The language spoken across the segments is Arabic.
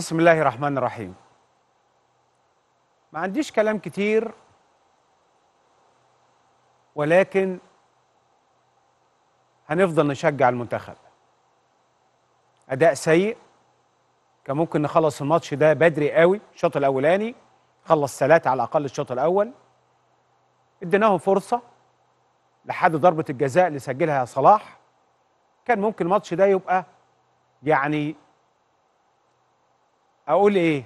بسم الله الرحمن الرحيم ما عنديش كلام كتير ولكن هنفضل نشجع المنتخب اداء سيء كان ممكن نخلص الماتش ده بدري قوي الشوط الاولاني خلص ثلاثة على الاقل الشوط الاول اديناهم فرصه لحد ضربه الجزاء اللي سجلها صلاح كان ممكن الماتش ده يبقى يعني اقول ايه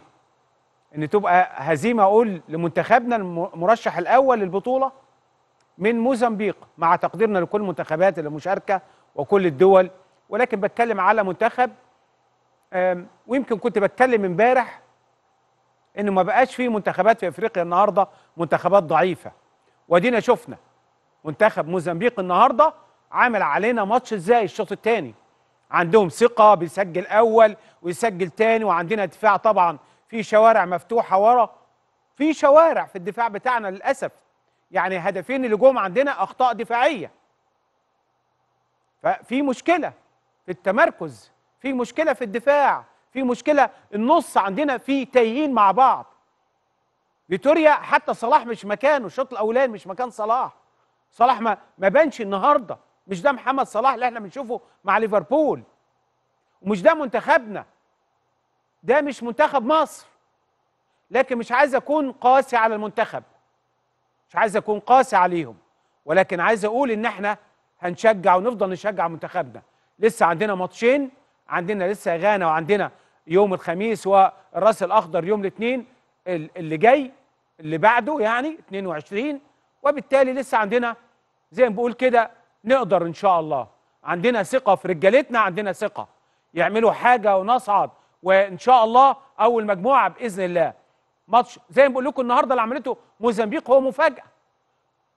ان تبقى هزيمه اقول لمنتخبنا المرشح الاول للبطوله من موزمبيق مع تقديرنا لكل المنتخبات المشاركه وكل الدول ولكن بتكلم على منتخب ويمكن كنت بتكلم امبارح انه ما بقاش فيه منتخبات في افريقيا النهارده منتخبات ضعيفه ودينا شفنا منتخب موزمبيق النهارده عامل علينا ماتش ازاي الشوط الثاني عندهم ثقه بيسجل اول ويسجل تاني وعندنا دفاع طبعا في شوارع مفتوحه ورا في شوارع في الدفاع بتاعنا للاسف يعني هدفين اللي جم عندنا اخطاء دفاعيه ففي مشكله في التمركز في مشكله في الدفاع في مشكله النص عندنا في تايهين مع بعض فيتوريا حتى صلاح مش مكانه الشوط الاولاني مش مكان صلاح صلاح ما بانش النهارده مش ده محمد صلاح اللي احنا بنشوفه مع ليفربول ومش ده منتخبنا ده مش منتخب مصر لكن مش عايز اكون قاسي على المنتخب مش عايز اكون قاسي عليهم ولكن عايز اقول ان احنا هنشجع ونفضل نشجع منتخبنا لسه عندنا ماتشين عندنا لسه غانا وعندنا يوم الخميس والراس الاخضر يوم الاثنين اللي جاي اللي بعده يعني 22 وبالتالي لسه عندنا زي ما بقول كده نقدر ان شاء الله عندنا ثقه في رجالتنا عندنا ثقه يعملوا حاجه ونصعد وان شاء الله اول مجموعه باذن الله ماتش زي ما بقول لكم النهارده اللي عملته موزمبيق هو مفاجاه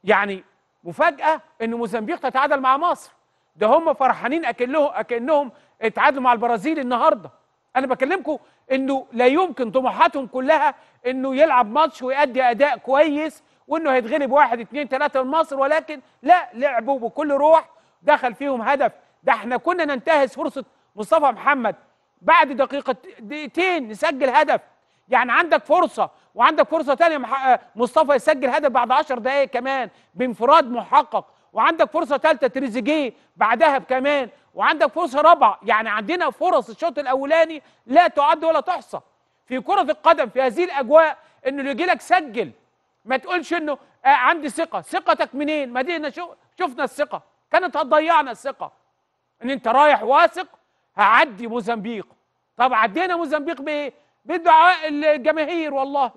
يعني مفاجاه ان موزمبيق تتعادل مع مصر ده هم فرحانين اكنهم اكنهم اتعادلوا مع البرازيل النهارده انا بكلمكم انه لا يمكن طموحاتهم كلها انه يلعب ماتش ويؤدي اداء كويس وانه هيتغلب واحد اثنين ثلاثه لمصر ولكن لا لعبوا بكل روح دخل فيهم هدف ده احنا كنا ننتهز فرصه مصطفى محمد بعد دقيقه دقيقتين نسجل هدف يعني عندك فرصه وعندك فرصه ثانيه مصطفى يسجل هدف بعد 10 دقائق كمان بانفراد محقق وعندك فرصه ثالثه تريزيجيه بعدها بكمان وعندك فرصه رابعه يعني عندنا فرص الشوط الاولاني لا تعد ولا تحصى في كره القدم في هذه الاجواء انه يجي لك سجل ما تقولش انه آه عندي ثقه ثقتك منين ما دينا شفنا الثقه كانت هتضيعنا الثقه ان انت رايح واثق هعدي موزمبيق طب عدينا موزمبيق بايه بدعاء الجماهير والله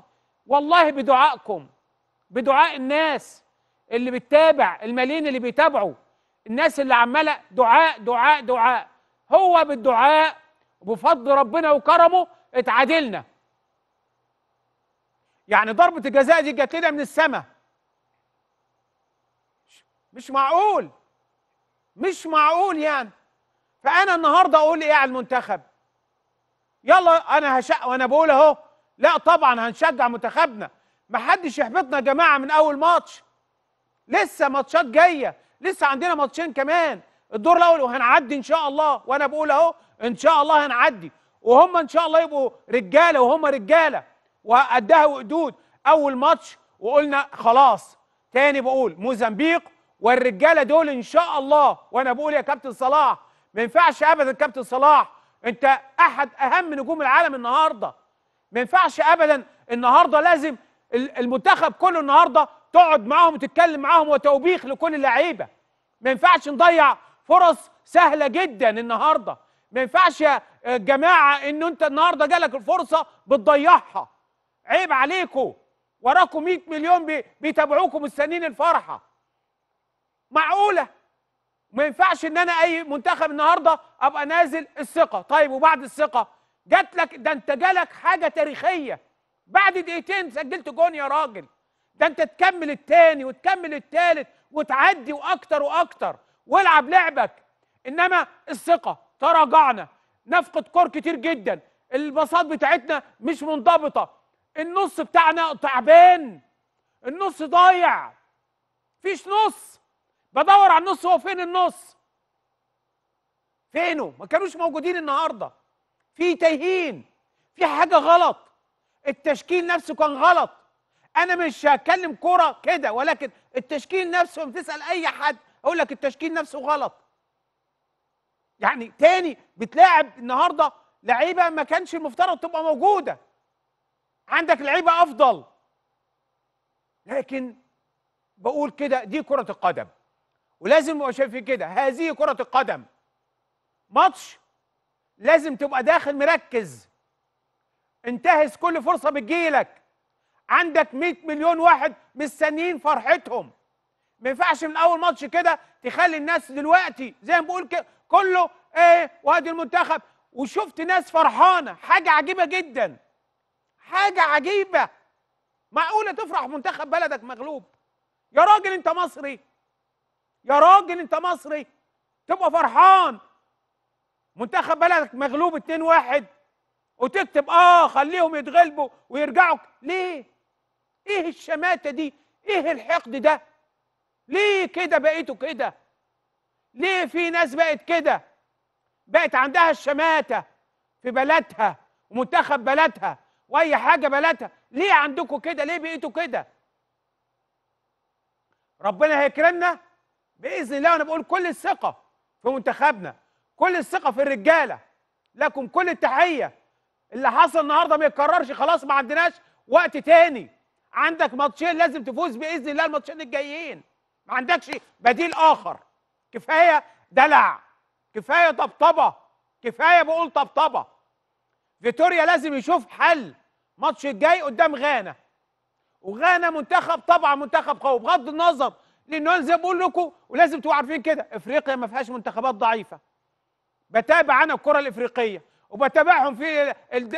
والله بدعائكم بدعاء الناس اللي بتتابع الملين اللي بيتابعوا الناس اللي عماله دعاء دعاء دعاء هو بالدعاء وبفضل ربنا وكرمه اتعادلنا يعني ضربة الجزاء دي جت لنا من السماء مش معقول مش معقول يعني فأنا النهاردة أقول إيه على المنتخب يلا أنا هشق وأنا بقول أهو لا طبعا هنشجع منتخبنا ما حدش يحبطنا يا جماعة من أول ماتش لسه ماتشات جاية لسه عندنا ماتشين كمان الدور الأول وهنعدي إن شاء الله وأنا بقول أهو إن شاء الله هنعدي وهم إن شاء الله يبقوا رجالة وهم رجالة وقدها وقدود اول ماتش وقلنا خلاص تاني بقول موزمبيق والرجاله دول ان شاء الله وانا بقول يا كابتن صلاح ما ينفعش ابدا كابتن صلاح انت احد اهم نجوم العالم النهارده ما ينفعش ابدا النهارده لازم المنتخب كله النهارده تقعد معاهم وتتكلم معاهم وتوبيخ لكل اللعيبه ما ينفعش نضيع فرص سهله جدا النهارده ما ينفعش يا جماعه ان انت النهارده جالك الفرصه بتضيعها عيب عليكم وراكم 100 مليون بيتابعوكم مستنيين الفرحه معقوله ما ينفعش ان انا اي منتخب النهارده ابقى نازل الثقه طيب وبعد الثقه جات لك ده انت جالك حاجه تاريخيه بعد دقيقتين سجلت جون يا راجل ده انت تكمل التاني وتكمل التالت وتعدي واكتر واكتر والعب لعبك انما الثقه تراجعنا نفقد كور كتير جدا الباصات بتاعتنا مش منضبطه النص بتاعنا تعبان النص ضايع فيش نص بدور على النص هو فين النص فينه ما كانوش موجودين النهارده في تايهين في حاجه غلط التشكيل نفسه كان غلط انا مش هتكلم كوره كده ولكن التشكيل نفسه بتسال تسال اي حد اقول لك التشكيل نفسه غلط يعني تاني بتلاعب النهارده لعيبه ما كانش المفترض تبقى موجوده عندك لعيبه افضل لكن بقول كده دي كره القدم ولازم ابقى شايف كده هذه كره القدم ماتش لازم تبقى داخل مركز انتهز كل فرصه بتجيلك عندك 100 مليون واحد مستنيين فرحتهم ما ينفعش من اول ماتش كده تخلي الناس دلوقتي زي ما بقول كده كله ايه وادي المنتخب وشفت ناس فرحانه حاجه عجيبه جدا حاجه عجيبه معقوله تفرح منتخب بلدك مغلوب يا راجل انت مصري يا راجل انت مصري تبقى فرحان منتخب بلدك مغلوب 2-1 وتكتب اه خليهم يتغلبوا ويرجعوا ليه؟ ايه الشماته دي؟ ايه الحقد ده؟ ليه كده بقيتوا كده؟ ليه في ناس بقت كده؟ بقت عندها الشماته في بلدها ومنتخب بلدها واي حاجه بلاتها ليه عندكم كده ليه بقيتوا كده ربنا هيكرمنا باذن الله وانا بقول كل الثقه في منتخبنا كل الثقه في الرجاله لكم كل التحيه اللي حصل النهارده ما يتكررش خلاص ما عندناش وقت تاني عندك ماتشين لازم تفوز باذن الله الماتشين الجايين ما عندكش بديل اخر كفايه دلع كفايه طبطبه كفايه بقول طبطبه فيتوريا لازم يشوف حل ماتش الجاي قدام غانا وغانا منتخب طبعا منتخب قوي بغض النظر لانه انا زي ما بقول لكم ولازم تبقوا عارفين كده افريقيا ما فيهاش منتخبات ضعيفه بتابع انا الكره الافريقيه وبتابعهم في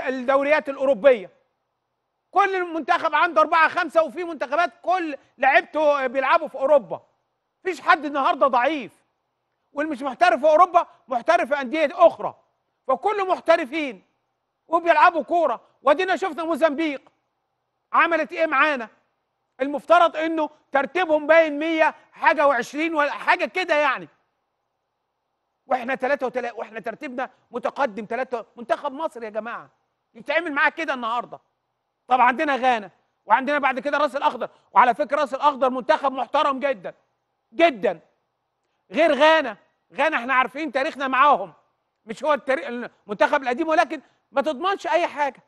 الدوريات الاوروبيه كل منتخب عنده أربعة خمسة وفي منتخبات كل لعيبته بيلعبوا في أوروبا مفيش حد النهارده ضعيف واللي مش محترف في أوروبا محترف في أندية أخرى فكل محترفين وبيلعبوا كوره وادينا شفنا موزمبيق عملت ايه معانا المفترض انه ترتيبهم باين 100 حاجه و20 ولا حاجه كده يعني واحنا ثلاثة واحنا ترتيبنا متقدم ثلاثة منتخب مصر يا جماعه يتعمل معاه كده النهارده طب عندنا غانا وعندنا بعد كده راس الاخضر وعلى فكره راس الاخضر منتخب محترم جدا جدا غير غانا غانا احنا عارفين تاريخنا معاهم مش هو التاريخ المنتخب القديم ولكن ما تضمنش اي حاجه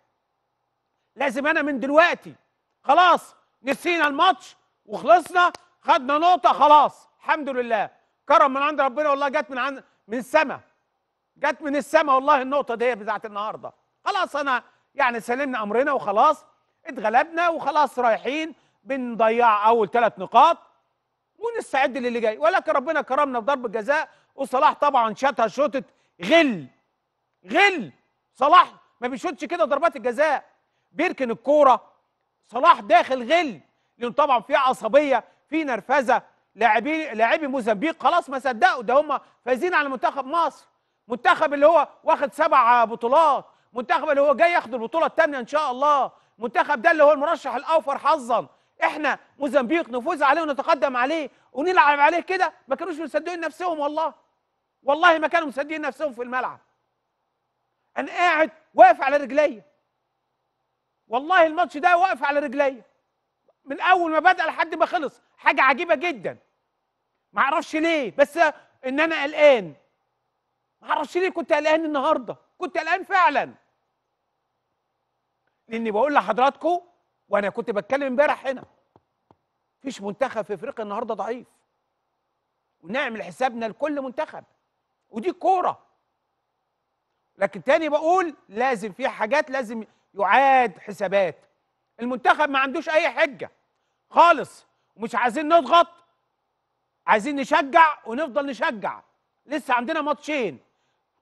لازم انا من دلوقتي خلاص نسينا الماتش وخلصنا خدنا نقطه خلاص الحمد لله كرم من عند ربنا والله جت من عند من السماء جت من السماء والله النقطه دي بتاعت النهارده خلاص انا يعني سلمنا امرنا وخلاص اتغلبنا وخلاص رايحين بنضيع اول ثلاث نقاط ونستعد للي جاي ولكن ربنا كرمنا بضرب الجزاء وصلاح طبعا شاتها شوطه غل غل صلاح ما بيشوتش كده ضربات الجزاء بيركن الكوره صلاح داخل غل لان طبعا في عصبيه في نرفزه لاعبي لاعبي موزمبيق خلاص ما صدقوا ده هم فايزين على منتخب مصر منتخب اللي هو واخد سبع بطولات منتخب اللي هو جاي ياخد البطوله الثانيه ان شاء الله منتخب ده اللي هو المرشح الاوفر حظا احنا موزمبيق نفوز عليه ونتقدم عليه ونلعب عليه كده ما كانوش مصدقين نفسهم والله والله ما كانوا مصدقين نفسهم في الملعب انا قاعد واقف على رجليا والله الماتش ده واقف على رجليا من اول ما بدا لحد ما خلص حاجه عجيبه جدا ما اعرفش ليه بس ان انا قلقان ما اعرفش ليه كنت قلقان النهارده كنت قلقان فعلا لاني بقول لحضراتكم وانا كنت بتكلم امبارح هنا مفيش منتخب في افريقيا النهارده ضعيف ونعمل حسابنا لكل منتخب ودي كوره لكن تاني بقول لازم في حاجات لازم يعاد حسابات المنتخب ما عندوش اي حجه خالص ومش عايزين نضغط عايزين نشجع ونفضل نشجع لسه عندنا ماتشين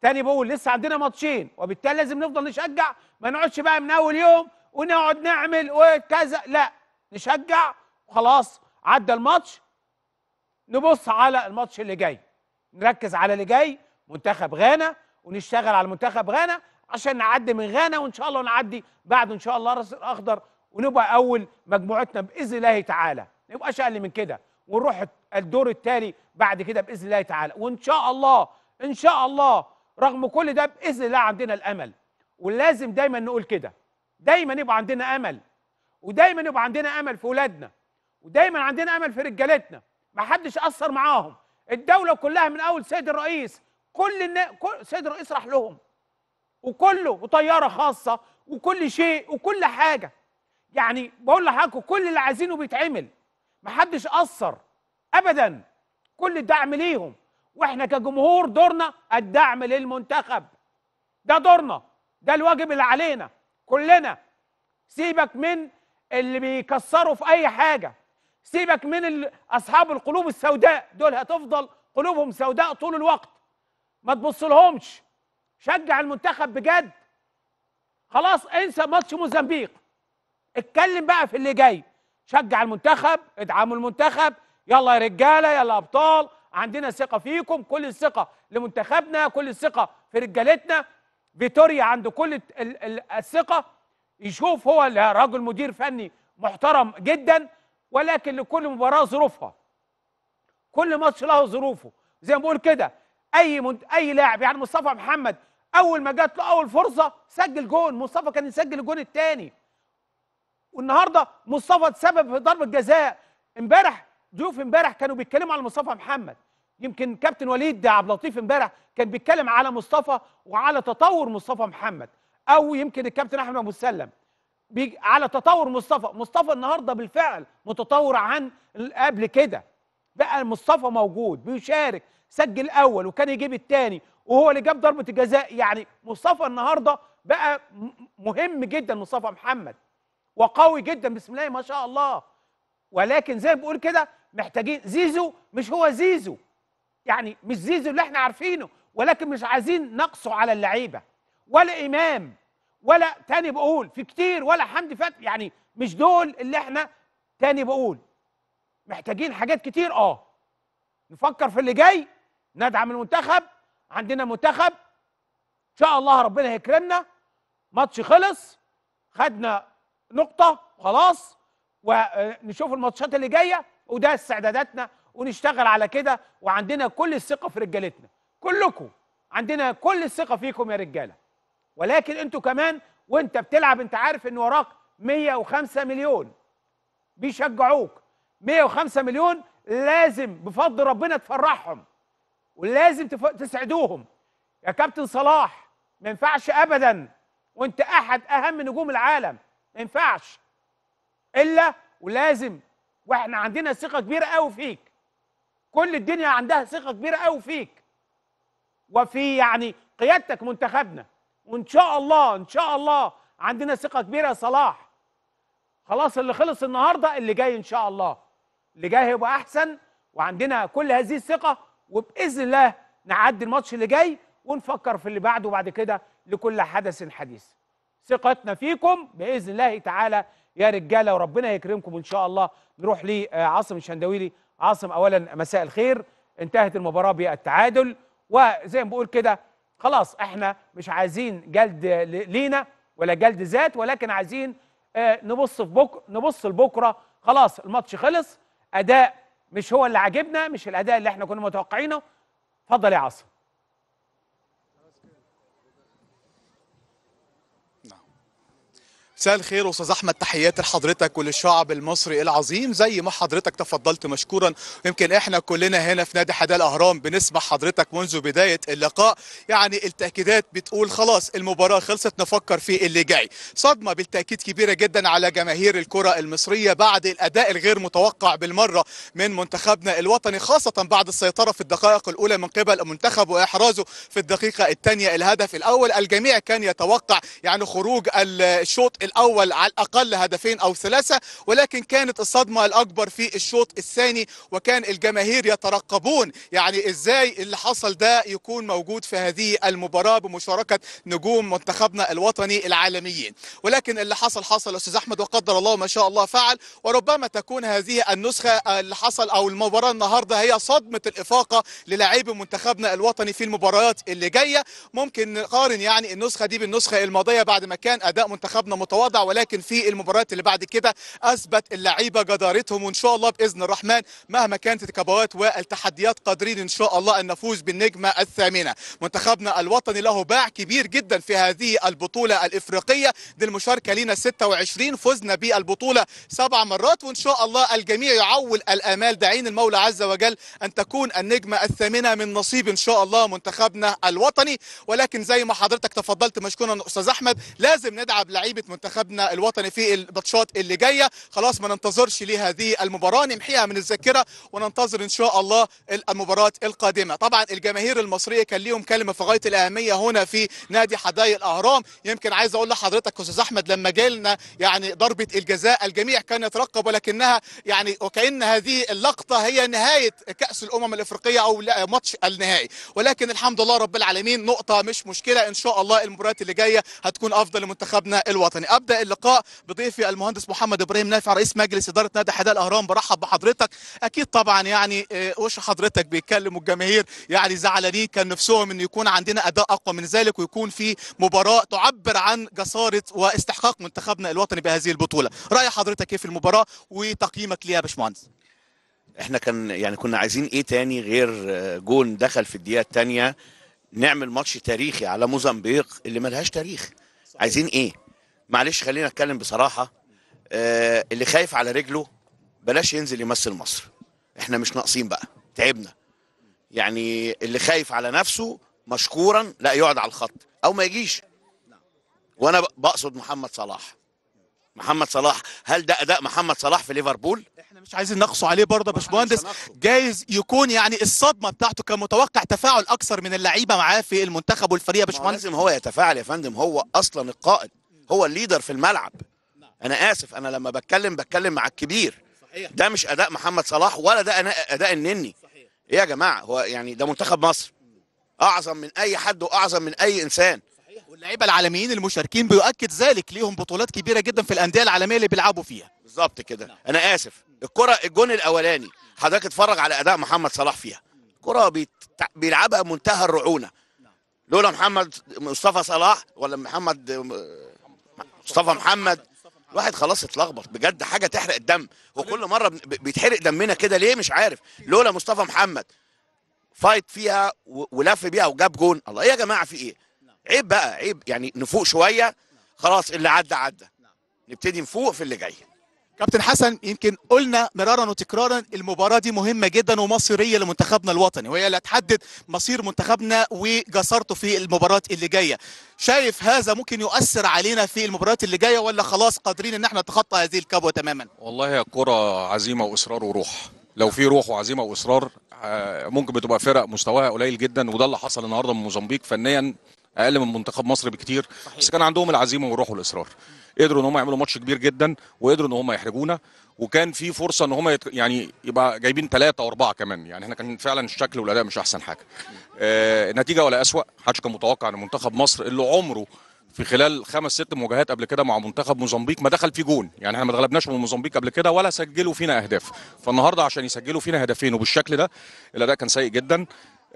تاني بقول لسه عندنا ماتشين وبالتالي لازم نفضل نشجع ما نقعدش بقى من اول يوم ونقعد نعمل وكذا لا نشجع وخلاص عدى الماتش نبص على الماتش اللي جاي نركز على اللي جاي منتخب غانا ونشتغل على منتخب غانا عشان نعدي من غانا وان شاء الله نعدي بعد ان شاء الله راس الاخضر ونبقى اول مجموعتنا باذن الله تعالى ما يبقاش اقل من كده ونروح الدور التالي بعد كده باذن الله تعالى وان شاء الله ان شاء الله رغم كل ده باذن الله عندنا الامل ولازم دايما نقول كده دايما يبقى عندنا امل ودايما يبقى عندنا امل في اولادنا ودايما عندنا امل في رجالتنا ما حدش اثر معاهم الدوله كلها من اول سيد الرئيس كل الناس الرئيس راح لهم وكله وطياره خاصه وكل شيء وكل حاجه يعني بقول لحضراتكم كل اللي عايزينه بيتعمل محدش قصر ابدا كل الدعم ليهم واحنا كجمهور دورنا الدعم للمنتخب ده دورنا ده الواجب اللي علينا كلنا سيبك من اللي بيكسروا في اي حاجه سيبك من اصحاب القلوب السوداء دول هتفضل قلوبهم سوداء طول الوقت ما تبصلهمش شجع المنتخب بجد خلاص انسى ماتش موزمبيق اتكلم بقى في اللي جاي شجع المنتخب ادعموا المنتخب يلا يا رجاله يلا ابطال عندنا ثقه فيكم كل الثقه لمنتخبنا كل الثقه في رجالتنا فيتوريا عنده كل الثقه يشوف هو راجل مدير فني محترم جدا ولكن لكل مباراه ظروفها كل ماتش له ظروفه زي ما بقول كده اي مد... اي لاعب يعني مصطفى محمد اول ما جات له اول فرصه سجل جون مصطفى كان يسجل الجون الثاني والنهارده مصطفى اتسبب في ضربه جزاء امبارح ضيوف امبارح كانوا بيتكلموا على مصطفى محمد يمكن كابتن وليد عبد اللطيف امبارح كان بيتكلم على مصطفى وعلى تطور مصطفى محمد او يمكن الكابتن احمد ابو سلم على تطور مصطفى مصطفى النهارده بالفعل متطور عن قبل كده بقى مصطفى موجود بيشارك سجل الاول وكان يجيب الثاني وهو اللي جاب ضربه الجزاء يعني مصطفى النهارده بقى مهم جدا مصطفى محمد وقوي جدا بسم الله ما شاء الله ولكن زي ما بقول كده محتاجين زيزو مش هو زيزو يعني مش زيزو اللي احنا عارفينه ولكن مش عايزين نقصه على اللعيبه ولا امام ولا تاني بقول في كتير ولا حمدي فتحي يعني مش دول اللي احنا تاني بقول محتاجين حاجات كتير اه نفكر في اللي جاي ندعم المنتخب عندنا منتخب ان شاء الله ربنا هيكرمنا ماتش خلص خدنا نقطه خلاص ونشوف الماتشات اللي جايه وده استعداداتنا ونشتغل على كده وعندنا كل الثقه في رجالتنا كلكم عندنا كل الثقه فيكم يا رجاله ولكن انتوا كمان وانت بتلعب انت عارف ان وراك 105 مليون بيشجعوك 105 مليون لازم بفضل ربنا تفرحهم ولازم تسعدوهم يا كابتن صلاح ما ينفعش ابدا وانت احد اهم نجوم العالم ما ينفعش الا ولازم واحنا عندنا ثقه كبيره قوي فيك كل الدنيا عندها ثقه كبيره قوي فيك وفي يعني قيادتك منتخبنا وان شاء الله ان شاء الله عندنا ثقه كبيره يا صلاح خلاص اللي خلص النهارده اللي جاي ان شاء الله اللي جاي هيبقى احسن وعندنا كل هذه الثقه وباذن الله نعدي الماتش اللي جاي ونفكر في اللي بعده وبعد كده لكل حدث حديث ثقتنا فيكم باذن الله تعالى يا رجاله وربنا يكرمكم ان شاء الله نروح لعاصم آه، الشندويلي عاصم اولا مساء الخير انتهت المباراه بالتعادل وزي ما بقول كده خلاص احنا مش عايزين جلد لينا ولا جلد ذات ولكن عايزين آه، نبص في بكره نبص لبكره خلاص الماتش خلص اداء مش هو اللي عاجبنا مش الاداء اللي احنا كنا متوقعينه اتفضل يا عاصم مساء الخير استاذ احمد تحياتي لحضرتك وللشعب المصري العظيم زي ما حضرتك تفضلت مشكورا يمكن احنا كلنا هنا في نادي حدائق الاهرام بنسمع حضرتك منذ بدايه اللقاء يعني التاكيدات بتقول خلاص المباراه خلصت نفكر في اللي جاي صدمه بالتاكيد كبيره جدا على جماهير الكره المصريه بعد الاداء الغير متوقع بالمره من منتخبنا الوطني خاصه بعد السيطره في الدقائق الاولى من قبل المنتخب واحرازه في الدقيقه الثانيه الهدف الاول الجميع كان يتوقع يعني خروج الشوط الأول على الأقل هدفين أو ثلاثة ولكن كانت الصدمة الأكبر في الشوط الثاني وكان الجماهير يترقبون يعني إزاي اللي حصل ده يكون موجود في هذه المباراة بمشاركة نجوم منتخبنا الوطني العالميين ولكن اللي حصل حصل أستاذ أحمد وقدر الله ما شاء الله فعل وربما تكون هذه النسخة اللي حصل أو المباراة النهاردة هي صدمة الإفاقة للاعبي منتخبنا الوطني في المباريات اللي جايه ممكن نقارن يعني النسخه دي بالنسخه الماضيه بعد ما كان اداء منتخبنا متوقع الوضع ولكن في المباريات اللي بعد كده اثبت اللعيبه جدارتهم وان شاء الله باذن الرحمن مهما كانت الكبوات والتحديات قادرين ان شاء الله ان نفوز بالنجمه الثامنه منتخبنا الوطني له باع كبير جدا في هذه البطوله الافريقيه دي المشاركه لينا 26 فزنا بالبطوله سبع مرات وان شاء الله الجميع يعول الامال داعين المولى عز وجل ان تكون النجمه الثامنه من نصيب ان شاء الله منتخبنا الوطني ولكن زي ما حضرتك تفضلت مشكورا استاذ احمد لازم ندعم لعيبه منتخبنا الوطني في الماتشات اللي جايه خلاص ما ننتظرش لهذه المباراه نمحيها من الذاكره وننتظر ان شاء الله المباراه القادمه طبعا الجماهير المصريه كان ليهم كلمه في غايه الاهميه هنا في نادي حداي الاهرام يمكن عايز اقول لحضرتك استاذ احمد لما جالنا يعني ضربه الجزاء الجميع كان يترقب ولكنها يعني وكان هذه اللقطه هي نهايه كاس الامم الافريقيه او ماتش النهائي ولكن الحمد لله رب العالمين نقطه مش مشكله ان شاء الله المباريات اللي جايه هتكون افضل لمنتخبنا الوطني ابدا اللقاء بضيفي المهندس محمد ابراهيم نافع رئيس مجلس اداره نادي حدائق الاهرام برحب بحضرتك اكيد طبعا يعني آه، وش حضرتك بيتكلم والجماهير يعني زعلانين كان نفسهم ان يكون عندنا اداء اقوى من ذلك ويكون في مباراه تعبر عن جساره واستحقاق منتخبنا الوطني بهذه البطوله راي حضرتك ايه في المباراه وتقييمك ليها يا باشمهندس احنا كان يعني كنا عايزين ايه تاني غير آه، جون دخل في الدقيقه الثانيه نعمل ماتش تاريخي على موزمبيق اللي ملهاش تاريخ عايزين ايه معلش خلينا اتكلم بصراحه آه، اللي خايف على رجله بلاش ينزل يمثل مصر احنا مش ناقصين بقى تعبنا يعني اللي خايف على نفسه مشكورا لا يقعد على الخط او ما يجيش وانا بقصد محمد صلاح محمد صلاح هل ده اداء محمد صلاح في ليفربول احنا مش عايزين نقصوا عليه برضه يا باشمهندس جايز يكون يعني الصدمه بتاعته كان متوقع تفاعل اكثر من اللعيبه معاه في المنتخب والفريق يا باشمهندس لازم هو يتفاعل يا فندم هو اصلا القائد هو الليدر في الملعب نعم. انا اسف انا لما بتكلم بتكلم مع الكبير ده مش اداء محمد صلاح ولا ده اداء النني ايه يا جماعه هو يعني ده منتخب مصر اعظم من اي حد واعظم من اي انسان واللعيبه العالميين المشاركين بيؤكد ذلك ليهم بطولات كبيره جدا في الانديه العالميه اللي بيلعبوا فيها بالظبط كده نعم. انا اسف الكره الجون الاولاني حضرتك اتفرج على اداء محمد صلاح فيها كره بيت... بيلعبها منتهى الرعونه نعم. لولا محمد مصطفى صلاح ولا محمد مصطفى محمد واحد خلاص اتلخبط بجد حاجه تحرق الدم وكل مره بيتحرق دمنا كده ليه مش عارف لولا مصطفى محمد فايت فيها ولف بيها وجاب جون الله ايه يا جماعه في ايه عيب بقى عيب يعني نفوق شويه خلاص اللي عدى عدى نبتدي نفوق في اللي جاي كابتن حسن يمكن قلنا مرارا وتكرارا المباراه دي مهمه جدا ومصيريه لمنتخبنا الوطني وهي اللي هتحدد مصير منتخبنا وجسارته في المباراه اللي جايه شايف هذا ممكن يؤثر علينا في المباريات اللي جايه ولا خلاص قادرين ان احنا نتخطى هذه الكبوه تماما والله الكره كره عزيمه واصرار وروح لو في روح وعزيمه واصرار آه، ممكن بتبقى فرق مستواها قليل جدا وده اللي حصل النهارده من موزمبيق فنيا اقل من منتخب مصر بكتير بس كان عندهم العزيمه والروح والاصرار قدروا ان هم يعملوا ماتش كبير جدا وقدروا ان هم يحرجونا وكان في فرصه ان هم يت... يعني يبقى جايبين ثلاثه واربعه كمان يعني احنا كان فعلا الشكل والاداء مش احسن حاجه آه نتيجه ولا ما حدش كان متوقع ان منتخب مصر اللي عمره في خلال خمس ست مواجهات قبل كده مع منتخب موزمبيق ما دخل فيه جون يعني احنا ما اتغلبناش من موزمبيق قبل كده ولا سجلوا فينا اهداف فالنهارده عشان يسجلوا فينا هدفين وبالشكل ده الاداء كان سيء جدا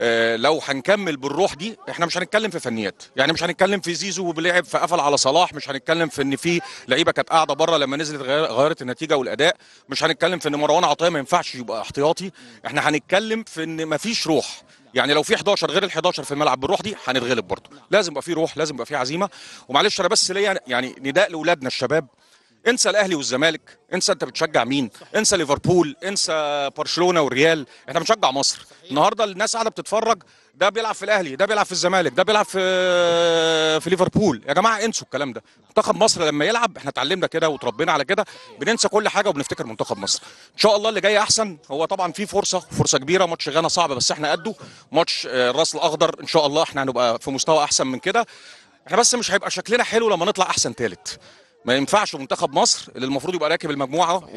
آه، لو هنكمل بالروح دي احنا مش هنتكلم في فنيات يعني مش هنتكلم في زيزو وبلعب فقفل على صلاح مش هنتكلم في ان في لعيبه كانت قاعده بره لما نزلت غيرت النتيجه والاداء مش هنتكلم في ان مروان عطيه ما ينفعش يبقى احتياطي احنا هنتكلم في ان ما فيش روح يعني لو في 11 غير ال 11 في الملعب بالروح دي هنتغلب برضه لازم يبقى في روح لازم يبقى في عزيمه ومعلش انا بس ليا يعني نداء لاولادنا الشباب انسى الاهلي والزمالك انسى انت بتشجع مين انسى ليفربول انسى برشلونه والريال احنا بنشجع مصر النهارده الناس قاعده بتتفرج ده بيلعب في الاهلي ده بيلعب في الزمالك ده بيلعب في في ليفربول يا جماعه انسوا الكلام ده منتخب مصر لما يلعب احنا اتعلمنا كده وتربينا على كده بننسى كل حاجه وبنفتكر منتخب مصر ان شاء الله اللي جاي احسن هو طبعا في فرصه فرصه كبيره ماتش غانا صعب بس احنا قده ماتش الراس آه، الاخضر ان شاء الله احنا هنبقى في مستوى احسن من كده احنا بس مش هيبقى شكلنا حلو لما نطلع احسن ثالث ما ينفعش منتخب مصر اللي المفروض يبقى راكب المجموعه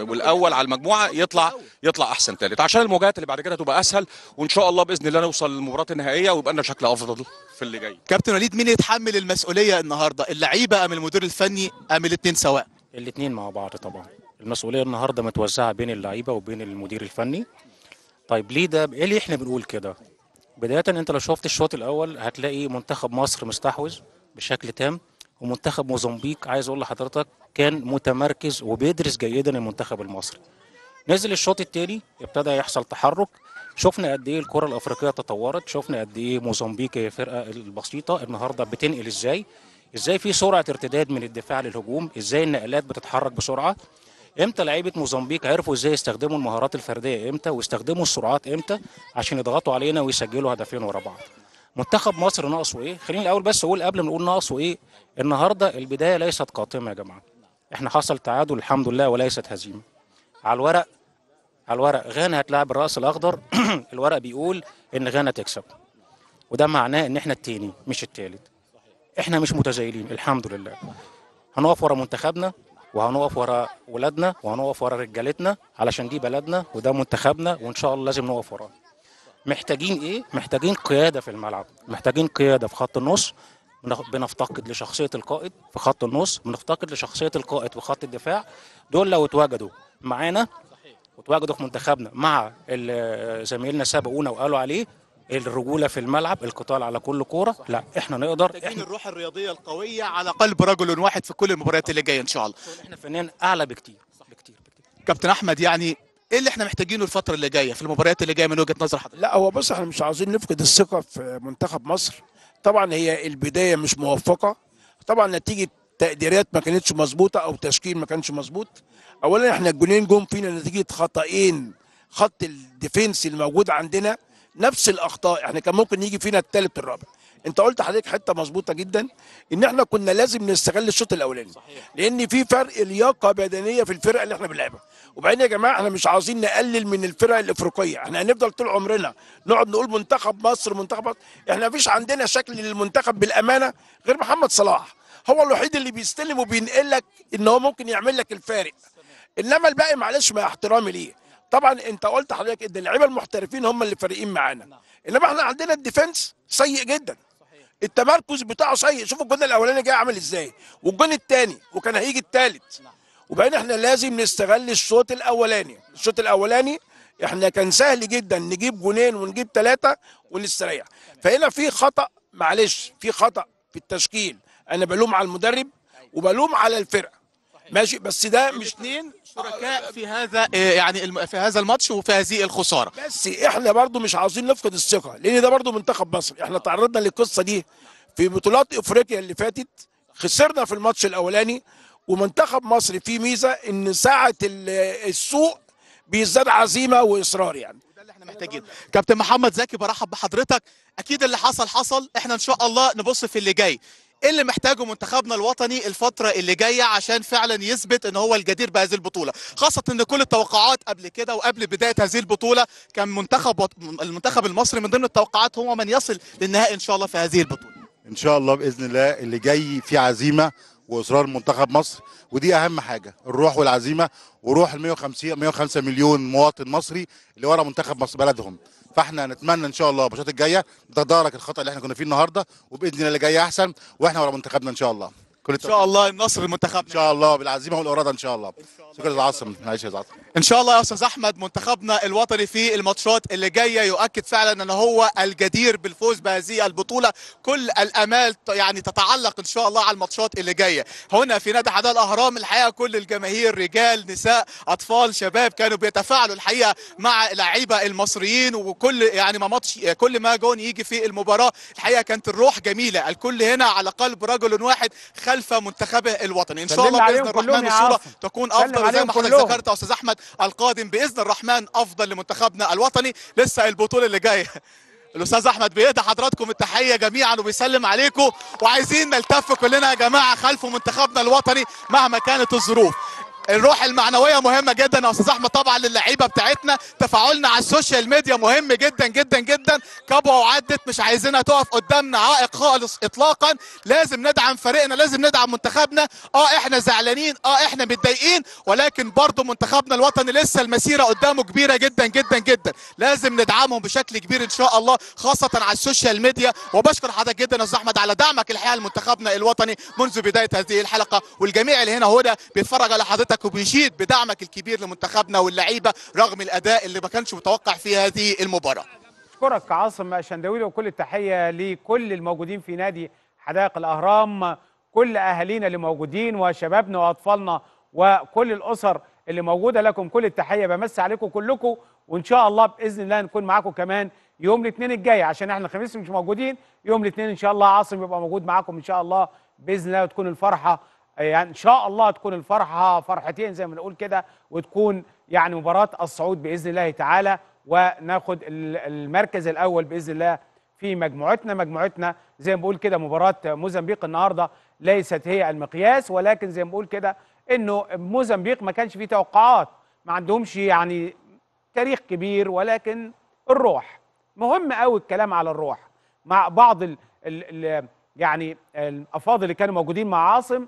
والاول على المجموعه يطلع يطلع احسن ثالث عشان المواجهات اللي بعد كده تبقى اسهل وان شاء الله باذن الله نوصل للمباراه النهائيه ويبقى لنا شكل افضل في اللي جاي كابتن وليد مين يتحمل المسؤوليه النهارده اللعيبه ام المدير الفني ام الاثنين سواء الاثنين مع بعض طبعا المسؤوليه النهارده متوزعه بين اللعيبه وبين المدير الفني طيب ليه ده ايه اللي احنا بنقول كده بدايه انت لو شفت الشوط الاول هتلاقي منتخب مصر مستحوذ بشكل تام ومنتخب موزمبيق عايز اقول لحضرتك كان متمركز وبيدرس جيدا المنتخب المصري نزل الشوط الثاني ابتدى يحصل تحرك شفنا قد ايه الكره الافريقيه تطورت شفنا قد ايه موزمبيق هي فرقه البسيطه النهارده بتنقل ازاي ازاي في سرعه ارتداد من الدفاع للهجوم ازاي النقلات بتتحرك بسرعه امتى لعيبه موزمبيق عرفوا ازاي يستخدموا المهارات الفرديه امتى واستخدموا السرعات امتى عشان يضغطوا علينا ويسجلوا هدفين ورا بعض منتخب مصر ناقصه ايه خليني الاول بس اقول قبل ما نقول ناقصه ايه النهارده البدايه ليست قاتمه يا جماعه احنا حصل تعادل الحمد لله وليست هزيمه على الورق على الورق غانا هتلاعب الراس الاخضر الورق بيقول ان غانا تكسب وده معناه ان احنا التاني مش التالت احنا مش متزايلين الحمد لله هنقف ورا منتخبنا وهنقف ورا ولادنا وهنقف ورا رجالتنا علشان دي بلدنا وده منتخبنا وان شاء الله لازم نقف وراه محتاجين ايه؟ محتاجين قياده في الملعب، محتاجين قياده في خط النص بنفتقد لشخصيه القائد في خط النص، بنفتقد لشخصيه القائد في خط الدفاع، دول لو اتواجدوا معانا وتواجدوا في منتخبنا مع زميلنا سبقونا وقالوا عليه الرجوله في الملعب القتال على كل كوره لا احنا نقدر احنا الروح الرياضيه القويه على قلب رجل واحد في كل المباريات اللي جايه ان شاء الله احنا فنان اعلى بكتير بكتير بكتير كابتن احمد يعني ايه اللي احنا محتاجينه الفتره اللي جايه في المباريات اللي جايه من وجهه نظر حضرتك لا هو بص احنا مش عاوزين نفقد الثقه في منتخب مصر طبعا هي البدايه مش موفقه طبعا نتيجه تقديرات ما كانتش مظبوطه او تشكيل ما كانش مظبوط اولا احنا الجولين جم فينا نتيجه خطأين خط الديفنس الموجود عندنا نفس الاخطاء احنا كان ممكن يجي فينا الثالث الرابع انت قلت حضرتك حته مظبوطه جدا ان احنا كنا لازم نستغل الشوط الاولاني صحيح. لان في فرق لياقه بدنيه في الفرق اللي احنا بنلعبها وبعدين يا جماعه احنا مش عاوزين نقلل من الفرق الافريقيه احنا هنفضل طول عمرنا نقعد نقول منتخب مصر منتخب مصر احنا مفيش عندنا شكل للمنتخب بالامانه غير محمد صلاح هو الوحيد اللي بيستلم وبينقل لك ان هو ممكن يعمل لك الفارق انما الباقي معلش مع احترامي ليه طبعا انت قلت حضرتك ان اللعيبه المحترفين هم اللي فارقين معانا نعم. انما احنا عندنا الديفنس سيء جدا التمركز بتاعه سيء شوف الجون الاولاني جاي عامل ازاي والجون الثاني وكان هيجي الثالث وبعدين احنا لازم نستغل الشوط الاولاني الشوط الاولاني احنا كان سهل جدا نجيب جونين ونجيب ثلاثه ونستريح فهنا في خطا معلش في خطا في التشكيل انا بلوم على المدرب وبلوم على الفرقه ماشي بس ده مش اثنين شركاء في هذا آه، يعني في هذا الماتش وفي هذه الخساره بس احنا برضو مش عاوزين نفقد الثقه لان ده برضو منتخب مصر احنا تعرضنا للقصه دي في بطولات افريقيا اللي فاتت خسرنا في الماتش الاولاني ومنتخب مصر فيه ميزه ان ساعه السوق بيزداد عزيمه واصرار يعني ده اللي احنا محتاجين كابتن محمد زكي برحب بحضرتك اكيد اللي حصل حصل احنا ان شاء الله نبص في اللي جاي ايه اللي محتاجه منتخبنا الوطني الفتره اللي جايه عشان فعلا يثبت ان هو الجدير بهذه البطوله خاصه ان كل التوقعات قبل كده وقبل بدايه هذه البطوله كان منتخب المنتخب المصري من ضمن التوقعات هو من يصل للنهائي ان شاء الله في هذه البطوله ان شاء الله باذن الله اللي جاي في عزيمه واصرار منتخب مصر ودي اهم حاجه الروح والعزيمه وروح ال 150 105 مليون مواطن مصري اللي ورا منتخب مصر بلدهم فاحنا نتمنى ان شاء الله الماتشات الجايه تدارك الخطا اللي احنا كنا فيه النهارده وباذن الله اللي جاي احسن واحنا ورا منتخبنا ان شاء الله كل ان شاء الله النصر منتخبنا ان شاء الله بالعزيمه والاراده ان شاء الله شكرا العاصم معلش يا عاصم ان شاء الله يا استاذ احمد منتخبنا الوطني في الماتشات اللي جايه يؤكد فعلا ان هو الجدير بالفوز بهذه البطوله كل الامال يعني تتعلق ان شاء الله على الماتشات اللي جايه هنا في نادي حدائق الاهرام الحقيقه كل الجماهير رجال نساء اطفال شباب كانوا بيتفاعلوا الحقيقه مع لعيبه المصريين وكل يعني ما ماتش كل ما جون يجي في المباراه الحقيقه كانت الروح جميله الكل هنا على قلب رجل واحد خل خلف منتخبه الوطني ان شاء الله باذن الرحمن الصوره تكون افضل زي ما حضرتك ذكرت يا استاذ احمد القادم باذن الرحمن افضل لمنتخبنا الوطني لسه البطوله اللي جايه الاستاذ احمد بيهدى حضراتكم التحيه جميعا وبيسلم عليكم وعايزين نلتف كلنا يا جماعه خلف منتخبنا الوطني مهما كانت الظروف الروح المعنويه مهمه جدا يا استاذ احمد طبعا للعيبه بتاعتنا تفاعلنا على السوشيال ميديا مهم جدا جدا جدا كبوه وعدت مش عايزينها تقف قدامنا عائق خالص اطلاقا لازم ندعم فريقنا لازم ندعم منتخبنا اه احنا زعلانين اه احنا متضايقين ولكن برضه منتخبنا الوطني لسه المسيره قدامه كبيره جدا جدا جدا لازم ندعمهم بشكل كبير ان شاء الله خاصه على السوشيال ميديا وبشكر حضرتك جدا يا استاذ احمد على دعمك الحقيقه لمنتخبنا الوطني منذ بدايه هذه الحلقه والجميع اللي هنا هنا بيتفرج على حضرتك دعمك وبيشيد بدعمك الكبير لمنتخبنا واللعيبه رغم الاداء اللي ما كانش متوقع في هذه المباراه اشكرك عاصم الشندوي وكل التحيه لكل الموجودين في نادي حدائق الاهرام كل اهالينا اللي موجودين وشبابنا واطفالنا وكل الاسر اللي موجوده لكم كل التحيه بمس عليكم كلكم وان شاء الله باذن الله نكون معاكم كمان يوم الاثنين الجاي عشان احنا الخميس مش موجودين يوم الاثنين ان شاء الله عاصم يبقى موجود معاكم ان شاء الله باذن الله وتكون الفرحه يعني ان شاء الله تكون الفرحه فرحتين زي ما نقول كده وتكون يعني مباراه الصعود باذن الله تعالى وناخد المركز الاول باذن الله في مجموعتنا مجموعتنا زي ما بقول كده مباراه موزمبيق النهارده ليست هي المقياس ولكن زي ما بقول كده انه موزمبيق ما كانش فيه توقعات ما عندهمش يعني تاريخ كبير ولكن الروح مهم قوي الكلام على الروح مع بعض ال ال ال يعني الافاضل اللي كانوا موجودين مع عاصم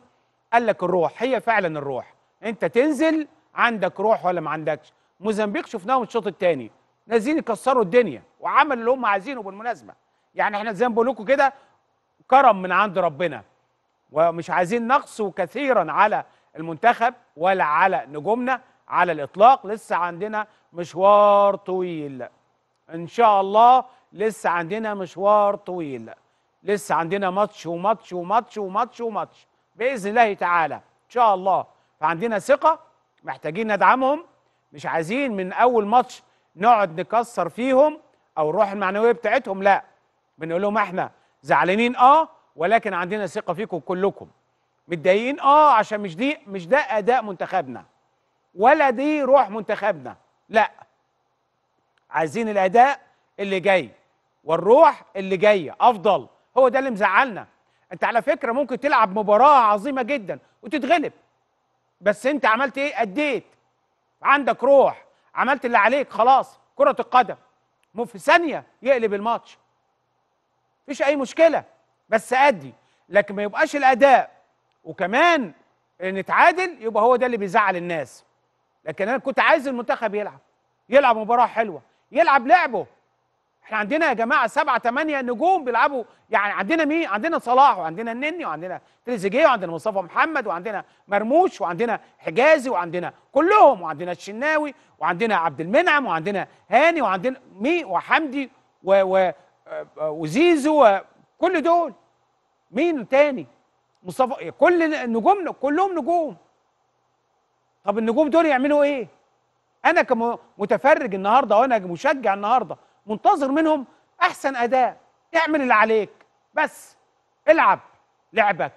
قال لك الروح هي فعلا الروح انت تنزل عندك روح ولا ما عندكش موزمبيق شفناهم الشوط الثاني نازلين يكسروا الدنيا وعملوا اللي هم عايزينه بالمناسبه يعني احنا زي ما بقول لكم كده كرم من عند ربنا ومش عايزين نقص كثيرا على المنتخب ولا على نجومنا على الاطلاق لسه عندنا مشوار طويل ان شاء الله لسه عندنا مشوار طويل لسه عندنا ماتش وماتش وماتش وماتش وماتش باذن الله تعالى ان شاء الله فعندنا ثقه محتاجين ندعمهم مش عايزين من اول ماتش نقعد نكسر فيهم او الروح المعنويه بتاعتهم لا بنقول لهم احنا زعلانين اه ولكن عندنا ثقه فيكم كلكم متضايقين اه عشان مش دي مش ده اداء منتخبنا ولا دي روح منتخبنا لا عايزين الاداء اللي جاي والروح اللي جايه افضل هو ده اللي مزعلنا انت على فكره ممكن تلعب مباراه عظيمه جدا وتتغلب بس انت عملت ايه اديت عندك روح عملت اللي عليك خلاص كره القدم مو في ثانيه يقلب الماتش مفيش اي مشكله بس ادي لكن ما يبقاش الاداء وكمان نتعادل يبقى هو ده اللي بيزعل الناس لكن انا كنت عايز المنتخب يلعب يلعب مباراه حلوه يلعب لعبه احنا عندنا يا جماعه سبعة ثمانية نجوم بيلعبوا يعني عندنا مين عندنا صلاح وعندنا النني وعندنا تريزيجيه وعندنا مصطفى محمد وعندنا مرموش وعندنا حجازي وعندنا كلهم وعندنا الشناوي وعندنا عبد المنعم وعندنا هاني وعندنا مين وحمدي و... و... آه، آه، وزيزو وكل دول مين تاني مصطفى إيه، كل النجوم كلهم نجوم طب النجوم دول يعملوا ايه انا كمتفرج النهارده وانا مشجع النهارده منتظر منهم احسن اداء اعمل اللي عليك بس العب لعبك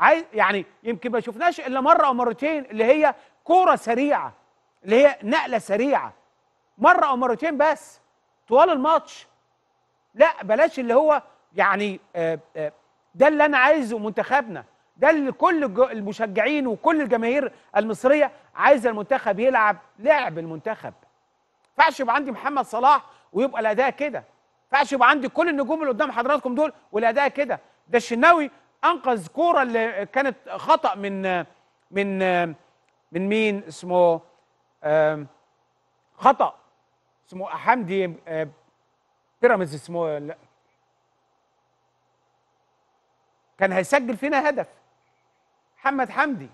عايز يعني يمكن ما شفناش الا مره او مرتين اللي هي كوره سريعه اللي هي نقله سريعه مره او مرتين بس طوال الماتش لا بلاش اللي هو يعني آه، آه، ده اللي انا عايزه منتخبنا ده اللي كل المشجعين وكل الجماهير المصريه عايزه المنتخب يلعب لعب المنتخب ينفعش يبقى عندي محمد صلاح ويبقى الاداء كده ينفعش يبقى عندي كل النجوم اللي قدام حضراتكم دول والاداء كده ده الشناوي انقذ كوره اللي كانت خطا من من من مين اسمه خطا اسمه حمدي بيراميدز اسمه لا كان هيسجل فينا هدف محمد حمدي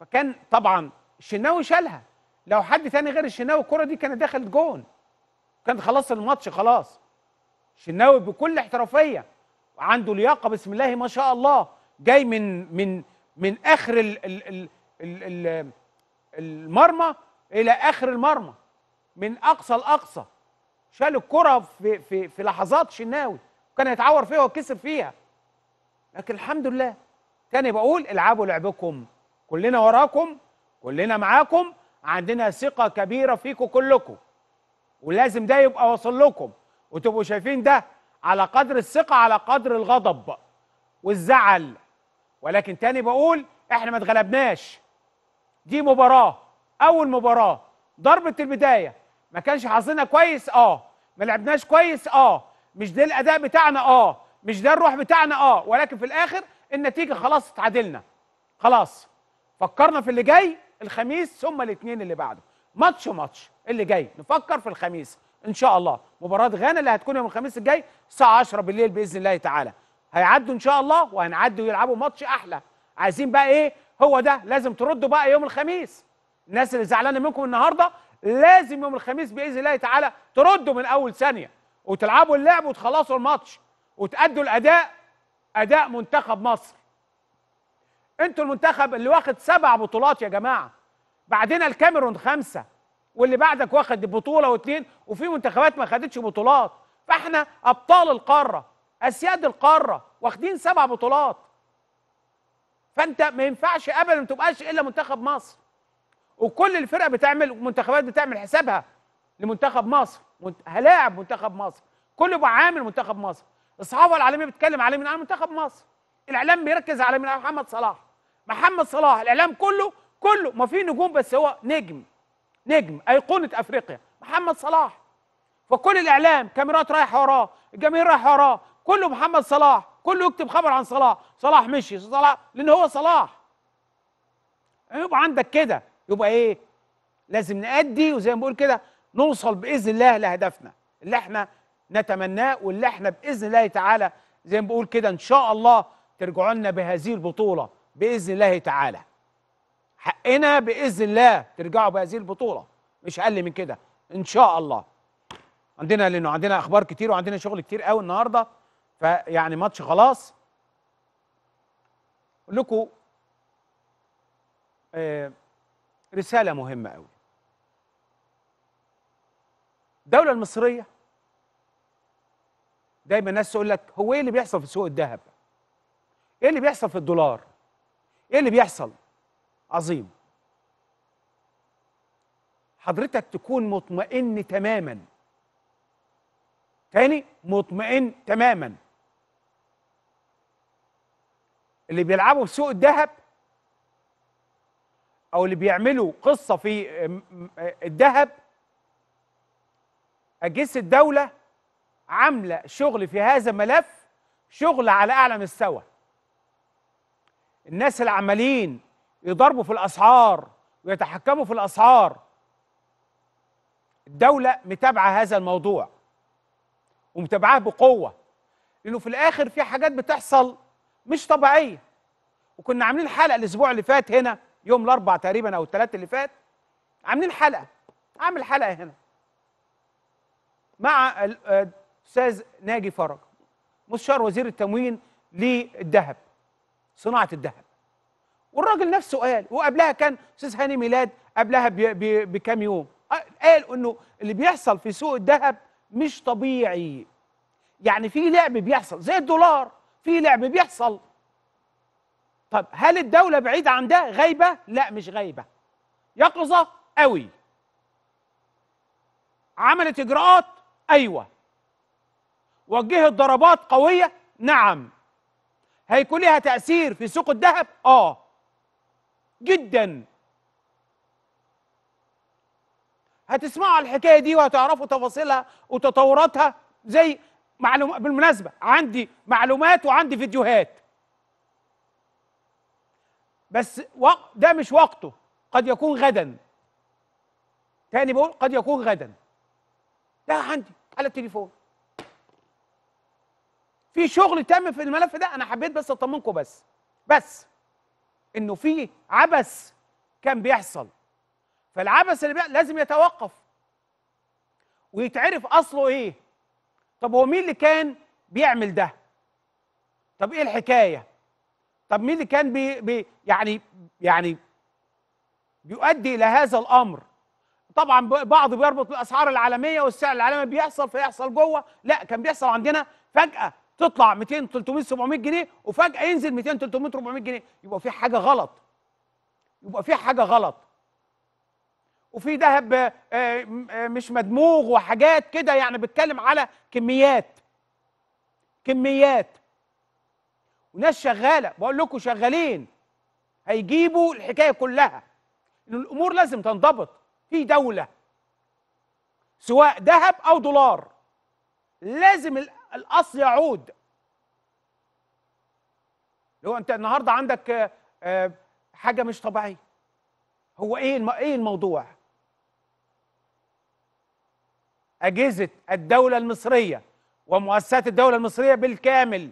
فكان طبعا الشناوي شالها لو حد تاني غير الشناوي الكره دي كانت دخلت جون كانت خلاص الماتش خلاص الشناوي بكل احترافيه وعنده لياقه بسم الله ما شاء الله جاي من من من اخر ال ال ال ال المرمى الى اخر المرمى من اقصى لاقصى شال الكره في في في لحظات شناوي وكان يتعور فيها وكسب فيها لكن الحمد لله تاني بقول العبوا لعبكم كلنا وراكم كلنا معاكم عندنا ثقة كبيرة فيكم كلكم ولازم ده يبقى واصل لكم وتبقوا شايفين ده على قدر الثقة على قدر الغضب والزعل ولكن تاني بقول احنا ما اتغلبناش دي مباراة أول مباراة ضربة البداية ما كانش حظنا كويس اه ما لعبناش كويس اه مش ده الأداء بتاعنا اه مش ده الروح بتاعنا اه ولكن في الآخر النتيجة خلاص اتعادلنا خلاص فكرنا في اللي جاي الخميس ثم الاثنين اللي بعده ماتش ماتش اللي جاي نفكر في الخميس ان شاء الله مباراه غانا اللي هتكون يوم الخميس الجاي الساعه 10 بالليل باذن الله تعالى هيعدوا ان شاء الله وهنعدوا ويلعبوا ماتش احلى عايزين بقى ايه هو ده لازم تردوا بقى يوم الخميس الناس اللي زعلانه منكم النهارده لازم يوم الخميس باذن الله تعالى تردوا من اول ثانيه وتلعبوا اللعب وتخلصوا الماتش وتأدوا الاداء اداء منتخب مصر انتوا المنتخب اللي واخد سبع بطولات يا جماعه بعدنا الكاميرون خمسه واللي بعدك واخد بطوله واثنين وفي منتخبات ما خدتش بطولات فاحنا ابطال القاره اسياد القاره واخدين سبع بطولات فانت ما ينفعش ابدا ما تبقاش الا منتخب مصر وكل الفرق بتعمل منتخبات بتعمل حسابها لمنتخب مصر هلاعب منتخب مصر كله عامل منتخب مصر الصحافه العالميه بتتكلم عليه من على منتخب مصر الاعلام بيركز على من محمد صلاح محمد صلاح الاعلام كله كله ما في نجوم بس هو نجم نجم ايقونه افريقيا محمد صلاح فكل الاعلام كاميرات رايحه وراه الجماهير رايحه وراه كله محمد صلاح كله يكتب خبر عن صلاح صلاح مشي صلاح لان هو صلاح يعني يبقى عندك كده يبقى ايه لازم نأدي وزي ما بقول كده نوصل باذن الله لهدفنا اللي احنا نتمناه واللي احنا باذن الله تعالى زي ما بقول كده ان شاء الله ترجعوا لنا بهذه البطوله باذن الله تعالى حقنا باذن الله ترجعوا بهذه البطوله مش اقل من كده ان شاء الله عندنا لانه عندنا اخبار كتير وعندنا شغل كتير قوي النهارده فيعني ماتش خلاص اقول لكم آه رساله مهمه قوي الدوله المصريه دايما الناس تقول لك هو ايه اللي بيحصل في سوق الذهب ايه اللي بيحصل في الدولار ايه اللي بيحصل عظيم حضرتك تكون مطمئن تماما تاني مطمئن تماما اللي بيلعبوا في سوق الذهب او اللي بيعملوا قصه في الذهب اجهزه الدوله عامله شغل في هذا الملف شغل على اعلى مستوى الناس اللي عمالين يضربوا في الاسعار ويتحكموا في الاسعار الدوله متابعه هذا الموضوع ومتابعاه بقوه لانه في الاخر في حاجات بتحصل مش طبيعيه وكنا عاملين حلقه الاسبوع اللي فات هنا يوم الاربع تقريبا او الثلاث اللي فات عاملين حلقه عامل حلقه هنا مع الاستاذ ناجي فرج مستشار وزير التموين للذهب صناعه الذهب والراجل نفسه قال وقبلها كان استاذ هاني ميلاد قبلها بكام يوم آه، قال انه اللي بيحصل في سوق الذهب مش طبيعي يعني في لعب بيحصل زي الدولار في لعب بيحصل طب هل الدوله بعيده عن ده غايبه لا مش غايبه يقظه قوي عملت اجراءات ايوه وجهت ضربات قويه نعم هيكون لها تأثير في سوق الذهب؟ آه جدا هتسمعوا الحكاية دي وهتعرفوا تفاصيلها وتطوراتها زي معلومات بالمناسبة عندي معلومات وعندي فيديوهات بس وقت ده مش وقته قد يكون غدا تاني بقول قد يكون غدا ده عندي على التليفون في شغل تم في الملف ده انا حبيت بس اطمنكم بس بس انه في عبث كان بيحصل فالعبث اللي لازم يتوقف ويتعرف اصله ايه طب هو مين اللي كان بيعمل ده طب ايه الحكايه طب مين اللي كان بي بي يعني يعني بيؤدي الى هذا الامر طبعا بعض بيربط الاسعار العالميه والسعر العالمي بيحصل فيحصل جوه لا كان بيحصل عندنا فجاه تطلع 200 300 700 جنيه وفجاه ينزل 200 300 400 جنيه يبقى في حاجه غلط يبقى في حاجه غلط وفي ذهب آه، آه، مش مدموغ وحاجات كده يعني بتكلم على كميات كميات وناس شغاله بقول لكم شغالين هيجيبوا الحكايه كلها ان الامور لازم تنضبط في دوله سواء ذهب او دولار لازم الاصل يعود لو انت النهارده عندك آه، حاجه مش طبيعيه هو ايه ايه الموضوع اجهزه الدوله المصريه ومؤسسات الدوله المصريه بالكامل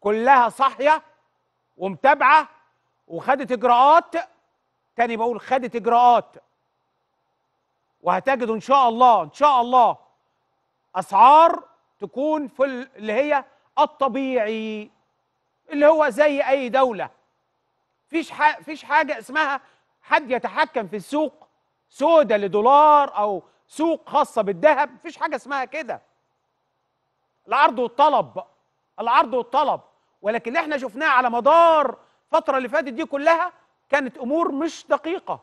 كلها صاحيه ومتابعه وخدت اجراءات تاني بقول خدت اجراءات وهتجدوا ان شاء الله ان شاء الله اسعار تكون في اللي هي الطبيعي اللي هو زي اي دوله فيش فيش حاجه اسمها حد يتحكم في السوق سودا لدولار او سوق خاصه بالذهب مفيش حاجه اسمها كده العرض والطلب العرض والطلب ولكن اللي احنا شفناه على مدار الفتره اللي فاتت دي كلها كانت امور مش دقيقه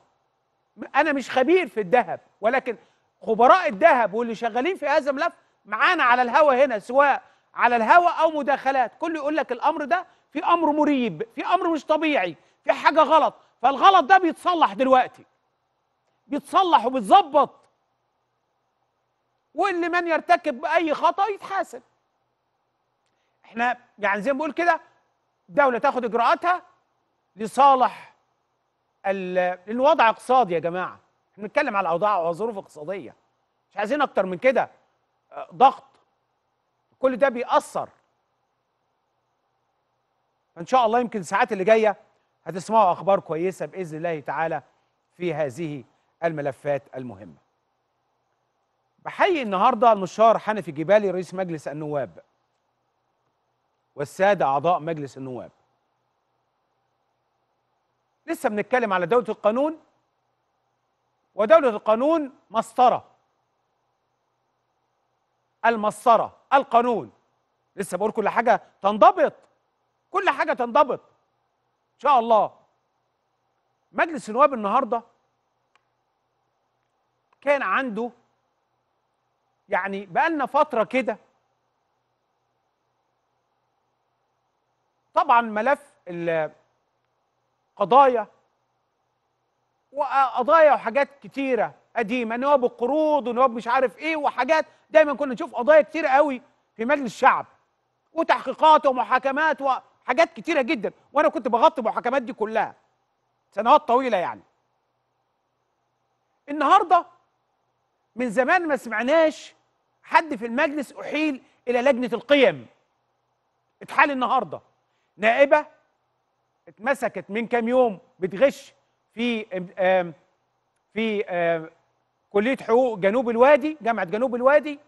انا مش خبير في الذهب ولكن خبراء الذهب واللي شغالين في هذا الملف معانا على الهوا هنا سواء على الهوا او مداخلات كله يقول لك الامر ده في امر مريب في امر مش طبيعي في حاجه غلط فالغلط ده بيتصلح دلوقتي بيتصلح وبيتظبط واللي من يرتكب باي خطا يتحاسب احنا يعني زي ما بقول كده الدوله تاخد اجراءاتها لصالح الوضع اقتصادي يا جماعه احنا بنتكلم على اوضاع وظروف اقتصاديه مش عايزين اكتر من كده ضغط كل ده بيأثر فإن شاء الله يمكن الساعات اللي جاية هتسمعوا أخبار كويسة بإذن الله تعالى في هذه الملفات المهمة بحيي النهاردة المشار حنفي جبالي رئيس مجلس النواب والسادة أعضاء مجلس النواب لسه بنتكلم على دولة القانون ودولة القانون مسطرة المسطرة القانون لسه بقول كل حاجة تنضبط كل حاجة تنضبط إن شاء الله مجلس النواب النهاردة كان عنده يعني بقالنا فترة كده طبعا ملف القضايا وقضايا وحاجات كتيرة قديمة نواب القروض ونواب مش عارف ايه وحاجات دايما كنا نشوف قضايا كتير قوي في مجلس الشعب وتحقيقات ومحاكمات وحاجات كتيره جدا وانا كنت بغطي المحاكمات دي كلها سنوات طويله يعني النهارده من زمان ما سمعناش حد في المجلس احيل الى لجنه القيم اتحال النهارده نائبه اتمسكت من كام يوم بتغش في في كليه حقوق جنوب الوادي جامعه جنوب الوادي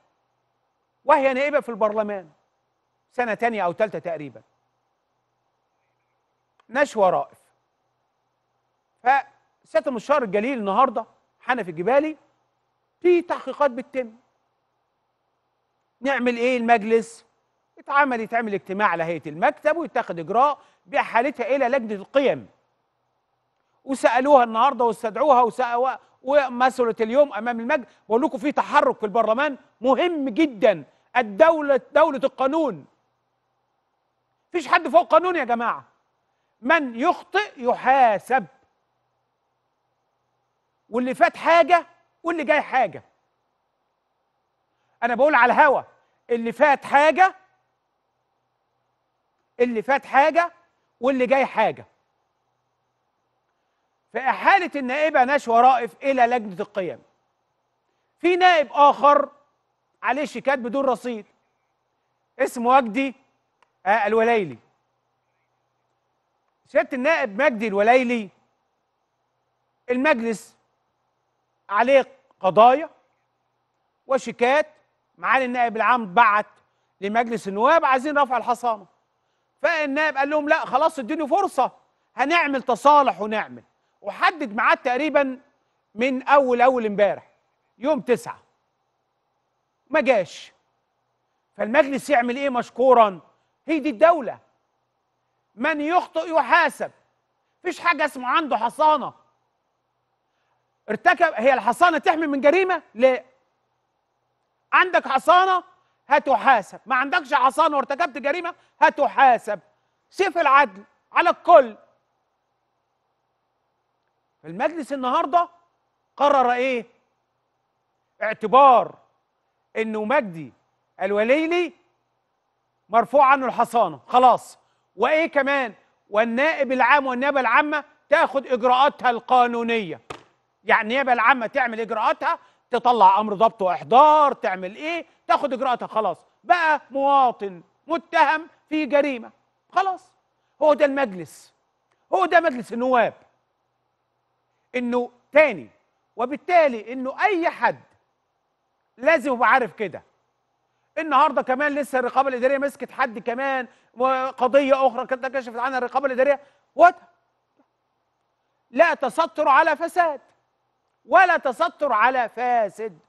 وهي نائبه في البرلمان سنه تانية او ثالثه تقريبا نشوه رائف فسياده الشهر الجليل النهارده حنفي الجبالي في تحقيقات بتتم نعمل ايه المجلس اتعمل يتعمل اجتماع على هيئه المكتب ويتخذ اجراء بحالتها الى لجنه القيم وسالوها النهارده واستدعوها ومثلت اليوم امام المجد بقول لكم في تحرك في البرلمان مهم جدا الدوله دوله القانون مفيش حد فوق قانون يا جماعه من يخطئ يحاسب واللي فات حاجه واللي جاي حاجه انا بقول على الهوا اللي فات حاجه اللي فات حاجه واللي جاي حاجه بإحالة النائبة نشوى رائف إلى لجنة القيم في نائب آخر عليه شيكات بدون رصيد اسمه وجدي آه، الوليلي سيادة النائب مجدي الوليلي المجلس عليه قضايا وشيكات معالي النائب العام بعت لمجلس النواب عايزين رفع الحصانه فالنائب قال لهم لا خلاص اديني فرصه هنعمل تصالح ونعمل وحدد ميعاد تقريبا من اول اول امبارح يوم تسعة ما جاش فالمجلس يعمل ايه مشكورا هي دي الدولة من يخطئ يحاسب مفيش حاجة اسمها عنده حصانة ارتكب هي الحصانة تحمي من جريمة لا عندك حصانة هتحاسب ما عندكش حصانة وارتكبت جريمة هتحاسب سيف العدل على الكل المجلس النهارده قرر ايه اعتبار انه مجدي الوليلي مرفوع عنه الحصانه خلاص وايه كمان والنائب العام والنيابه العامه تاخد اجراءاتها القانونيه يعني النيابه العامه تعمل اجراءاتها تطلع امر ضبط واحضار تعمل ايه تاخد اجراءاتها خلاص بقى مواطن متهم في جريمه خلاص هو ده المجلس هو ده مجلس النواب انه تاني وبالتالي انه اي حد لازم يبقى عارف كده النهارده كمان لسه الرقابه الاداريه مسكت حد كمان قضيه اخرى كانت كشفت عنها الرقابه الاداريه وات لا تستر على فساد ولا تستر على فاسد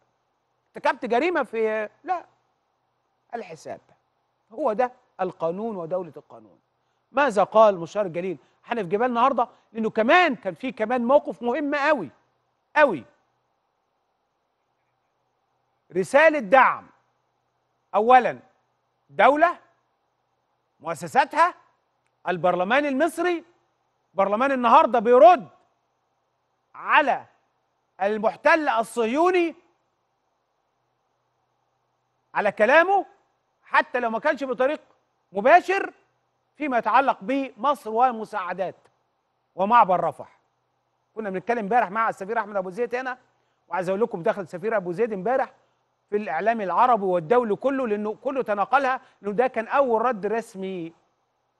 ارتكبت جريمه في لا الحساب هو ده القانون ودوله القانون ماذا قال مشار الجليل حنف جبال النهارده لانه كمان كان في كمان موقف مهم قوي قوي رساله دعم اولا دوله مؤسساتها البرلمان المصري برلمان النهارده بيرد على المحتل الصهيوني على كلامه حتى لو ما كانش بطريق مباشر فيما يتعلق بمصر ومساعدات ومعبر رفح كنا بنتكلم امبارح مع السفير احمد ابو زيد هنا وعايز اقول لكم دخل السفير ابو زيد امبارح في الاعلام العربي والدولي كله لانه كله تناقلها انه ده كان اول رد رسمي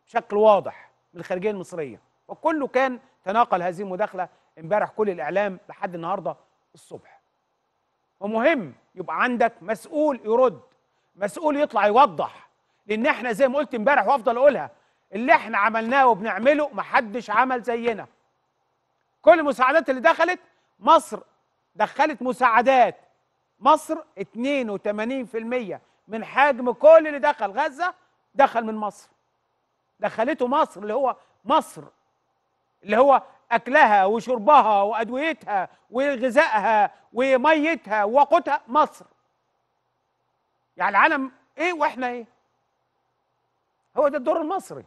بشكل واضح من الخارجيه المصريه وكله كان تناقل هذه المداخله امبارح كل الاعلام لحد النهارده الصبح ومهم يبقى عندك مسؤول يرد مسؤول يطلع يوضح لان احنا زي ما قلت امبارح وافضل اقولها اللي احنا عملناه وبنعمله محدش عمل زينا كل المساعدات اللي دخلت مصر دخلت مساعدات مصر 82% من حجم كل اللي دخل غزة دخل من مصر دخلته مصر اللي هو مصر اللي هو أكلها وشربها وأدويتها وغذائها وميتها وقوتها مصر يعني العالم إيه وإحنا إيه هو ده الدور المصري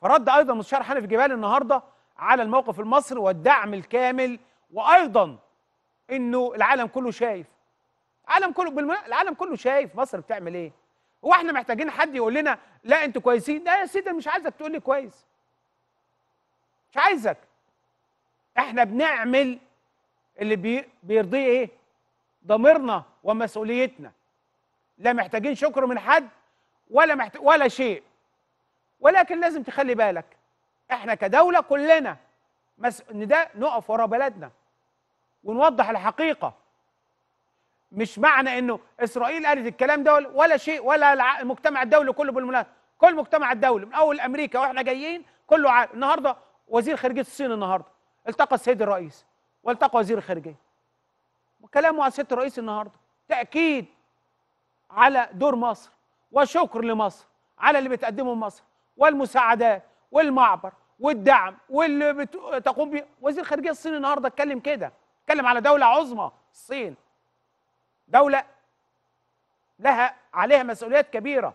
فرد ايضا مستشار حنفي جبال النهارده على الموقف المصري والدعم الكامل وايضا انه العالم كله شايف العالم كله بالم... العالم كله شايف مصر بتعمل ايه هو احنا محتاجين حد يقول لنا لا انتوا كويسين لا يا سيدي مش عايزك تقول لي كويس مش عايزك احنا بنعمل اللي بي... بيرضيه ايه ضميرنا ومسؤوليتنا لا محتاجين شكر من حد ولا محت... ولا شيء ولكن لازم تخلي بالك احنا كدوله كلنا مس... ان ده نقف ورا بلدنا ونوضح الحقيقه مش معنى انه اسرائيل قالت الكلام ده ولا شيء ولا المجتمع الدولي كله بالمناسبه كل المجتمع الدولي من اول امريكا واحنا جايين كله عارف النهارده وزير خارجيه الصين النهارده التقى السيد الرئيس والتقى وزير الخارجيه وكلامه على السيد الرئيس النهارده تاكيد على دور مصر وشكر لمصر على اللي بتقدمه مصر والمساعدات والمعبر والدعم واللي بتقوم به وزير خارجيه الصين النهارده اتكلم كده اتكلم على دوله عظمى الصين دوله لها عليها مسؤوليات كبيره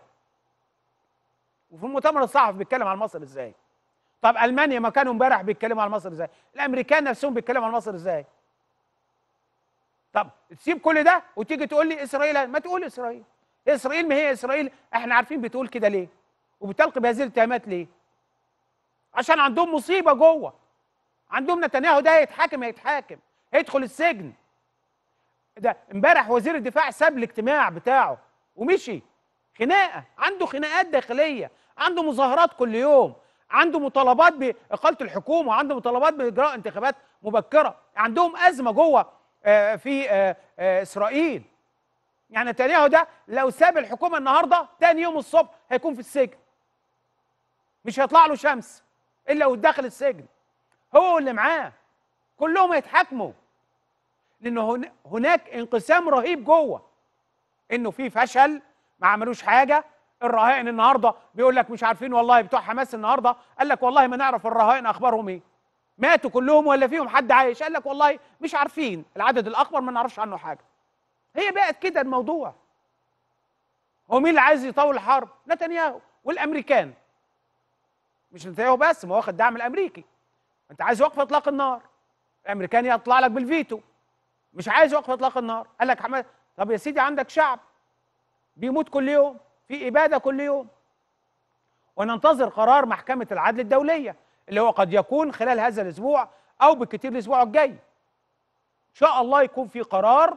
وفي المؤتمر الصحفي بيتكلم على مصر ازاي طب المانيا ما كانوا امبارح بيتكلموا على مصر ازاي الامريكان نفسهم بيتكلموا على مصر ازاي طب تسيب كل ده وتيجي تقول لي اسرائيل ما تقول اسرائيل اسرائيل ما هي اسرائيل احنا عارفين بتقول كده ليه وبتلقي بهذه الاتهامات ليه؟ عشان عندهم مصيبه جوه عندهم نتنياهو ده هيتحاكم هيتحاكم هيدخل السجن ده امبارح وزير الدفاع ساب الاجتماع بتاعه ومشي خناقه عنده خناقات داخليه عنده مظاهرات كل يوم عنده مطالبات باقاله الحكومه وعنده مطالبات باجراء انتخابات مبكره عندهم ازمه جوه آه، في آه، آه، اسرائيل يعني نتنياهو ده لو ساب الحكومه النهارده تاني يوم الصبح هيكون في السجن مش هيطلع له شمس الا وداخل السجن هو واللي معاه كلهم هيتحاكموا لان هناك انقسام رهيب جوه انه في فشل ما عملوش حاجه الرهائن النهارده بيقول لك مش عارفين والله بتوع حماس النهارده قال لك والله ما نعرف الرهائن اخبارهم ايه ماتوا كلهم ولا فيهم حد عايش قال لك والله مش عارفين العدد الاكبر ما نعرفش عنه حاجه هي بقت كده الموضوع هو مين اللي عايز يطول الحرب نتنياهو والامريكان مش نتنياهو بس ما هو واخد دعم الامريكي انت عايز وقف اطلاق النار الامريكان يطلع لك بالفيتو مش عايز وقف اطلاق النار قال لك حماد طب يا سيدي عندك شعب بيموت كل يوم في اباده كل يوم وننتظر قرار محكمه العدل الدوليه اللي هو قد يكون خلال هذا الاسبوع او بالكثير الاسبوع الجاي ان شاء الله يكون في قرار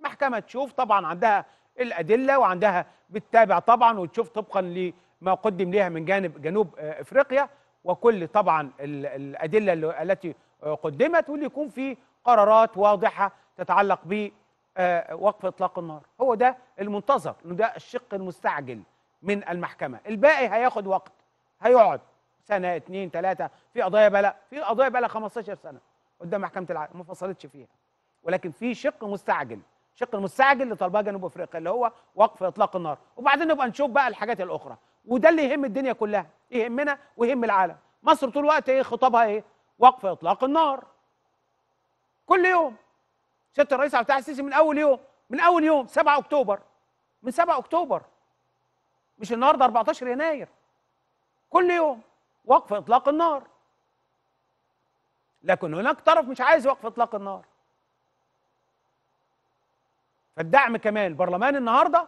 محكمه تشوف طبعا عندها الادله وعندها بتتابع طبعا وتشوف طبقا ل ما قدم لها من جانب جنوب آه، افريقيا وكل طبعا الادله التي آه، قدمت واللي يكون في قرارات واضحه تتعلق ب آه، وقف اطلاق النار هو ده المنتظر ده الشق المستعجل من المحكمه الباقي هياخد وقت هيقعد سنه اثنين ثلاثه في قضايا بلا في قضايا بلا 15 سنه قدام محكمه العدل ما فصلتش فيها ولكن في شق مستعجل شق المستعجل اللي جنوب افريقيا اللي هو وقف اطلاق النار وبعدين نبقى نشوف بقى الحاجات الاخرى وده اللي يهم الدنيا كلها يهمنا ويهم العالم مصر طول الوقت ايه خطابها ايه وقف اطلاق النار كل يوم سياده الرئيس عبد الفتاح السيسي من اول يوم من اول يوم 7 اكتوبر من 7 اكتوبر مش النهارده 14 يناير كل يوم وقف اطلاق النار لكن هناك طرف مش عايز وقف اطلاق النار فالدعم كمان البرلمان النهارده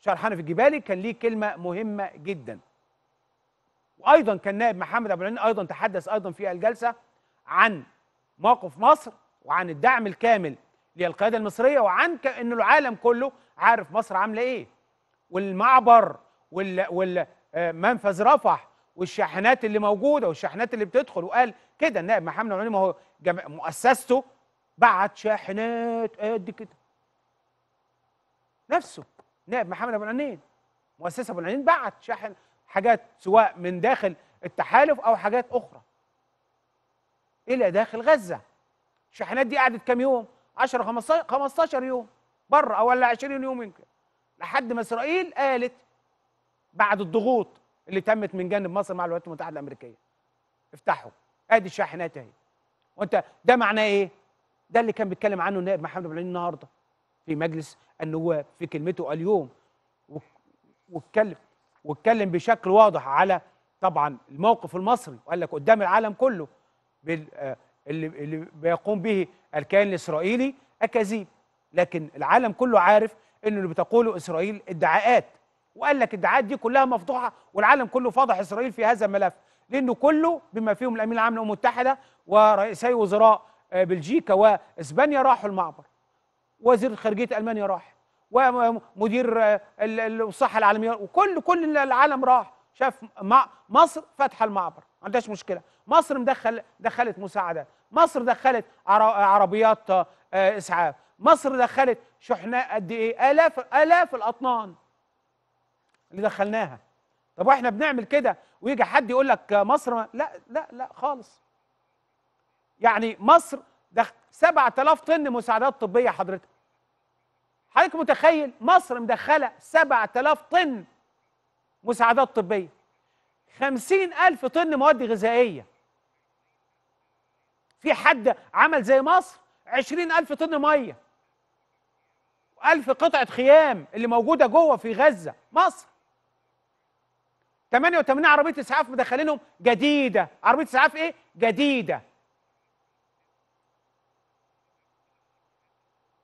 شرحانة في الجبالي كان ليه كلمة مهمة جدا وأيضا كان نائب محمد أبو العنين أيضا تحدث أيضا في الجلسة عن موقف مصر وعن الدعم الكامل للقيادة المصرية وعن أن العالم كله عارف مصر عاملة إيه والمعبر والمنفذ آه، رفح والشاحنات اللي موجوده والشاحنات اللي بتدخل وقال كده النائب محمد عبد ما هو مؤسسته بعت شاحنات قد كده نفسه نائب محمد ابو العينين مؤسسه ابو العينين بعت شاحن حاجات سواء من داخل التحالف او حاجات اخرى الى داخل غزه الشاحنات دي قعدت كام يوم 10 15 يوم بره او ولا 20 يوم يمكن لحد ما اسرائيل قالت بعد الضغوط اللي تمت من جانب مصر مع الولايات المتحده الامريكيه افتحوا ادي الشاحنات اهي وانت ده معناه ايه ده اللي كان بيتكلم عنه النائب محمد ابو العيني النهارده في مجلس النواب في كلمته اليوم واتكلم واتكلم بشكل واضح على طبعا الموقف المصري وقال لك قدام العالم كله آه، اللي بيقوم به الكيان الاسرائيلي اكاذيب لكن العالم كله عارف ان اللي بتقوله اسرائيل ادعاءات وقال لك الادعاءات دي كلها مفضوحه والعالم كله فضح اسرائيل في هذا الملف لانه كله بما فيهم الامين العام للامم المتحده ورئيسي وزراء آه، بلجيكا واسبانيا راحوا المعبر وزير خارجيه المانيا راح ومدير آه، الصحه العالميه وكل كل العالم راح شاف مصر فاتحه المعبر ما عندهاش مشكله مصر مدخل دخلت مساعدات مصر دخلت عربيات آه، اسعاف مصر دخلت شحناء قد ايه الاف الاف الاطنان اللي دخلناها طب واحنا بنعمل كده ويجي حد يقول لك مصر ما لا لا لا خالص يعني مصر دخ 7000 طن مساعدات طبيه حضرتك حضرتك متخيل مصر مدخله 7000 طن مساعدات طبيه 50000 طن مواد غذائيه في حد عمل زي مصر 20000 طن ميه و1000 قطعه خيام اللي موجوده جوه في غزه مصر 88 عربيه اسعاف مدخلينهم جديده عربيه اسعاف ايه جديده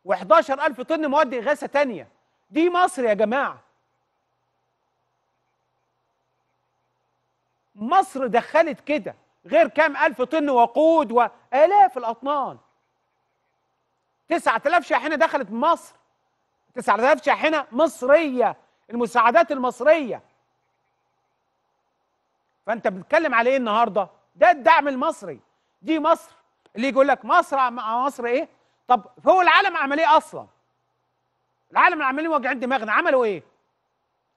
و11000 طن مواد إغاثة تانية دي مصر يا جماعة مصر دخلت كده غير كام ألف طن وقود وآلاف الأطنان 9000 شاحنة دخلت مصر 9000 شاحنة مصرية المساعدات المصرية فأنت بتتكلم على إيه النهاردة؟ ده الدعم المصري دي مصر اللي يقول لك مصر مع مصر إيه؟ طب هو العالم عمل ايه اصلا العالم عمالين واجعين دماغنا عملوا ايه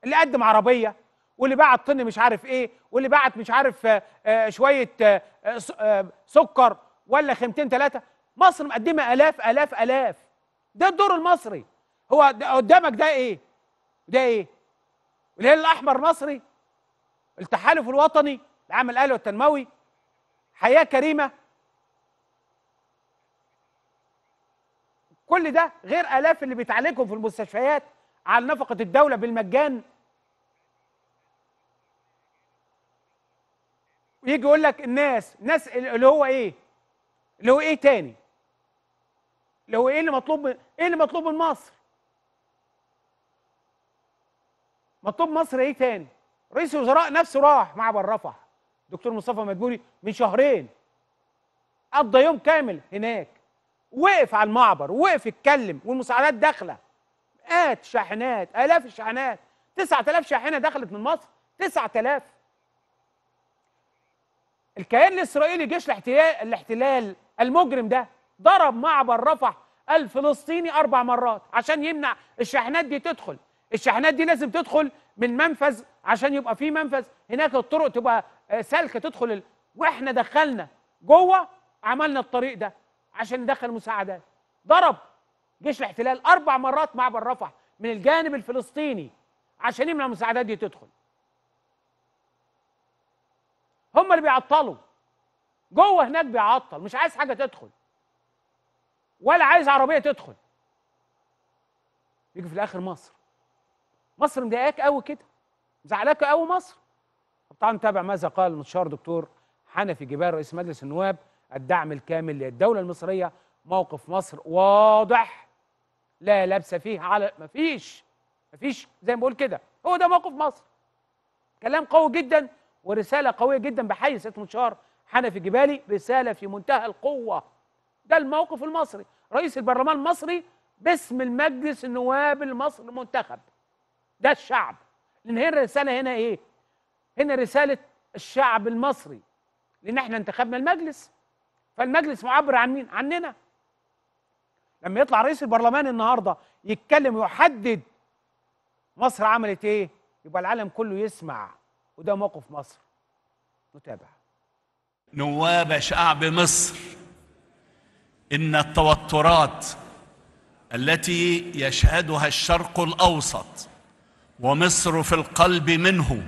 اللي قدم عربيه واللي بعت طن مش عارف ايه واللي بعت مش عارف آه، آه، شويه آه، سكر ولا خيمتين ثلاثه مصر مقدمه الاف الاف الاف ده الدور المصري هو قدامك ده ايه ده ايه الهلال الاحمر المصري التحالف الوطني العام الاهلي والتنموي حياه كريمه كل ده غير آلاف اللي بيتعالجهم في المستشفيات على نفقة الدولة بالمجان يجي يقول لك الناس ناس اللي هو ايه اللي هو ايه تاني اللي هو ايه اللي مطلوب من ايه اللي مطلوب من مصر مطلوب مصر ايه تاني رئيس الوزراء نفسه راح معبر رفح دكتور مصطفى مدبولي من شهرين قضى يوم كامل هناك وقف على المعبر وقف اتكلم والمساعدات داخله مئات شاحنات آلاف الشاحنات 9000 شاحنه دخلت من مصر 9000 الكيان الاسرائيلي جيش الاحتلال الاحتلال المجرم ده ضرب معبر رفح الفلسطيني اربع مرات عشان يمنع الشاحنات دي تدخل الشاحنات دي لازم تدخل من منفذ عشان يبقى في منفذ هناك الطرق تبقى آه، سالكه تدخل ال... واحنا دخلنا جوه عملنا الطريق ده عشان يدخل مساعدات ضرب جيش الاحتلال اربع مرات معبر رفح من الجانب الفلسطيني عشان يمنع المساعدات دي تدخل هم اللي بيعطلوا جوه هناك بيعطل مش عايز حاجه تدخل ولا عايز عربيه تدخل يجي في الاخر مصر مصر مضايقاك قوي كده مزعلاك قوي مصر طبعا تابع ماذا قال المستشار دكتور حنفي جبار رئيس مجلس النواب الدعم الكامل للدولة المصرية موقف مصر واضح لا لبس فيه على مفيش مفيش زي ما بقول كده هو ده موقف مصر كلام قوي جدا ورسالة قوية جدا بحي سيد منشار حنفي جبالي رسالة في منتهى القوة ده الموقف المصري رئيس البرلمان المصري باسم المجلس النواب المصري المنتخب ده الشعب لان هنا الرسالة هنا ايه هنا رسالة الشعب المصري لان احنا انتخبنا المجلس فالمجلس معبر عن مين؟ عننا لما يطلع رئيس البرلمان النهارده يتكلم ويحدد مصر عملت ايه؟ يبقى العالم كله يسمع وده موقف مصر نتابع نواب شعب مصر ان التوترات التي يشهدها الشرق الاوسط ومصر في القلب منه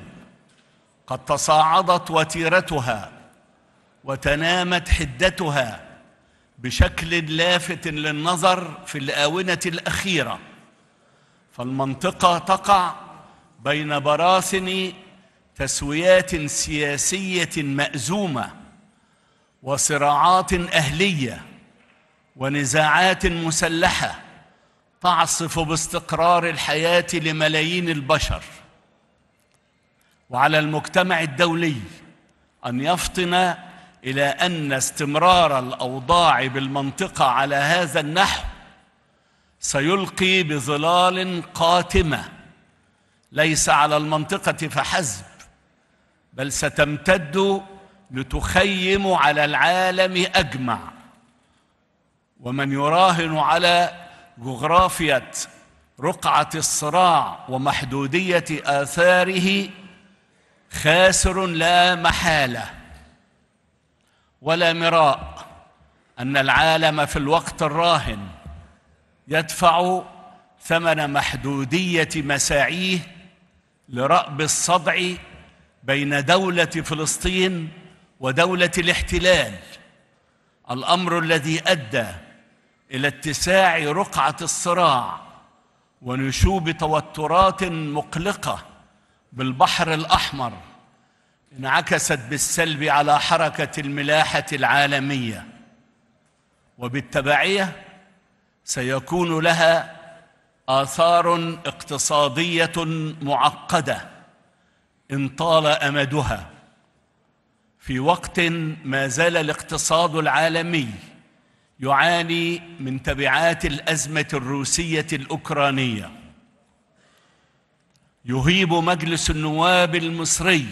قد تصاعدت وتيرتها وتنامت حدتها بشكل لافت للنظر في الآونة الأخيرة فالمنطقة تقع بين براثن تسويات سياسية مأزومة وصراعات أهلية ونزاعات مسلحة تعصف باستقرار الحياة لملايين البشر وعلى المجتمع الدولي أن يفطن إلى أن استمرار الأوضاع بالمنطقة على هذا النحو سيلقي بظلال قاتمة ليس على المنطقة فحسب بل ستمتد لتخيم على العالم أجمع ومن يراهن على جغرافية رقعة الصراع ومحدودية آثاره خاسر لا محاله ولا مراء ان العالم في الوقت الراهن يدفع ثمن محدوديه مساعيه لرأب الصدع بين دوله فلسطين ودوله الاحتلال الامر الذي ادى الى اتساع رقعه الصراع ونشوب توترات مقلقه بالبحر الاحمر انعكست بالسلب على حركه الملاحه العالميه وبالتبعيه سيكون لها آثار اقتصادية معقدة إن طال أمدها في وقت ما زال الاقتصاد العالمي يعاني من تبعات الأزمة الروسية الأوكرانية يهيب مجلس النواب المصري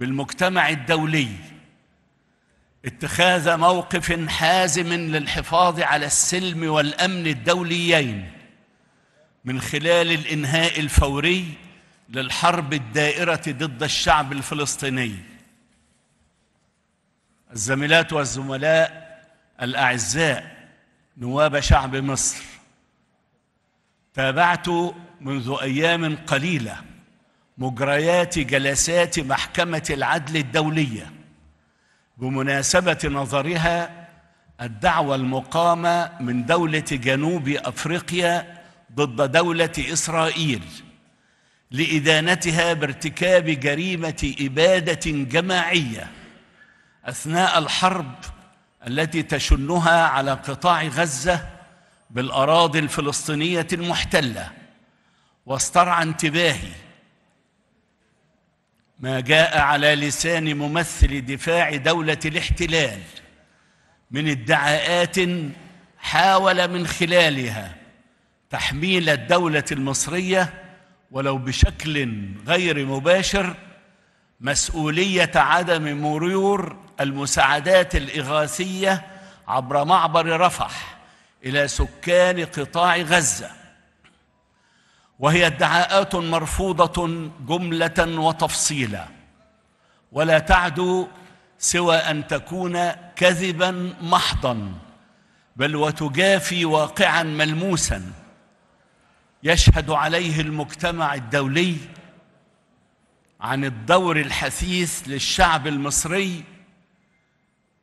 بالمجتمع الدولي اتخاذ موقف حازم للحفاظ على السلم والامن الدوليين من خلال الانهاء الفوري للحرب الدائره ضد الشعب الفلسطيني الزميلات والزملاء الاعزاء نواب شعب مصر تابعت منذ ايام قليله مجريات جلسات محكمة العدل الدولية بمناسبة نظرها الدعوة المقامة من دولة جنوب أفريقيا ضد دولة إسرائيل لإدانتها بارتكاب جريمة إبادة جماعية أثناء الحرب التي تشنها على قطاع غزة بالأراضي الفلسطينية المحتلة واسترعى انتباهي ما جاء على لسان ممثل دفاع دولة الاحتلال من ادعاءات حاول من خلالها تحميل الدولة المصرية ولو بشكل غير مباشر مسؤولية عدم مرور المساعدات الإغاثية عبر معبر رفح إلى سكان قطاع غزة وهي ادعاءات مرفوضه جمله وتفصيلا ولا تعدو سوى ان تكون كذبا محضا بل وتجافي واقعا ملموسا يشهد عليه المجتمع الدولي عن الدور الحثيث للشعب المصري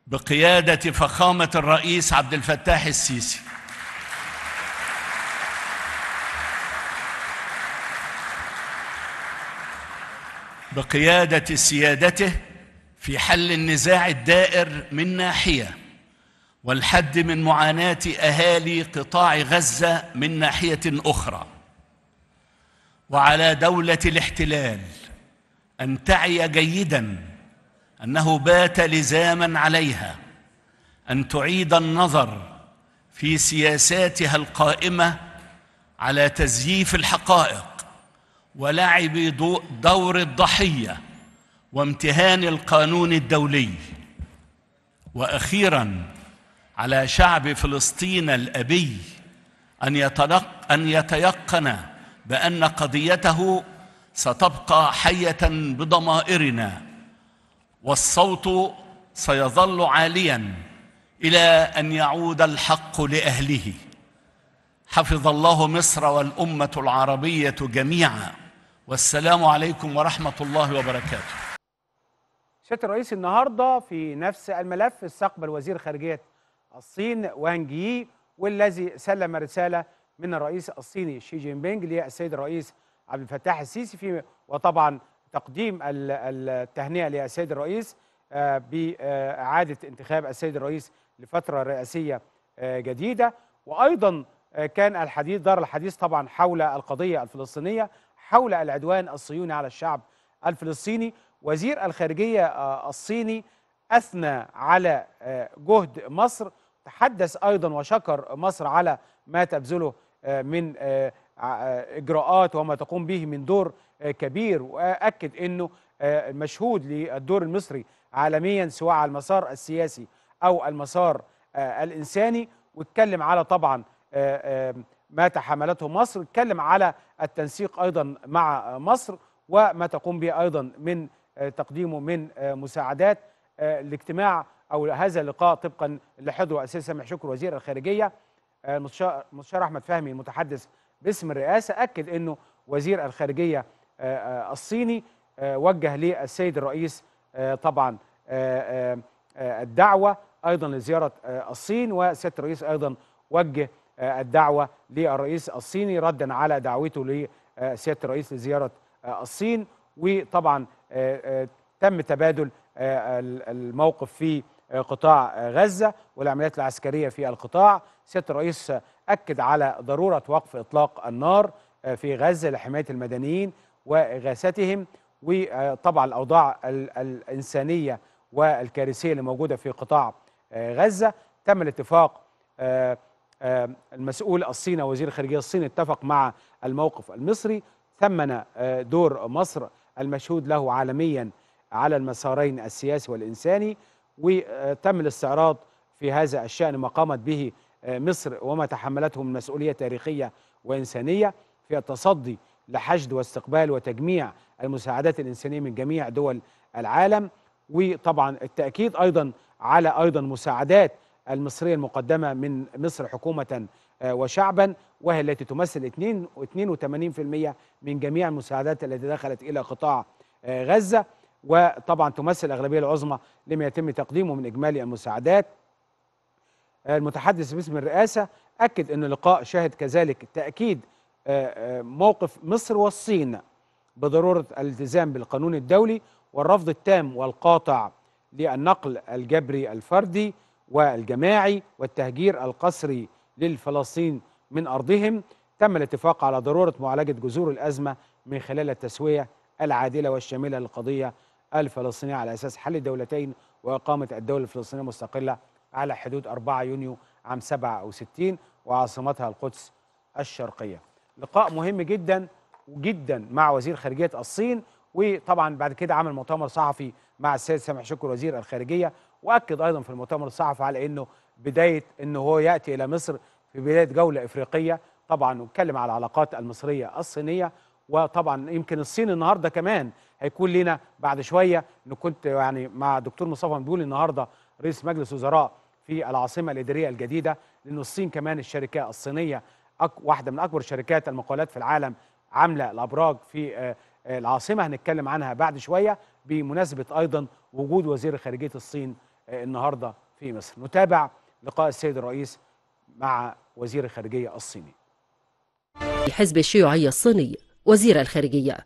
بقياده فخامه الرئيس عبد الفتاح السيسي بقياده سيادته في حل النزاع الدائر من ناحيه والحد من معاناه اهالي قطاع غزه من ناحيه اخرى وعلى دوله الاحتلال ان تعي جيدا انه بات لزاما عليها ان تعيد النظر في سياساتها القائمه على تزييف الحقائق ولعب دور الضحية وامتهان القانون الدولي وأخيرا على شعب فلسطين الأبي أن, يتلق أن يتيقن بأن قضيته ستبقى حية بضمائرنا والصوت سيظل عاليا إلى أن يعود الحق لأهله حفظ الله مصر والأمة العربية جميعاً والسلام عليكم ورحمة الله وبركاته سيادة الرئيس النهاردة في نفس الملف استقبل وزير خارجية الصين وانج يي والذي سلم رسالة من الرئيس الصيني شي جين بينج للسيد الرئيس عبد الفتاح السيسي في وطبعا تقديم التهنئة للسيد الرئيس آه، بإعادة انتخاب السيد الرئيس لفترة رئاسية آه، جديدة وأيضا آه، كان الحديث دار الحديث طبعا حول القضية الفلسطينية حول العدوان الصهيوني على الشعب الفلسطيني وزير الخارجية آه، الصيني أثنى على آه، جهد مصر تحدث أيضا وشكر مصر على ما تبذله آه، من إجراءات وما تقوم به من دور كبير وأكد أنه مشهود للدور المصري عالميا سواء على المسار السياسي أو المسار الإنساني واتكلم على طبعا ما تحملته مصر اتكلم على التنسيق أيضا مع مصر وما تقوم به أيضا من آه، تقديمه من آه، مساعدات آه، الاجتماع أو هذا اللقاء طبقا لحضره السيد سامح شكر وزير الخارجية المستشار أحمد فهمي المتحدث باسم الرئاسة أكد أنه وزير الخارجية الصيني وجه للسيد الرئيس طبعا الدعوة أيضا لزيارة الصين وسيادة الرئيس أيضا وجه الدعوه للرئيس الصيني ردا على دعوته لسياده الرئيس لزياره الصين وطبعا آه، آه، تم تبادل آه، الموقف في قطاع غزه والعمليات العسكريه في القطاع سياده الرئيس اكد على ضروره وقف اطلاق النار في غزه لحمايه المدنيين واغاثتهم وطبعا الاوضاع الانسانيه والكارثيه اللي موجوده في قطاع غزه تم الاتفاق المسؤول الصيني وزير الخارجيه الصيني اتفق مع الموقف المصري ثمن آه، دور مصر المشهود له عالميا على المسارين السياسي والانساني وتم الاستعراض في هذا الشان ما قامت به آه، مصر وما تحملته من مسؤوليه تاريخيه وانسانيه في التصدي لحشد واستقبال وتجميع المساعدات الانسانيه من جميع دول العالم وطبعا التاكيد ايضا على ايضا مساعدات المصرية المقدمة من مصر حكومة آه، وشعبا وهي التي تمثل 82% من جميع المساعدات التي دخلت إلى قطاع آه، غزة وطبعا تمثل الأغلبية العظمى لما يتم تقديمه من إجمالي المساعدات آه، المتحدث باسم الرئاسة أكد أن اللقاء شهد كذلك تأكيد موقف مصر والصين بضرورة الالتزام بالقانون الدولي والرفض التام والقاطع للنقل الجبري الفردي والجماعي والتهجير القسري للفلسطين من أرضهم تم الاتفاق على ضرورة معالجة جذور الأزمة من خلال التسوية العادلة والشاملة للقضية الفلسطينية على أساس حل الدولتين وإقامة الدولة الفلسطينية المستقلة على حدود 4 يونيو عام 67 وعاصمتها القدس الشرقية لقاء مهم جدا جدا مع وزير خارجية الصين وطبعا بعد كده عمل مؤتمر صحفي مع السيد سامح شكر وزير الخارجية واكد ايضا في المؤتمر الصحفي على انه بدايه انه هو ياتي الى مصر في بدايه جوله افريقيه طبعا واتكلم على العلاقات المصريه الصينيه وطبعا يمكن الصين النهارده كمان هيكون لنا بعد شويه ان كنت يعني مع دكتور مصطفى مدبولي النهارده رئيس مجلس وزراء في العاصمه الاداريه الجديده لان الصين كمان الشركه الصينيه واحده من اكبر شركات المقاولات في العالم عامله الابراج في آه، آه، العاصمه هنتكلم عنها بعد شويه بمناسبه ايضا وجود وزير خارجيه الصين آه، النهارده في مصر نتابع لقاء السيد الرئيس مع وزير الخارجية الصيني الحزب الشيوعي الصيني وزير الخارجية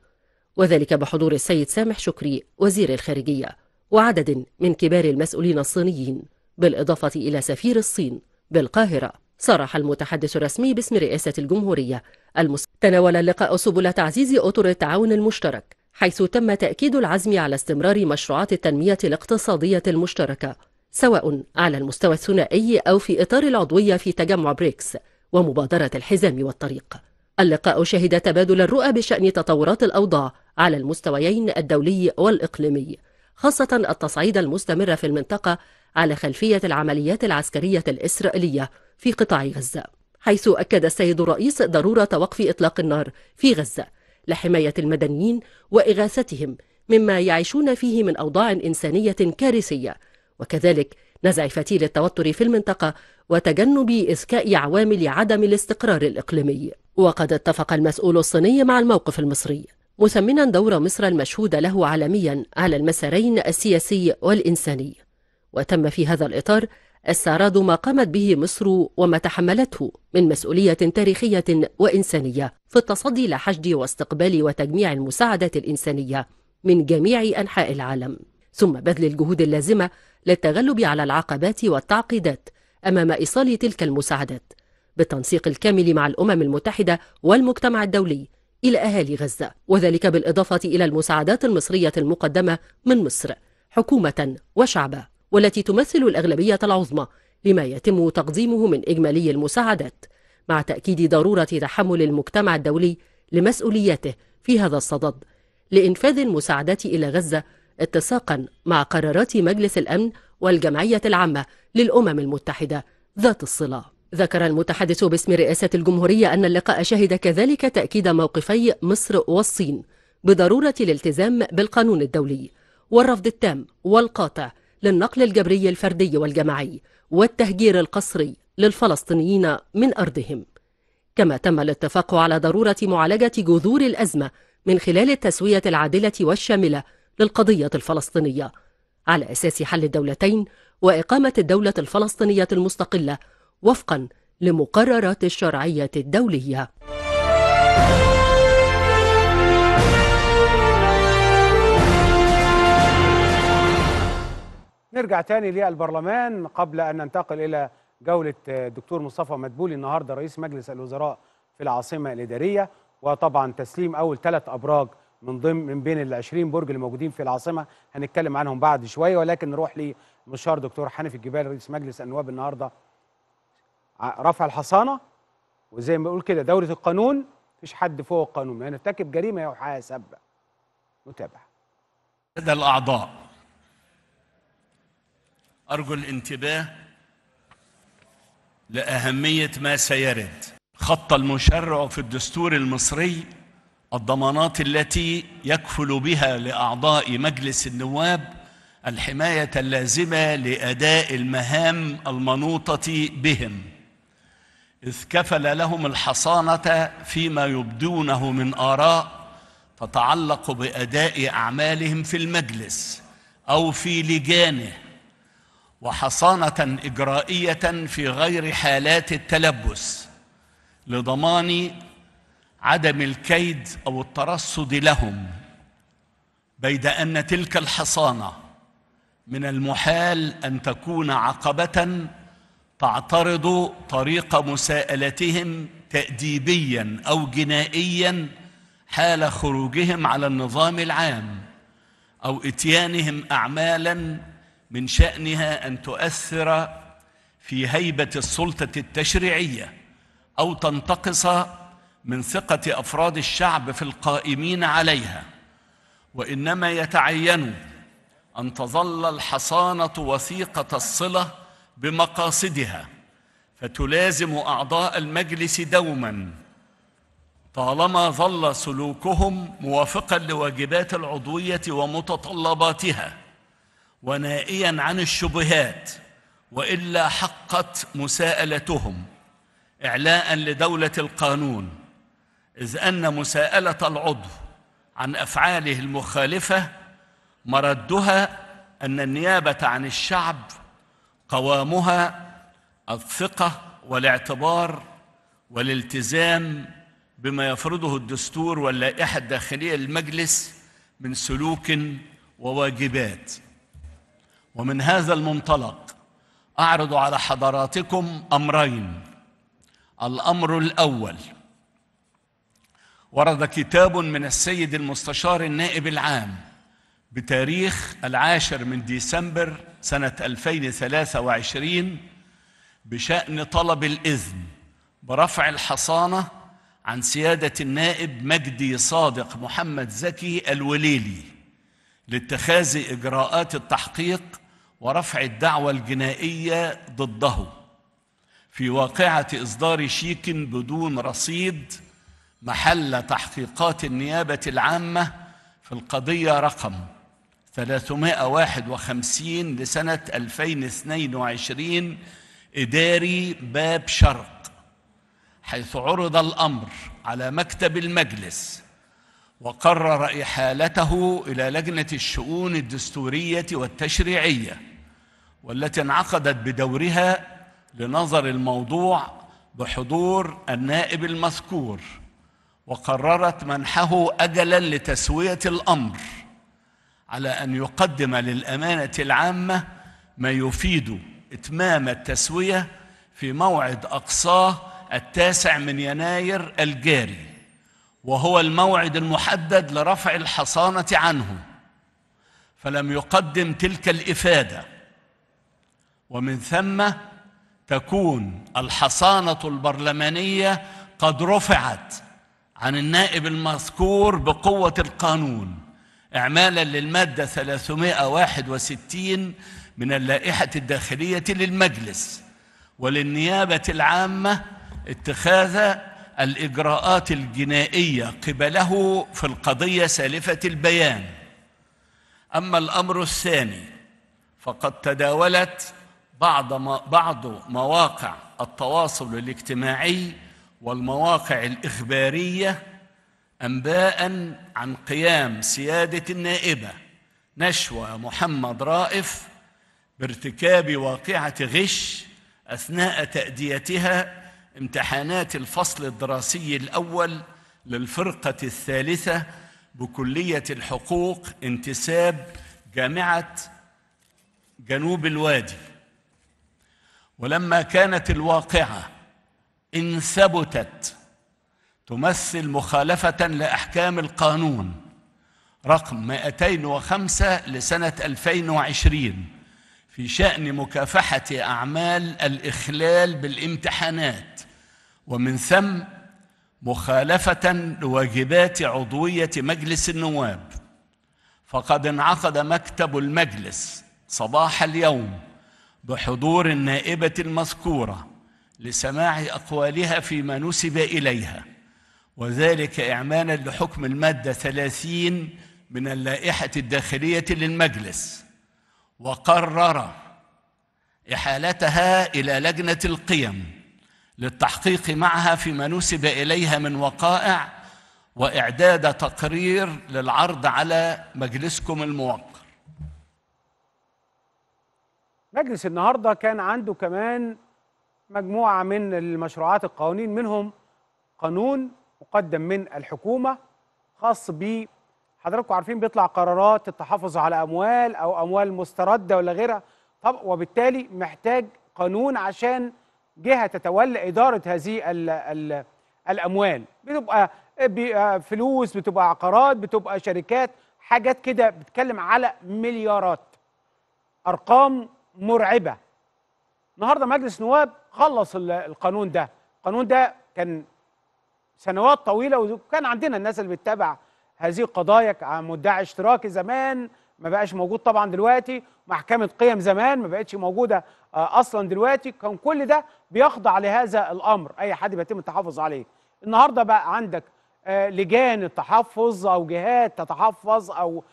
وذلك بحضور السيد سامح شكري وزير الخارجية وعدد من كبار المسؤولين الصينيين بالإضافة إلى سفير الصين بالقاهرة صرح المتحدث الرسمي باسم رئاسة الجمهورية المس... تناول اللقاء سبل تعزيز أطر التعاون المشترك حيث تم تأكيد العزم على استمرار مشروعات التنمية الاقتصادية المشتركة سواء على المستوى الثنائي أو في إطار العضوية في تجمع بريكس ومبادرة الحزام والطريق اللقاء شهد تبادل الرؤى بشأن تطورات الأوضاع على المستويين الدولي والإقليمي خاصة التصعيد المستمر في المنطقة على خلفية العمليات العسكرية الإسرائيلية في قطاع غزة حيث أكد السيد الرئيس ضرورة وقف إطلاق النار في غزة لحماية المدنيين وإغاثتهم مما يعيشون فيه من أوضاع إنسانية كارثية وكذلك نزع فتيل التوتر في المنطقة وتجنب إذكاء عوامل عدم الاستقرار الإقليمي وقد اتفق المسؤول الصيني مع الموقف المصري مثمنا دور مصر المشهود له عالميا على المسارين السياسي والإنساني وتم في هذا الإطار استعراض ما قامت به مصر وما تحملته من مسؤولية تاريخية وإنسانية في التصدي لحشد واستقبال وتجميع المساعدات الإنسانية من جميع أنحاء العالم ثم بذل الجهود اللازمة للتغلب على العقبات والتعقيدات أمام إيصال تلك المساعدات بالتنسيق الكامل مع الأمم المتحدة والمجتمع الدولي إلى أهالي غزة وذلك بالإضافة إلى المساعدات المصرية المقدمة من مصر حكومة وشعبا والتي تمثل الأغلبية العظمى لما يتم تقديمه من إجمالي المساعدات مع تأكيد ضرورة تحمل المجتمع الدولي لمسؤولياته في هذا الصدد لإنفاذ المساعدات إلى غزة اتساقا مع قرارات مجلس الأمن والجمعية العامة للأمم المتحدة ذات الصلة ذكر المتحدث باسم رئاسة الجمهورية أن اللقاء شهد كذلك تأكيد موقفي مصر والصين بضرورة الالتزام بالقانون الدولي والرفض التام والقاطع للنقل الجبري الفردي والجماعي والتهجير القسري للفلسطينيين من أرضهم كما تم الاتفاق على ضرورة معالجة جذور الأزمة من خلال التسوية العادلة والشاملة للقضية الفلسطينية على أساس حل الدولتين وإقامة الدولة الفلسطينية المستقلة وفقا لمقررات الشرعية الدولية نرجع تاني للبرلمان قبل أن ننتقل إلى جولة الدكتور مصطفى مدبولي النهاردة رئيس مجلس الوزراء في العاصمة الإدارية وطبعا تسليم أول ثلاث أبراج من ضمن من بين ال 20 برج اللي موجودين في العاصمة هنتكلم عنهم بعد شوية ولكن نروح لمستشار دكتور حنفي الجبال رئيس مجلس النواب النهاردة رفع الحصانة وزي ما بيقول كده دوله القانون مفيش حد فوق القانون يرتكب جريمة يحاسب متابع لدى الأعضاء أرجو الانتباه لأهمية ما سيرد خط المشرع في الدستور المصري الضمانات التي يكفل بها لأعضاء مجلس النواب الحماية اللازمة لأداء المهام المنوطة بهم إذ كفل لهم الحصانة فيما يبدونه من آراء تتعلق بأداء أعمالهم في المجلس أو في لجانه وحصانه اجرائيه في غير حالات التلبس لضمان عدم الكيد او الترصد لهم بيد ان تلك الحصانه من المحال ان تكون عقبه تعترض طريق مساءلتهم تاديبيا او جنائيا حال خروجهم على النظام العام او اتيانهم اعمالا من شأنها أن تؤثر في هيبة السلطة التشريعية أو تنتقص من ثقة أفراد الشعب في القائمين عليها وإنما يتعين أن تظل الحصانة وثيقة الصلة بمقاصدها فتلازم أعضاء المجلس دوما طالما ظل سلوكهم موافقا لواجبات العضوية ومتطلباتها ونائيا عن الشبهات والا حقت مساءلتهم اعلاء لدوله القانون اذ ان مساءله العضو عن افعاله المخالفه مردها ان النيابه عن الشعب قوامها الثقه والاعتبار والالتزام بما يفرضه الدستور واللائحه الداخليه للمجلس من سلوك وواجبات ومن هذا المنطلق اعرض على حضراتكم امرين الامر الاول ورد كتاب من السيد المستشار النائب العام بتاريخ العاشر من ديسمبر سنة 2023 بشأن طلب الإذن برفع الحصانة عن سيادة النائب مجدي صادق محمد زكي الوليلي لاتخاذ إجراءات التحقيق ورفع الدعوة الجنائية ضده في واقعة إصدار شيك بدون رصيد محل تحقيقات النيابة العامة في القضية رقم 351 لسنة 2022 إداري باب شرق حيث عرض الأمر على مكتب المجلس وقرر إحالته إلى لجنة الشؤون الدستورية والتشريعية والتي انعقدت بدورها لنظر الموضوع بحضور النائب المذكور وقررت منحه اجلا لتسويه الامر على ان يقدم للامانه العامه ما يفيد اتمام التسويه في موعد اقصاه التاسع من يناير الجاري وهو الموعد المحدد لرفع الحصانه عنه فلم يقدم تلك الافاده ومن ثم تكون الحصانة البرلمانية قد رفعت عن النائب المذكور بقوة القانون إعمالا للمادة 361 من اللائحة الداخلية للمجلس وللنيابة العامة اتخاذ الإجراءات الجنائية قبله في القضية سالفة البيان أما الأمر الثاني فقد تداولت بعض بعض مواقع التواصل الاجتماعي والمواقع الإخبارية أنباء عن قيام سيادة النائبة نشوى محمد رائف بارتكاب واقعة غش أثناء تأديتها امتحانات الفصل الدراسي الأول للفرقة الثالثة بكلية الحقوق انتساب جامعة جنوب الوادي ولما كانت الواقعه ان ثبتت تمثل مخالفه لاحكام القانون رقم 205 لسنه 2020 في شان مكافحه اعمال الاخلال بالامتحانات ومن ثم مخالفه لواجبات عضويه مجلس النواب فقد انعقد مكتب المجلس صباح اليوم بحضور النائبة المذكورة لسماع أقوالها فيما نسب إليها وذلك إعمالا لحكم المادة ثلاثين من اللائحة الداخلية للمجلس وقرر إحالتها إلى لجنة القيم للتحقيق معها فيما نسب إليها من وقائع وإعداد تقرير للعرض على مجلسكم الموقع مجلس النهارده كان عنده كمان مجموعه من المشروعات القوانين منهم قانون مقدم من الحكومه خاص ب حضراتكم عارفين بيطلع قرارات التحفظ على اموال او اموال مسترده ولا غيرها طب وبالتالي محتاج قانون عشان جهه تتولى اداره هذه الـ الـ الاموال بتبقى فلوس بتبقى عقارات بتبقى شركات حاجات كده بتتكلم على مليارات ارقام مرعبه النهارده مجلس نواب خلص القانون ده القانون ده كان سنوات طويله وكان عندنا الناس اللي بتتابع هذه القضايا مدعي اشتراكي زمان ما بقاش موجود طبعا دلوقتي محكمه قيم زمان ما بقتش موجوده آه، اصلا دلوقتي كان كل ده بيخضع لهذا الامر اي حد بيتم التحفظ عليه النهارده بقى عندك آه، لجان التحفظ او جهات تتحفظ او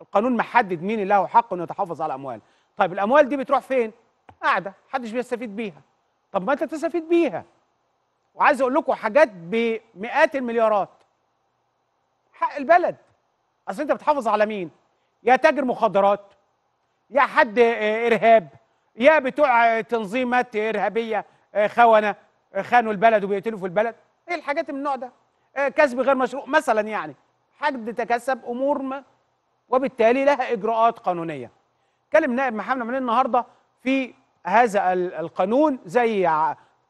القانون محدد مين اللي له حق انه يتحفظ على الاموال طيب الاموال دي بتروح فين قاعده محدش بيستفيد بيها طب ما انت تستفيد بيها وعايز اقول لكم حاجات بمئات المليارات حق البلد اصل انت بتحافظ على مين يا تاجر مخدرات يا حد آه، ارهاب يا بتوع آه، تنظيمات ارهابيه آه، خونه خانوا البلد وبيقتلوا في البلد ايه الحاجات من النوع ده كسب غير مشروع مثلا يعني حد تكسب امور ما وبالتالي لها اجراءات قانونيه اتكلم نائب محامنا من النهارده في هذا القانون زي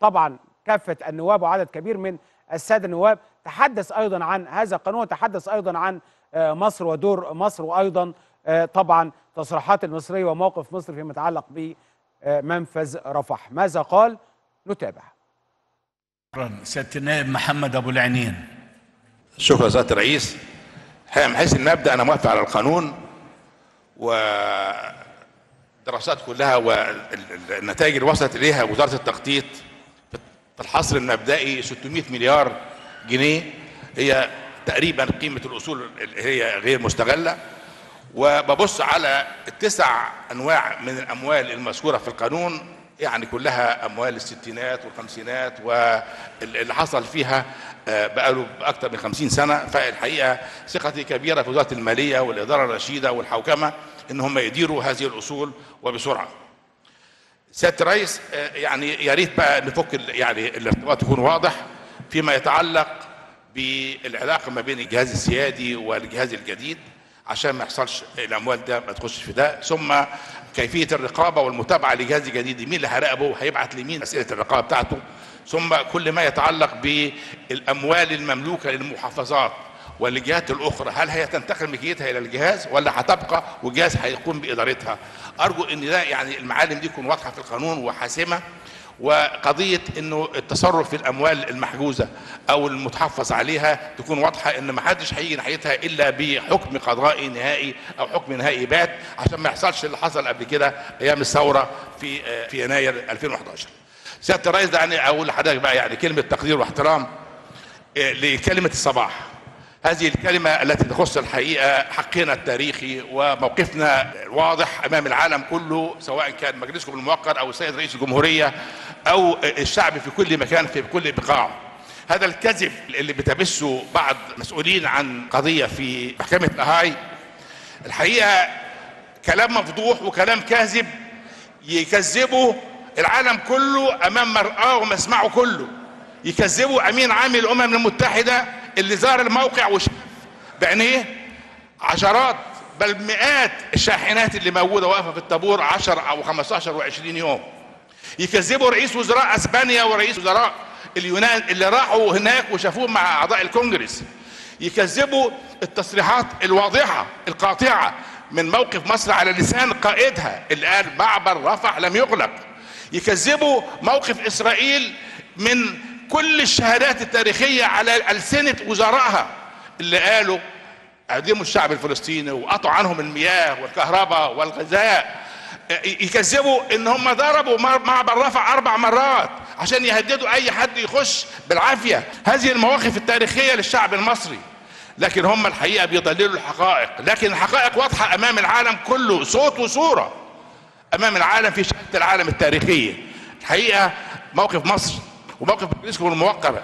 طبعا كافه النواب وعدد كبير من الساده النواب تحدث ايضا عن هذا القانون وتحدث ايضا عن آه، مصر ودور مصر وايضا آه، طبعا تصريحات المصريه وموقف مصر فيما يتعلق بمنفذ رفح ماذا قال نتابع سياده النائب محمد ابو العينين شكرا سياده الرئيس من حيث نبدا انا موافق على القانون و الدراسات كلها والنتائج اللي وصلت اليها وزاره التخطيط في الحصر المبدئي 600 مليار جنيه هي تقريبا قيمه الاصول اللي هي غير مستغله وببص على التسع انواع من الاموال المذكوره في القانون يعني كلها اموال الستينات والخمسينات واللي حصل فيها آه، بقاله اكثر من 50 سنه فالحقيقه ثقتي كبيره في وزاره الماليه والاداره الرشيده والحوكمه ان هم يديروا هذه الاصول وبسرعه سياده الرئيس آه، يعني يا ريت بقى نفك يعني الارتباط يكون واضح فيما يتعلق بالعلاقه ما بين الجهاز السيادي والجهاز الجديد عشان ما يحصلش الاموال ده ما تخش في ده ثم كيفيه الرقابه والمتابعه لجهاز جديد مين اللي هراقبه وهيبعت لمين اسئله الرقابه بتاعته ثم كل ما يتعلق بالاموال المملوكه للمحافظات والجهات الأخرى هل هي تنتقل ملكيتها إلى الجهاز ولا هتبقى والجهاز هيقوم بإدارتها أرجو أن ده يعني المعالم دي تكون واضحة في القانون وحاسمة وقضية أنه التصرف في الأموال المحجوزة أو المتحفظ عليها تكون واضحة أن ما حدش هيجي ناحيتها إلا بحكم قضائي نهائي أو حكم نهائي بات عشان ما يحصلش اللي حصل قبل كده أيام الثورة في في يناير 2011. سيادة الرئيس ده يعني أقول لحضرتك بقى يعني كلمة تقدير واحترام آه، لكلمة الصباح هذه الكلمة التي تخص الحقيقة حقنا التاريخي وموقفنا الواضح أمام العالم كله سواء كان مجلسكم الموقر أو السيد رئيس الجمهورية أو الشعب في كل مكان في كل بقاع هذا الكذب اللي بتمسه بعض مسؤولين عن قضية في محكمة أهاي الحقيقة كلام مفضوح وكلام كاذب يكذبه العالم كله أمام مرآه ومسمعه كله يكذبوا أمين عام الأمم المتحدة اللي زار الموقع وشاف بعينيه عشرات بل مئات الشاحنات اللي موجوده واقفه في الطابور 10 او 15 و20 يوم يكذبوا رئيس وزراء اسبانيا ورئيس وزراء اليونان اللي راحوا هناك وشافوه مع اعضاء الكونجرس يكذبوا التصريحات الواضحه القاطعه من موقف مصر على لسان قائدها اللي قال معبر رفح لم يغلق يكذبوا موقف اسرائيل من كل الشهادات التاريخيه على السنه وزرائها اللي قالوا قدموا الشعب الفلسطيني وقطعوا عنهم المياه والكهرباء والغذاء يكذبوا ان هم ضربوا معبر رفع اربع مرات عشان يهددوا اي حد يخش بالعافيه هذه المواقف التاريخيه للشعب المصري لكن هم الحقيقه بيضللوا الحقائق لكن الحقائق واضحه امام العالم كله صوت وصوره امام العالم في شهاده العالم التاريخيه الحقيقه موقف مصر وموقف بريسكو الموقر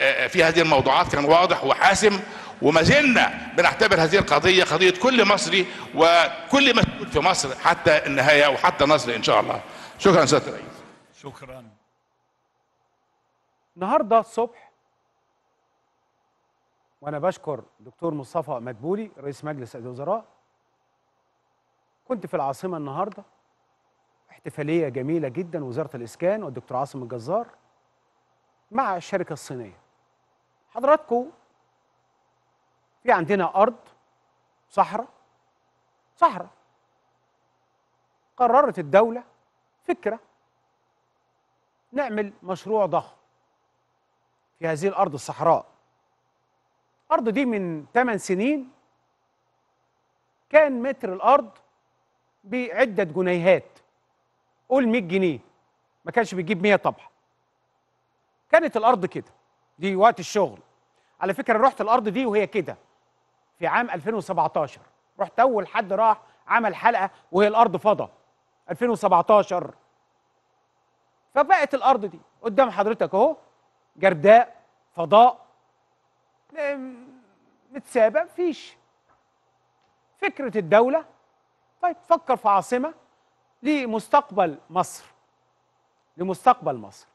آه، آه، في هذه الموضوعات كان واضح وحاسم وما زلنا بنعتبر هذه القضية قضية كل مصري وكل مسؤول في مصر حتى النهاية وحتى نصر إن شاء الله شكرا سيادة الرئيس شكرا النهارده الصبح وأنا بشكر دكتور مصطفى مدبولي رئيس مجلس الوزراء كنت في العاصمة النهارده احتفالية جميلة جدا وزارة الإسكان والدكتور عاصم الجزار مع الشركه الصينيه حضراتكم في عندنا ارض صحراء صحراء قررت الدوله فكره نعمل مشروع ضخم في هذه الارض الصحراء الارض دي من 8 سنين كان متر الارض بعده جنيهات قول 100 جنيه ما كانش بيجيب 100 طبحه كانت الارض كده دي وقت الشغل على فكره رحت الارض دي وهي كده في عام 2017 رحت اول حد راح عمل حلقه وهي الارض فضى 2017 فبقت الارض دي قدام حضرتك اهو جرداء فضاء متسابه مفيش فكره الدوله طيب فكر في عاصمه لمستقبل مصر لمستقبل مصر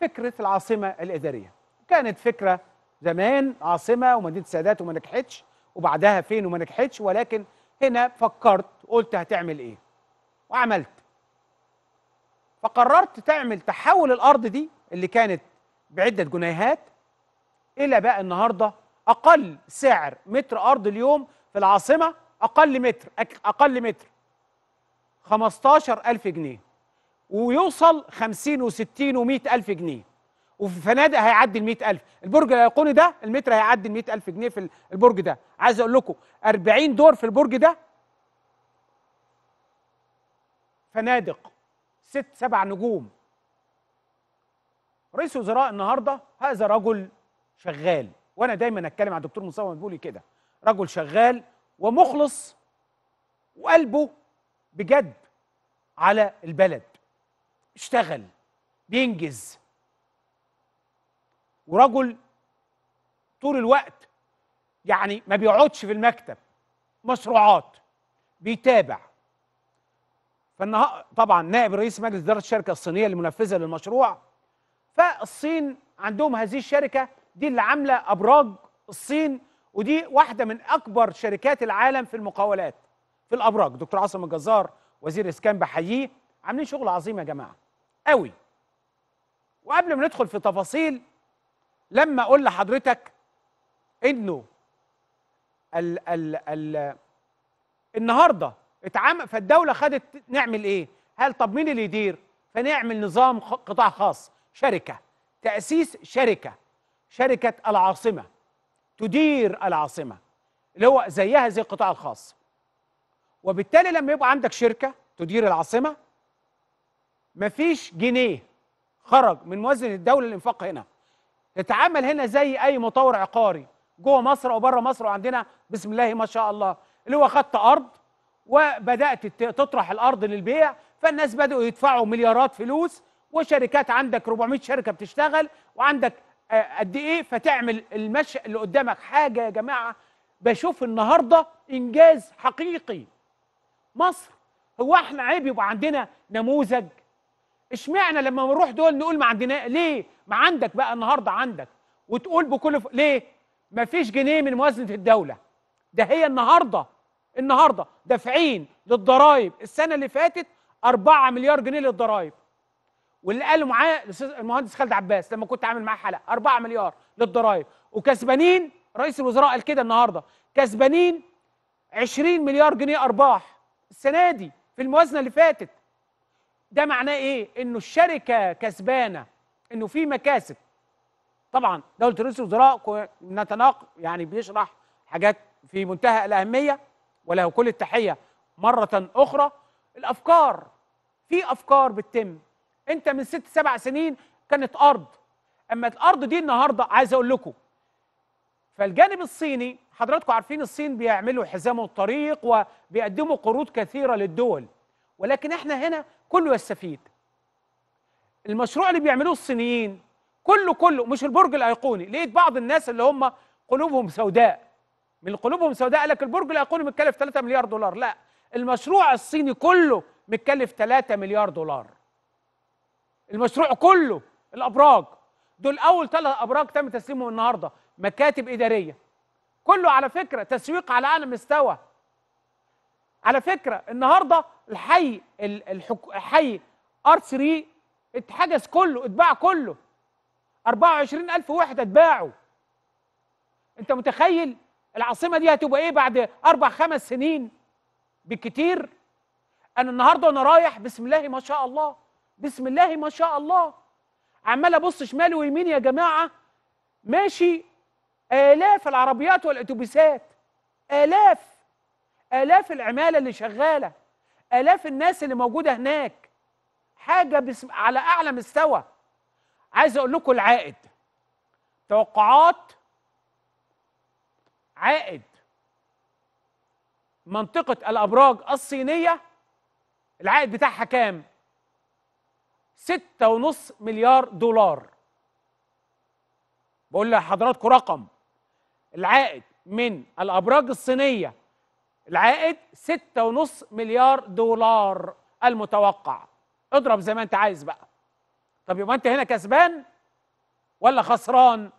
فكره العاصمه الاداريه كانت فكره زمان عاصمه ومدينه السادات وما نجحتش وبعدها فين وما نجحتش ولكن هنا فكرت قلت هتعمل ايه وعملت فقررت تعمل تحول الارض دي اللي كانت بعده جنيهات الى بقى النهارده اقل سعر متر ارض اليوم في العاصمه اقل متر اقل متر 15 ألف جنيه ويوصل 50 و60 و100 ألف جنيه وفي فنادق هيعدي ال 100000 البرج الايقوني ده المتر هيعدي ال 100000 جنيه في البرج ده عايز اقول لكم 40 دور في البرج ده فنادق ست سبع نجوم رئيس وزراء النهارده هذا رجل شغال وانا دايما اتكلم على الدكتور مصطفى بيقول كده رجل شغال ومخلص وقلبه بجد على البلد اشتغل بينجز ورجل طول الوقت يعني ما بيقعدش في المكتب مشروعات بيتابع فالنهار طبعا نائب رئيس مجلس اداره الشركه الصينيه المنفذه للمشروع فالصين عندهم هذه الشركه دي اللي عامله ابراج الصين ودي واحده من اكبر شركات العالم في المقاولات في الابراج دكتور عاصم الجزار وزير اسكان بحييه عاملين شغل عظيم يا جماعه قوي وقبل ما ندخل في تفاصيل لما اقول لحضرتك انه ال ال ال النهارده اتعمل فالدوله خدت نعمل ايه؟ هل طب مين اللي يدير؟ فنعمل نظام قطاع خاص شركه تاسيس شركه شركه العاصمه تدير العاصمه اللي هو زيها زي القطاع الخاص وبالتالي لما يبقى عندك شركه تدير العاصمه مفيش جنيه خرج من موازنه الدوله للانفاق هنا اتعامل هنا زي اي مطور عقاري جوه مصر او بره مصر وعندنا بسم الله ما شاء الله اللي هو خدت ارض وبدات تطرح الارض للبيع فالناس بداوا يدفعوا مليارات فلوس وشركات عندك 400 شركه بتشتغل وعندك آه، قد ايه فتعمل المشي اللي قدامك حاجه يا جماعه بشوف النهارده انجاز حقيقي مصر هو احنا عيب يبقى عندنا نموذج اشمعنا لما بنروح دول نقول ما عندنا ليه ما عندك بقى النهارده عندك وتقول بكل ف... ليه ما فيش جنيه من موازنه الدوله ده هي النهارده النهارده دافعين للضرائب السنه اللي فاتت 4 مليار جنيه للضرائب واللي قالوا معاه المهندس خالد عباس لما كنت عامل معاه حلقه 4 مليار للضرائب وكسبانين رئيس الوزراء قال كده النهارده كسبانين 20 مليار جنيه ارباح السنه دي في الموازنه اللي فاتت ده معناه ايه انه الشركه كسبانه انه في مكاسب طبعا دوله رئيس الوزراء نتناقض يعني بيشرح حاجات في منتهى الاهميه وله كل التحيه مره اخرى الافكار في افكار بتتم انت من ست سبع سنين كانت ارض اما الارض دي النهارده عايز اقول لكم فالجانب الصيني حضراتكم عارفين الصين بيعملوا حزام الطريق وبيقدموا قروض كثيره للدول ولكن احنا هنا كله يستفيد المشروع اللي بيعملوه الصينيين كله كله مش البرج الايقوني لقيت بعض الناس اللي هم قلوبهم سوداء من قلوبهم سوداء قال لك البرج الايقوني متكلف 3 مليار دولار لا المشروع الصيني كله متكلف 3 مليار دولار المشروع كله الابراج دول اول ثلاث ابراج تم تسليمهم النهارده مكاتب اداريه كله على فكره تسويق على اعلى مستوى على فكره النهارده الحي الحك... حي ار 3 اتحجز كله اتباع كله 24000 وحده اتباعوا انت متخيل العاصمه دي هتبقى ايه بعد اربع خمس سنين بالكتير انا النهارده وانا رايح بسم الله ما شاء الله بسم الله ما شاء الله عمال ابص شمال ويمين يا جماعه ماشي الاف العربيات والاتوبيسات الاف الاف العماله اللي شغاله آلاف الناس اللي موجودة هناك حاجة بسم على أعلى مستوى عايز أقول لكم العائد توقعات عائد منطقة الأبراج الصينية العائد بتاعها كام؟ ستة ونص مليار دولار بقول لحضراتكم رقم العائد من الأبراج الصينية العائد 6.5 مليار دولار المتوقع اضرب زي ما انت عايز بقى طب يبقى انت هنا كسبان ولا خسران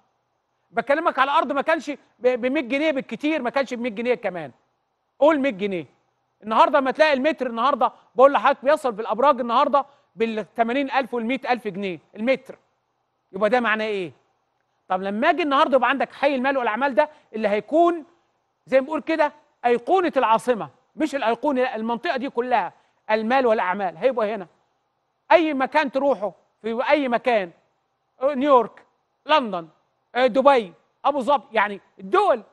بكلمك على ارض ما كانش ب 100 جنيه بالكتير ما كانش ب 100 جنيه كمان قول 100 جنيه النهارده لما تلاقي المتر النهارده بقول لحضرتك بيصل بالابراج النهارده بال 80000 وال 100000 جنيه المتر يبقى ده معناه ايه؟ طب لما اجي النهارده يبقى عندك حي المال والاعمال ده اللي هيكون زي ما بنقول كده ايقونه العاصمه مش الايقونه لا المنطقه دي كلها المال والاعمال هيبقى هنا اي مكان تروحه في اي مكان نيويورك لندن آه، دبي ابو ظبي يعني الدول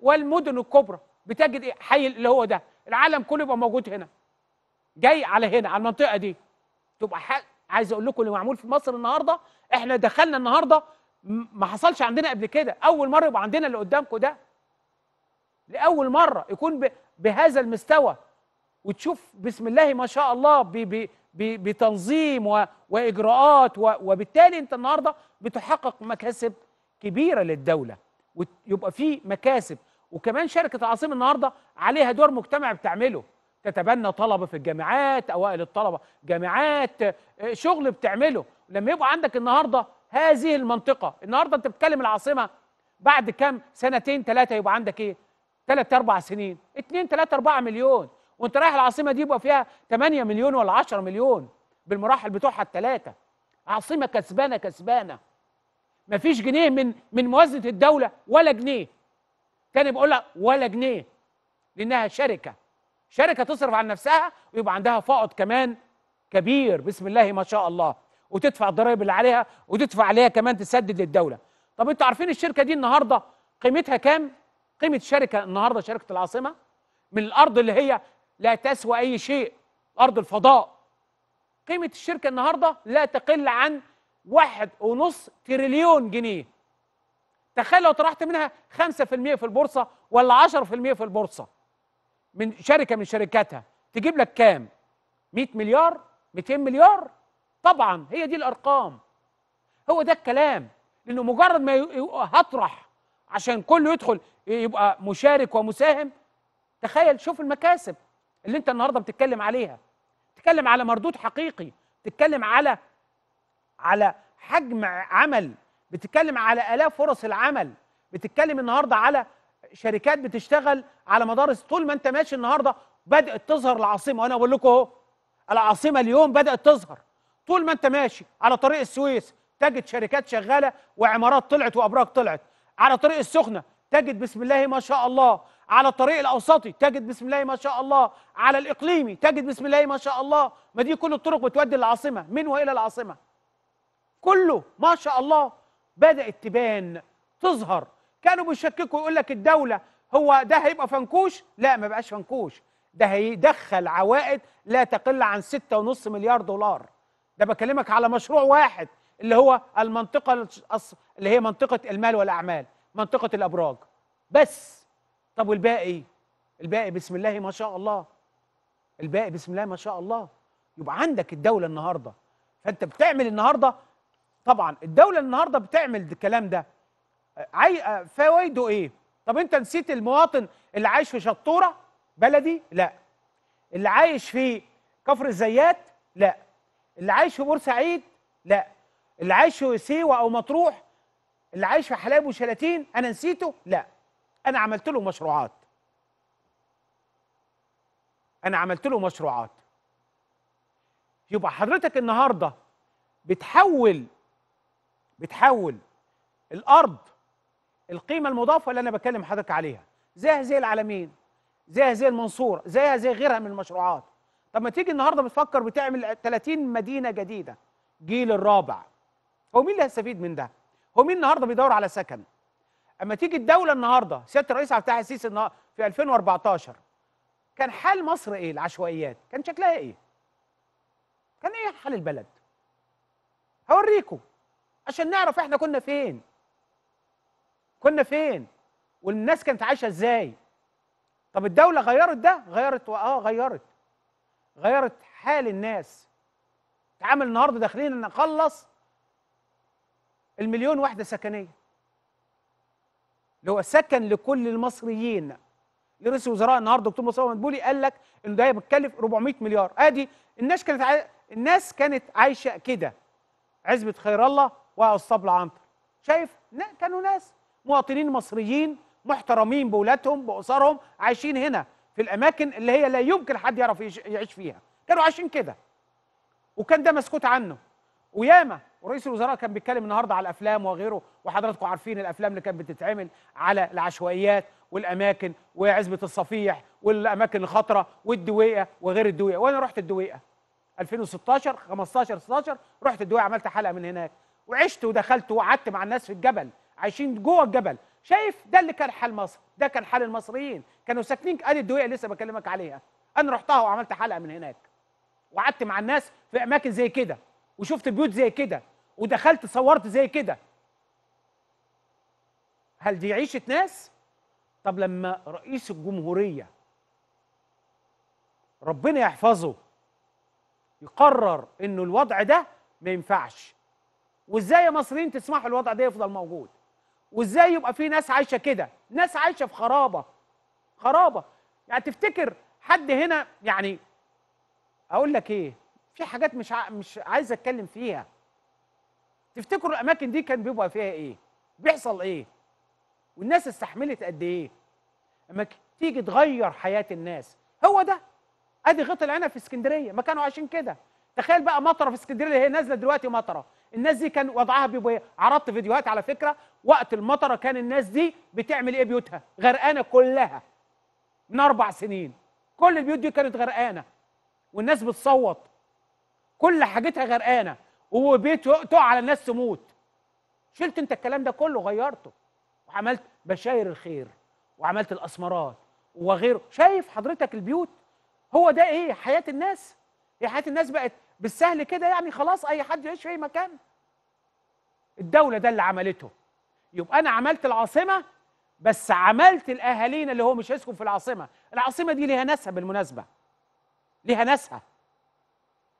والمدن الكبرى بتجد إيه؟ حي اللي هو ده العالم كله يبقى موجود هنا جاي على هنا على المنطقه دي تبقى عايز اقول لكم اللي معمول في مصر النهارده احنا دخلنا النهارده ما حصلش عندنا قبل كده اول مره يبقى عندنا اللي قدامكم ده لاول مره يكون بهذا المستوى وتشوف بسم الله ما شاء الله بتنظيم واجراءات وبالتالي انت النهارده بتحقق مكاسب كبيره للدوله ويبقى في مكاسب وكمان شركه العاصمه النهارده عليها دور مجتمع بتعمله تتبنى طلبه في الجامعات اوائل الطلبه جامعات آه، شغل بتعمله لما يبقى عندك النهارده هذه المنطقه النهارده انت بتتكلم العاصمه بعد كام سنتين ثلاثه يبقى عندك ايه ثلاث اربع سنين اثنين ثلاثة اربعة مليون وانت رايح العاصمه دي يبقى فيها 8 مليون ولا 10 مليون بالمراحل بتوعها الثلاثه عاصمه كسبانه كسبانه مفيش جنيه من من موازنه الدوله ولا جنيه تاني بقول لك ولا جنيه لانها شركه شركه تصرف عن نفسها ويبقى عندها فائض كمان كبير بسم الله ما شاء الله وتدفع الضرائب اللي عليها وتدفع عليها كمان تسدد للدوله طب انتوا عارفين الشركه دي النهارده قيمتها كام قيمه شركه النهارده شركه العاصمه من الارض اللي هي لا تسوى اي شيء ارض الفضاء قيمه الشركه النهارده لا تقل عن واحد ونص تريليون جنيه تخيل لو طرحت منها 5% في البورصه ولا 10% في البورصه من شركه من شركاتها تجيب لك كام 100 مليار 200 مليار طبعا هي دي الارقام هو ده الكلام لانه مجرد ما هطرح عشان كله يدخل يبقى مشارك ومساهم تخيل شوف المكاسب اللي انت النهارده بتتكلم عليها بتتكلم على مردود حقيقي بتتكلم على على حجم عمل بتتكلم على آلاف فرص العمل بتتكلم النهارده على شركات بتشتغل على مدار طول ما انت ماشي النهارده بدات تظهر العاصمه وانا بقول لكم اهو العاصمه اليوم بدات تظهر طول ما انت ماشي على طريق السويس تجد شركات شغاله وعمارات طلعت وابراج طلعت على طريق السخنه تجد بسم الله ما شاء الله على الطريق الاوسطي تجد بسم الله ما شاء الله على الاقليمي تجد بسم الله ما شاء الله ما دي كل الطرق بتودي للعاصمه من والى العاصمه كله ما شاء الله بدات تبان تظهر كانوا بيشككوا يقول لك الدوله هو ده هيبقى فنكوش لا ما بقاش فنكوش ده هيدخل عوائد لا تقل عن 6.5 مليار دولار ده بكلمك على مشروع واحد اللي هو المنطقه اللي هي منطقه المال والاعمال منطقه الابراج بس طب والباقي الباقي بسم الله ما شاء الله الباقي بسم الله ما شاء الله يبقى عندك الدوله النهارده فانت بتعمل النهارده طبعا الدوله النهارده بتعمل الكلام ده عي... فوائده ايه طب انت نسيت المواطن اللي عايش في شطوره بلدي لا اللي عايش في كفر الزيات لا اللي عايش في بورسعيد لا اللي عايش في سيوة أو مطروح اللي عايش في حلايب وشلاتين أنا نسيته؟ لا أنا عملت له مشروعات أنا عملت له مشروعات يبقى حضرتك النهارده بتحول بتحول الأرض القيمة المضافة اللي أنا بكلم حضرتك عليها زيها زي العالمين زيها زي المنصورة زيها زي غيرها من المشروعات طب ما تيجي النهارده بتفكر بتعمل 30 مدينة جديدة جيل الرابع هو مين اللي هيستفيد من ده هو مين النهارده بيدور على سكن اما تيجي الدوله النهارده سياده الرئيس عبد الفتاح السيسي في 2014 كان حال مصر ايه العشوائيات كان شكلها ايه كان ايه حال البلد هوريكم عشان نعرف احنا كنا فين كنا فين والناس كانت عايشه ازاي طب الدوله غيرت ده غيرت اه غيرت غيرت حال الناس تعامل النهارده داخلين نخلص المليون وحده سكنيه اللي هو سكن لكل المصريين لرئيس الوزراء النهارده دكتور مصطفى مدبولي قال لك انه ده بتكلف 400 مليار ادي الناس كانت عاي... الناس كانت عايشه كده عزبه خير الله واصطبل عنتر شايف كانوا ناس مواطنين مصريين محترمين بولادهم باسرهم عايشين هنا في الاماكن اللي هي لا يمكن حد يعرف يعيش فيها كانوا عايشين كده وكان ده مسكوت عنه وياما ورئيس الوزراء كان بيتكلم النهارده على الافلام وغيره وحضراتكم عارفين الافلام اللي كانت بتتعمل على العشوائيات والاماكن وعزبه الصفيح والاماكن الخطره والدويقه وغير الدويقه وانا رحت الدويقه 2016 15 16 رحت الدويقه عملت حلقه من هناك وعشت ودخلت وقعدت مع الناس في الجبل عايشين جوه الجبل شايف ده اللي كان حال مصر ده كان حال المصريين كانوا ساكنين ادي الدويقه لسه بكلمك عليها انا رحتها وعملت حلقه من هناك وقعدت مع الناس في اماكن زي كده وشفت بيوت زي كده ودخلت صورت زي كده هل دي عيشة ناس؟ طب لما رئيس الجمهورية ربنا يحفظه يقرر انه الوضع ده ما ينفعش وازاي يا مصريين تسمحوا الوضع ده يفضل موجود وازاي يبقى في ناس عايشه كده ناس عايشه في خرابه خرابه يعني تفتكر حد هنا يعني اقول لك ايه في حاجات مش ع... مش عايز اتكلم فيها تفتكروا الاماكن دي كان بيبقى فيها ايه بيحصل ايه والناس استحملت قد ايه اما تيجي تغير حياه الناس هو ده ادي غيط العنب في اسكندريه ما كانوا عايشين كده تخيل بقى مطره في اسكندريه هي نازله دلوقتي مطره الناس دي كان وضعها بيبقى ايه عرضت فيديوهات على فكره وقت المطره كان الناس دي بتعمل ايه بيوتها غرقانه كلها من اربع سنين كل البيوت دي كانت غرقانه والناس بتصوت كل حاجتها غرقانه وبيت يقطع على الناس تموت شلت انت الكلام ده كله غيرته وعملت بشاير الخير وعملت الاسمرات وغيره شايف حضرتك البيوت هو ده ايه حياه الناس هي إيه حياه الناس بقت بالسهل كده يعني خلاص اي حد يعيش في اي مكان الدوله ده اللي عملته يبقى انا عملت العاصمه بس عملت الاهالينا اللي هو مش هيسكن في العاصمه العاصمه دي ليها ناسها بالمناسبه ليها ناسها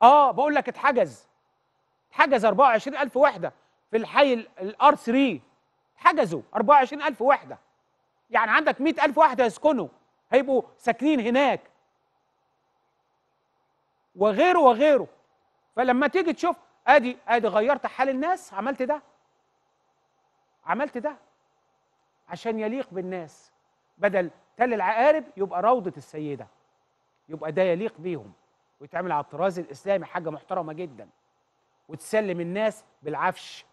اه بقول لك اتحجز حجز 24000 وحده في الحي الار 3 حجزوا 24000 وحده يعني عندك 100000 واحد هيسكنوا هيبقوا ساكنين هناك وغيره وغيره فلما تيجي تشوف ادي ادي غيرت حال الناس عملت ده عملت ده عشان يليق بالناس بدل تل العقارب يبقى روضة السيدة يبقى ده يليق بيهم ويتعمل على الطراز الإسلامي حاجة محترمة جداً وتسلم الناس بالعفش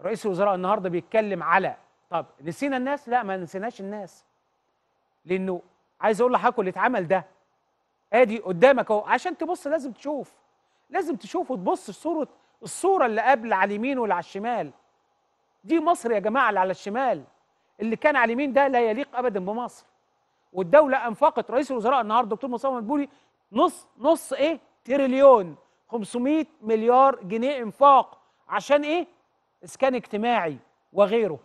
رئيس الوزراء النهارده بيتكلم على طب نسينا الناس لا ما نسيناش الناس لانه عايز اقول لحضرتك اللي اتعمل ده ادي قدامك اهو عشان تبص لازم تشوف لازم تشوف وتبص صوره الصوره اللي قبل على اليمين واللي على الشمال دي مصر يا جماعه اللي على الشمال اللي كان على اليمين ده لا يليق ابدا بمصر والدوله انفقت رئيس الوزراء النهارده دكتور مصطفى مدبولي نص نص ايه تريليون 500 مليار جنيه انفاق عشان ايه؟ اسكان اجتماعي وغيره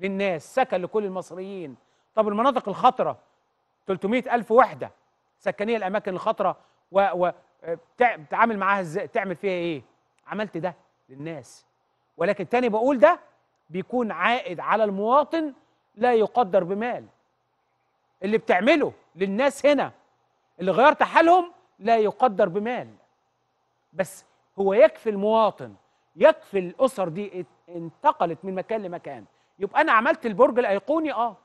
للناس سكن لكل المصريين طب المناطق الخطره 300 ألف وحده سكنيه الاماكن الخطره و, و... معاها ازاي تعمل فيها ايه عملت ده للناس ولكن تاني بقول ده بيكون عائد على المواطن لا يقدر بمال اللي بتعمله للناس هنا اللي غيرت حالهم لا يقدر بمال بس هو يكفي المواطن يكفي الاسر دي انتقلت من مكان لمكان يبقى انا عملت البرج الايقوني اه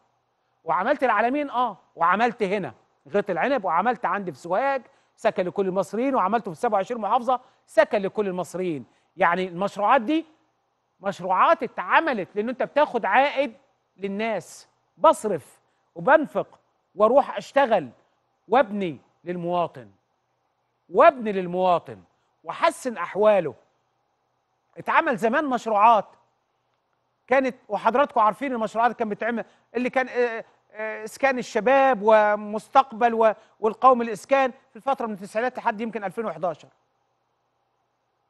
وعملت العالمين اه وعملت هنا غيط العنب وعملت عندي في سوهاج سكن لكل المصريين وعملته في 27 محافظه سكن لكل المصريين يعني المشروعات دي مشروعات اتعملت لان انت بتاخد عائد للناس بصرف وبنفق واروح اشتغل وابني للمواطن وابني للمواطن وحسن احواله اتعمل زمان مشروعات كانت وحضراتكم عارفين المشروعات كانت بتعمل اللي كان آه، آه، اسكان الشباب ومستقبل والقوم الاسكان في الفتره من التسعينات لحد يمكن 2011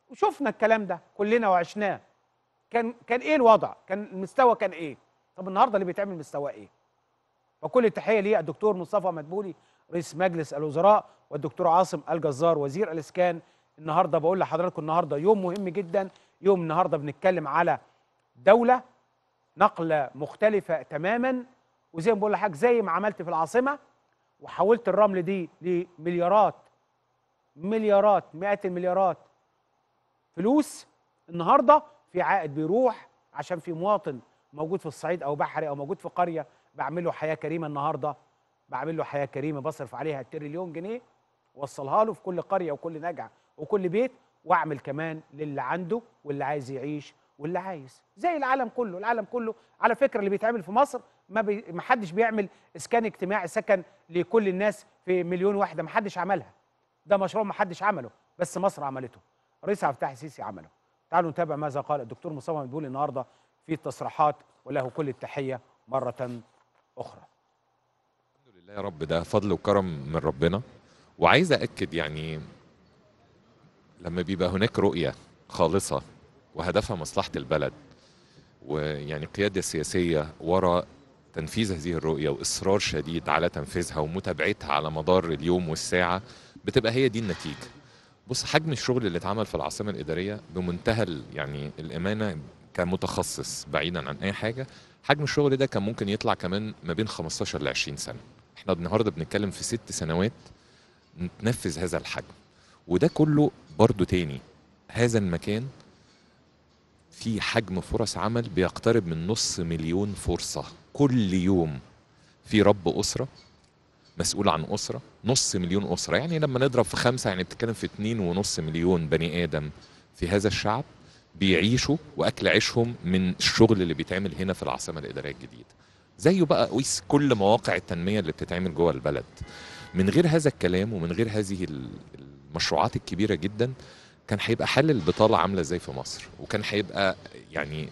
وشفنا الكلام ده كلنا وعشناه كان كان ايه الوضع كان المستوى كان ايه طب النهارده اللي بيتعمل مستوى ايه وكل التحيه ليه الدكتور مصطفى مدبولي رئيس مجلس الوزراء والدكتور عاصم الجزار وزير الاسكان النهارده بقول لحضراتكم النهارده يوم مهم جدا يوم النهارده بنتكلم على دوله نقله مختلفه تماما وزي ما بقول لحضرتك زي ما عملت في العاصمه وحولت الرمل دي لمليارات مليارات مئات المليارات فلوس النهارده في عائد بيروح عشان في مواطن موجود في الصعيد او بحري او موجود في قريه بعمل له حياه كريمه النهارده بعمل له حياه كريمه بصرف عليها تريليون جنيه وصلها له في كل قريه وكل نجعه وكل بيت واعمل كمان للي عنده واللي عايز يعيش واللي عايز زي العالم كله العالم كله على فكره اللي بيتعمل في مصر ما بي... حدش بيعمل اسكان اجتماعي سكن لكل الناس في مليون واحده ما حدش عملها ده مشروع ما حدش عمله بس مصر عملته رئيس عبد الفتاح السيسي عمله تعالوا نتابع ماذا قال الدكتور مصطفى بيقول النهارده في التصريحات وله كل التحيه مره اخرى الحمد لله يا رب ده فضل وكرم من ربنا وعايز اكد يعني لما بيبقى هناك رؤية خالصة وهدفها مصلحة البلد ويعني قيادة سياسية وراء تنفيذ هذه الرؤية وإصرار شديد على تنفيذها ومتابعتها على مدار اليوم والساعة بتبقى هي دي النتيجة بص حجم الشغل اللي اتعمل في العاصمة الإدارية بمنتهى يعني الأمانة كمتخصص بعيدا عن أي حاجة حجم الشغل ده كان ممكن يطلع كمان ما بين 15 ل 20 سنة احنا النهاردة بنتكلم في ست سنوات نتنفذ هذا الحجم وده كله برضو تاني هذا المكان في حجم فرص عمل بيقترب من نص مليون فرصة كل يوم في رب أسرة مسؤول عن أسرة نص مليون أسرة يعني لما نضرب في خمسة يعني بتتكلم في اتنين ونص مليون بني آدم في هذا الشعب بيعيشوا وأكل عيشهم من الشغل اللي بيتعمل هنا في العاصمة الإدارية الجديدة زيه بقى قيس كل مواقع التنمية اللي بتتعمل جوه البلد من غير هذا الكلام ومن غير هذه ال ال المشروعات الكبيره جدا كان هيبقى حل البطاله عامله ازاي في مصر وكان هيبقى يعني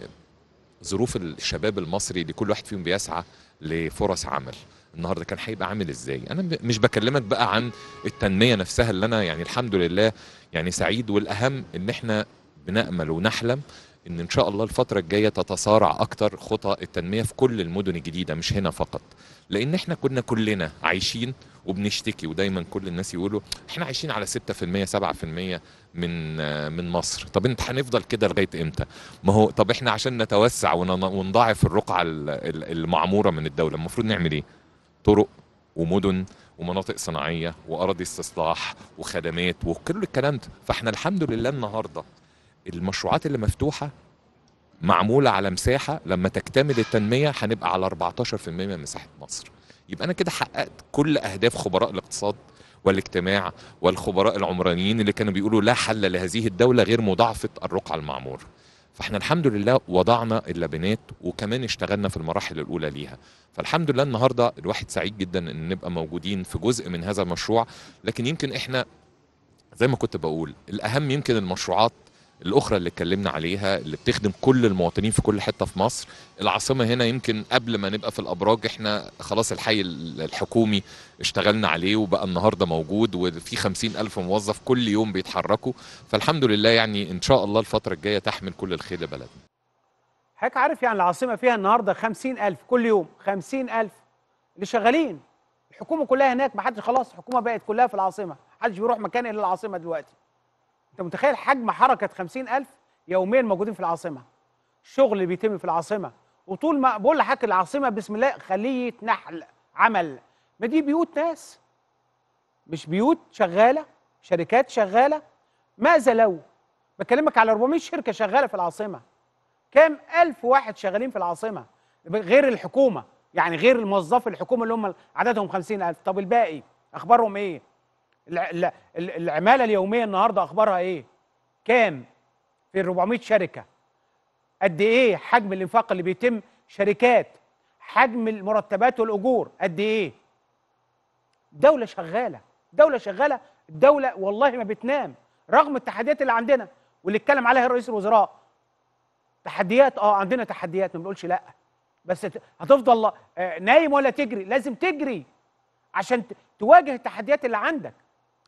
ظروف الشباب المصري اللي كل واحد فيهم بيسعى لفرص عمل النهارده كان هيبقى عامل ازاي انا مش بكلمك بقى عن التنميه نفسها اللي انا يعني الحمد لله يعني سعيد والاهم ان احنا بنامل ونحلم ان ان شاء الله الفتره الجايه تتصارع اكتر خطى التنميه في كل المدن الجديده مش هنا فقط لان احنا كنا كلنا عايشين وبنشتكي ودايما كل الناس يقولوا احنا عايشين على 6% 7% من من مصر طب انت هنفضل كده لغايه امتى ما هو طب احنا عشان نتوسع ونضاعف الرقعه المعموره من الدوله المفروض نعمل ايه طرق ومدن ومناطق صناعيه واراضي استصلاح وخدمات وكل الكلام ده فاحنا الحمد لله النهارده المشروعات اللي مفتوحه معموله على مساحه لما تكتمل التنميه هنبقى على 14% من مساحه مصر يبقى انا كده حققت كل اهداف خبراء الاقتصاد والاجتماع والخبراء العمرانيين اللي كانوا بيقولوا لا حل لهذه الدوله غير مضاعفه الرقعه المعموره فاحنا الحمد لله وضعنا اللبنات وكمان اشتغلنا في المراحل الاولى ليها فالحمد لله النهارده الواحد سعيد جدا ان نبقى موجودين في جزء من هذا المشروع لكن يمكن احنا زي ما كنت بقول الاهم يمكن المشروعات الاخرى اللي اتكلمنا عليها اللي بتخدم كل المواطنين في كل حته في مصر العاصمه هنا يمكن قبل ما نبقى في الابراج احنا خلاص الحي الحكومي اشتغلنا عليه وبقى النهارده موجود وفي خمسين الف موظف كل يوم بيتحركوا فالحمد لله يعني ان شاء الله الفتره الجايه تحمل كل الخير لبلدنا حضرتك عارف يعني العاصمه فيها النهارده خمسين الف كل يوم خمسين الف اللي شغالين الحكومه كلها هناك ما حدش خلاص الحكومه بقت كلها في العاصمه ما حدش بيروح مكان الا العاصمه دلوقتي انت متخيل حجم حركه 50000 يوميا موجودين في العاصمه شغل بيتم في العاصمه وطول ما بقول لحضرتك العاصمه بسم الله خليه نحل عمل ما دي بيوت ناس مش بيوت شغاله شركات شغاله ماذا لو بكلمك على 400 شركه شغاله في العاصمه كام ألف واحد شغالين في العاصمه غير الحكومه يعني غير الموظفي الحكومه اللي هم عددهم 50000 طب الباقي اخبارهم ايه العماله اليوميه النهارده اخبارها ايه؟ كام؟ في 400 شركه قد ايه حجم الانفاق اللي بيتم شركات حجم المرتبات والاجور قد ايه؟ دوله شغاله دوله شغاله الدوله والله ما بتنام رغم التحديات اللي عندنا واللي اتكلم عليها رئيس الوزراء تحديات اه عندنا تحديات ما بنقولش لا بس هتفضل آه، نايم ولا تجري لازم تجري عشان تواجه التحديات اللي عندك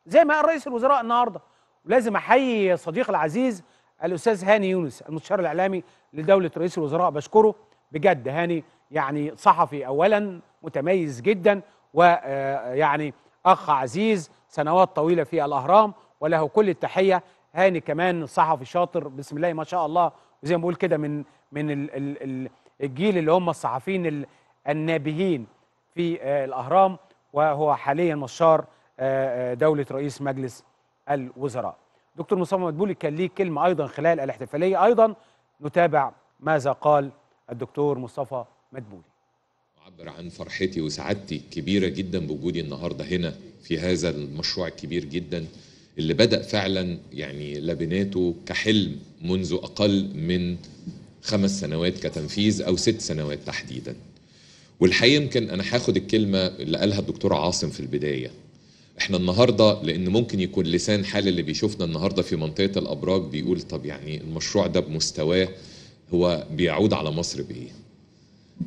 زي ما قال رئيس الوزراء النهارده ولازم احيي صديق العزيز الاستاذ هاني يونس المستشار الاعلامي لدوله رئيس الوزراء بشكره بجد هاني يعني صحفي اولا متميز جدا ويعني آه، اخ عزيز سنوات طويله في الاهرام وله كل التحيه هاني كمان صحفي شاطر بسم الله ما شاء الله وزي ما بقول كده من من الـ الـ الجيل اللي هم الصحفيين النابهين في آه، الاهرام وهو حاليا مستشار آه، آه، دوله رئيس مجلس الوزراء. دكتور مصطفى مدبولي كان ليه كلمه ايضا خلال الاحتفاليه ايضا نتابع ماذا قال الدكتور مصطفى مدبولي. اعبر عن فرحتي وسعادتي الكبيره جدا بوجودي النهارده هنا في هذا المشروع الكبير جدا اللي بدا فعلا يعني لبناته كحلم منذ اقل من خمس سنوات كتنفيذ او ست سنوات تحديدا والحقيقه يمكن انا هاخد الكلمه اللي قالها الدكتور عاصم في البدايه احنا النهارده لان ممكن يكون لسان حال اللي بيشوفنا النهارده في منطقه الابراج بيقول طب يعني المشروع ده بمستواه هو بيعود على مصر بايه؟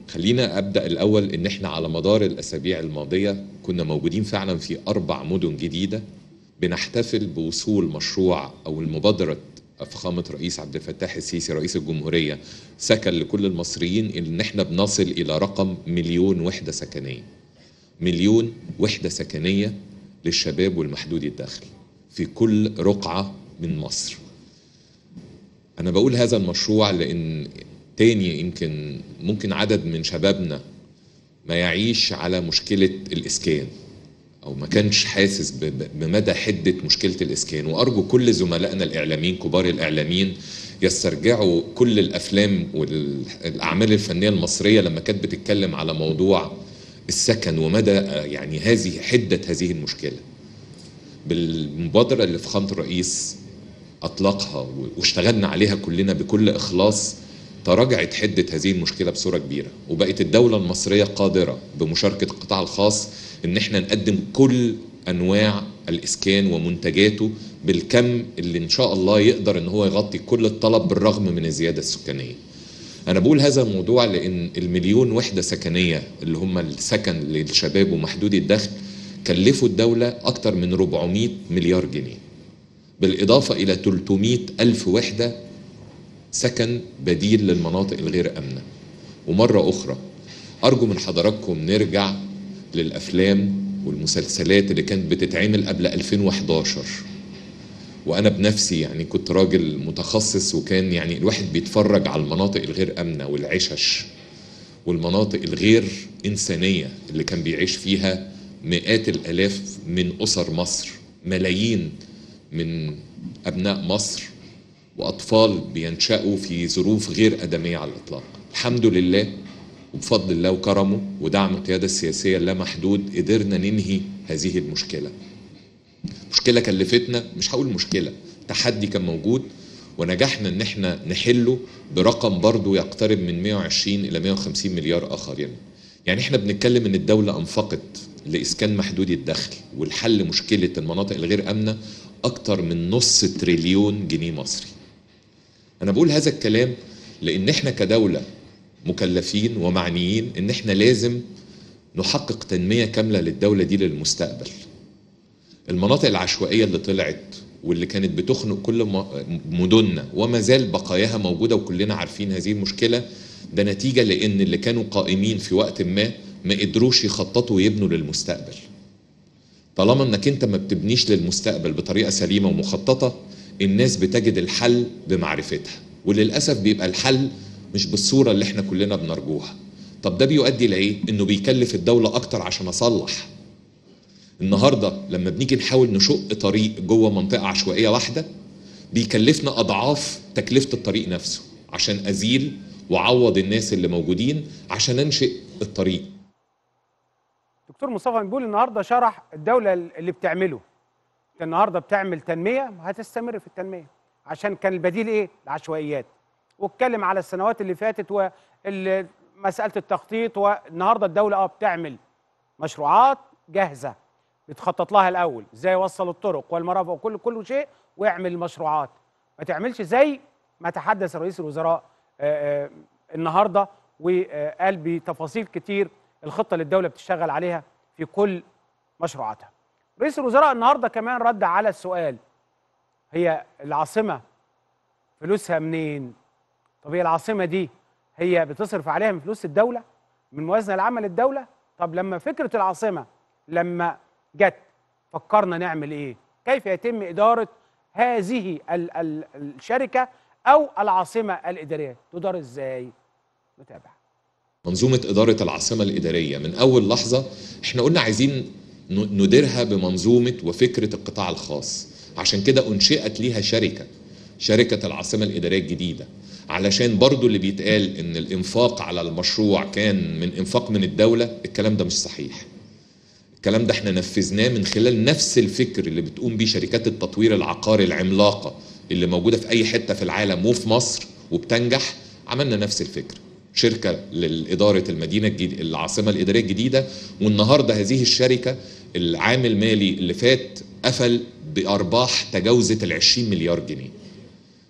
خلينا ابدا الاول ان احنا على مدار الاسابيع الماضيه كنا موجودين فعلا في اربع مدن جديده بنحتفل بوصول مشروع او المبادره فخامه رئيس عبد الفتاح السيسي رئيس الجمهوريه سكن لكل المصريين ان احنا بنصل الى رقم مليون وحده سكنيه. مليون وحده سكنيه للشباب والمحدودي الدخل في كل رقعة من مصر أنا بقول هذا المشروع لأن تاني يمكن ممكن عدد من شبابنا ما يعيش على مشكلة الإسكان أو ما كانش حاسس بمدى حدة مشكلة الإسكان وأرجو كل زملائنا الإعلاميين كبار الإعلاميين يسترجعوا كل الأفلام والأعمال الفنية المصرية لما كانت بتتكلم على موضوع السكن ومدى آه، يعني هذه حدة هذه المشكلة بالمبادرة اللي فخامة الرئيس أطلقها واشتغلنا عليها كلنا بكل إخلاص تراجعت حدة هذه المشكلة بصورة كبيرة وبقت الدولة المصرية قادرة بمشاركة القطاع الخاص إن إحنا نقدم كل أنواع الإسكان ومنتجاته بالكم اللي إن شاء الله يقدر إن هو يغطي كل الطلب بالرغم من الزيادة السكانية انا بقول هذا الموضوع لان المليون وحده سكنيه اللي هم السكن للشباب ومحدودي الدخل كلفوا الدوله اكتر من 400 مليار جنيه بالاضافه الى 300 الف وحده سكن بديل للمناطق الغير امنه ومره اخرى ارجو من حضراتكم نرجع للافلام والمسلسلات اللي كانت بتتعمل قبل 2011 وانا بنفسي يعني كنت راجل متخصص وكان يعني الواحد بيتفرج على المناطق الغير امنه والعشش والمناطق الغير انسانيه اللي كان بيعيش فيها مئات الالاف من اسر مصر ملايين من ابناء مصر واطفال بينشأوا في ظروف غير ادميه على الاطلاق الحمد لله وبفضل الله وكرمه ودعم القياده السياسيه اللامحدود قدرنا ننهي هذه المشكله مشكلة كلفتنا مش هقول مشكلة تحدي كان موجود ونجحنا ان احنا نحله برقم برضه يقترب من 120 الى 150 مليار اخر يعني. يعني احنا بنتكلم ان الدولة انفقت لاسكان محدودي الدخل والحل مشكلة المناطق الغير امنة اكتر من نص تريليون جنيه مصري. انا بقول هذا الكلام لان احنا كدولة مكلفين ومعنيين ان احنا لازم نحقق تنمية كاملة للدولة دي للمستقبل المناطق العشوائيه اللي طلعت واللي كانت بتخنق كل مدننا وما زال بقاياها موجوده وكلنا عارفين هذه المشكله ده نتيجه لان اللي كانوا قائمين في وقت ما ما قدروش يخططوا ويبنوا للمستقبل طالما انك انت ما بتبنيش للمستقبل بطريقه سليمه ومخططه الناس بتجد الحل بمعرفتها وللاسف بيبقى الحل مش بالصوره اللي احنا كلنا بنرجوها طب ده بيؤدي لايه انه بيكلف الدوله اكتر عشان اصلح النهارده لما بنيجي نحاول نشق طريق جوه منطقه عشوائيه واحده بيكلفنا اضعاف تكلفه الطريق نفسه عشان ازيل واعوض الناس اللي موجودين عشان انشئ الطريق. دكتور مصطفى بيقول النهارده شرح الدوله اللي بتعمله. انت النهارده بتعمل تنميه هتستمر في التنميه عشان كان البديل ايه؟ العشوائيات. واتكلم على السنوات اللي فاتت ومساله التخطيط والنهارده الدوله اه بتعمل مشروعات جاهزه يتخطط لها الاول ازاي يوصل الطرق والمرافق وكل كل شيء ويعمل مشروعات ما تعملش زي ما تحدث رئيس الوزراء آه، آه، النهارده وقال بتفاصيل كتير الخطه اللي الدوله بتشتغل عليها في كل مشروعاتها رئيس الوزراء النهارده كمان رد على السؤال هي العاصمه فلوسها منين طب هي العاصمه دي هي بتصرف عليها من فلوس الدوله من موازنه العامه للدوله طب لما فكره العاصمه لما جت فكرنا نعمل ايه كيف يتم اداره هذه ال ال الشركه او العاصمه الاداريه تدار ازاي نتابع منظومه اداره العاصمه الاداريه من اول لحظه احنا قلنا عايزين نديرها بمنظومه وفكره القطاع الخاص عشان كده انشئت ليها شركه شركه العاصمه الاداريه الجديده علشان برضو اللي بيتقال ان الانفاق على المشروع كان من انفاق من الدوله الكلام ده مش صحيح الكلام ده احنا نفذناه من خلال نفس الفكر اللي بتقوم بيه شركات التطوير العقاري العملاقه اللي موجوده في اي حته في العالم وفي مصر وبتنجح عملنا نفس الفكر شركه لاداره المدينه الجديد العاصمه الاداريه الجديده والنهارده هذه الشركه العام المالي اللي فات قفل بارباح تجاوزت ال 20 مليار جنيه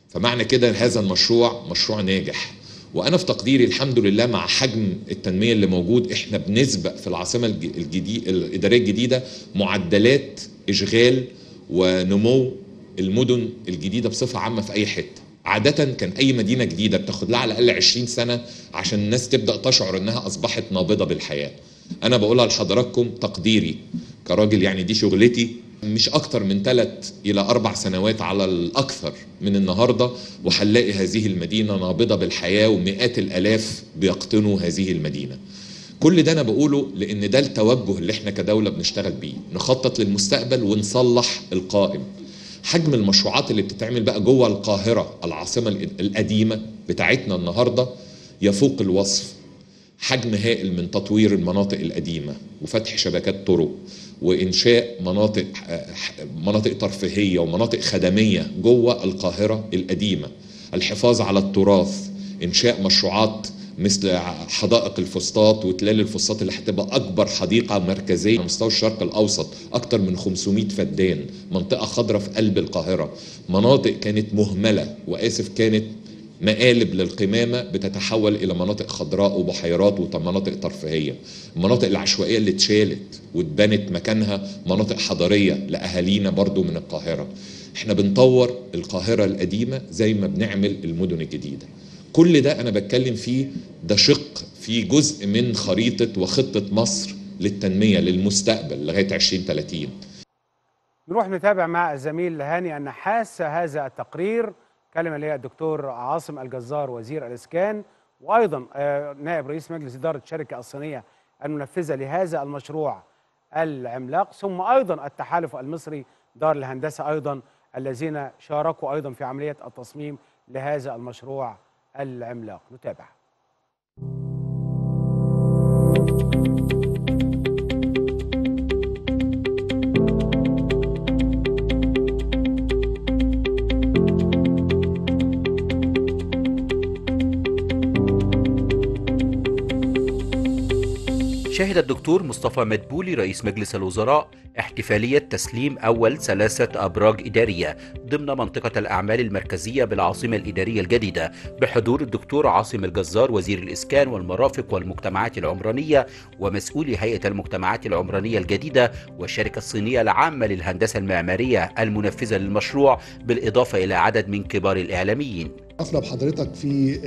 فمعنى كده هذا المشروع مشروع ناجح وانا في تقديري الحمد لله مع حجم التنميه اللي موجود احنا بنسبق في العاصمه الجديد الاداريه الجديده معدلات اشغال ونمو المدن الجديده بصفه عامه في اي حته عادة كان أي مدينة جديدة بتاخد لها على الأقل 20 سنة عشان الناس تبدأ تشعر إنها أصبحت نابضة بالحياة. أنا بقولها لحضراتكم تقديري كراجل يعني دي شغلتي مش أكتر من ثلاث إلى أربع سنوات على الأكثر من النهاردة وهنلاقي هذه المدينة نابضة بالحياة ومئات الألاف بيقطنوا هذه المدينة كل ده أنا بقوله لأن ده التوجه اللي احنا كدولة بنشتغل بيه نخطط للمستقبل ونصلح القائم حجم المشروعات اللي بتتعمل بقى جوه القاهرة العاصمة القديمة بتاعتنا النهاردة يفوق الوصف حجم هائل من تطوير المناطق القديمه وفتح شبكات طرق وانشاء مناطق مناطق ترفيهيه ومناطق خدميه جوه القاهره القديمه الحفاظ على التراث انشاء مشروعات مثل حدائق الفسطاط وتلال الفسطاط اللي هتبقى اكبر حديقه مركزيه على مستوى الشرق الاوسط اكتر من 500 فدان منطقه خضراء في قلب القاهره مناطق كانت مهمله واسف كانت مقالب للقمامه بتتحول الى مناطق خضراء وبحيرات ومناطق ترفيهيه المناطق العشوائيه اللي اتشالت واتبنت مكانها مناطق حضريه لاهالينا برضو من القاهره احنا بنطور القاهره القديمه زي ما بنعمل المدن الجديده كل ده انا بتكلم فيه ده شق في جزء من خريطه وخطه مصر للتنميه للمستقبل لغايه 2030 نروح نتابع مع الزميل هاني النحاس هذا التقرير كلمه ليا الدكتور عاصم الجزار وزير الاسكان وايضا آه، نائب رئيس مجلس اداره الشركه الصينيه المنفذه لهذا المشروع العملاق ثم ايضا التحالف المصري دار الهندسه ايضا الذين شاركوا ايضا في عمليه التصميم لهذا المشروع العملاق نتابع شهد الدكتور مصطفى مدبولي رئيس مجلس الوزراء احتفالية تسليم أول ثلاثة أبراج إدارية ضمن منطقة الأعمال المركزية بالعاصمة الإدارية الجديدة بحضور الدكتور عاصم الجزار وزير الإسكان والمرافق والمجتمعات العمرانية ومسؤولي هيئة المجتمعات العمرانية الجديدة والشركة الصينية العامة للهندسة المعمارية المنفذة للمشروع بالإضافة إلى عدد من كبار الإعلاميين أطلب حضرتك في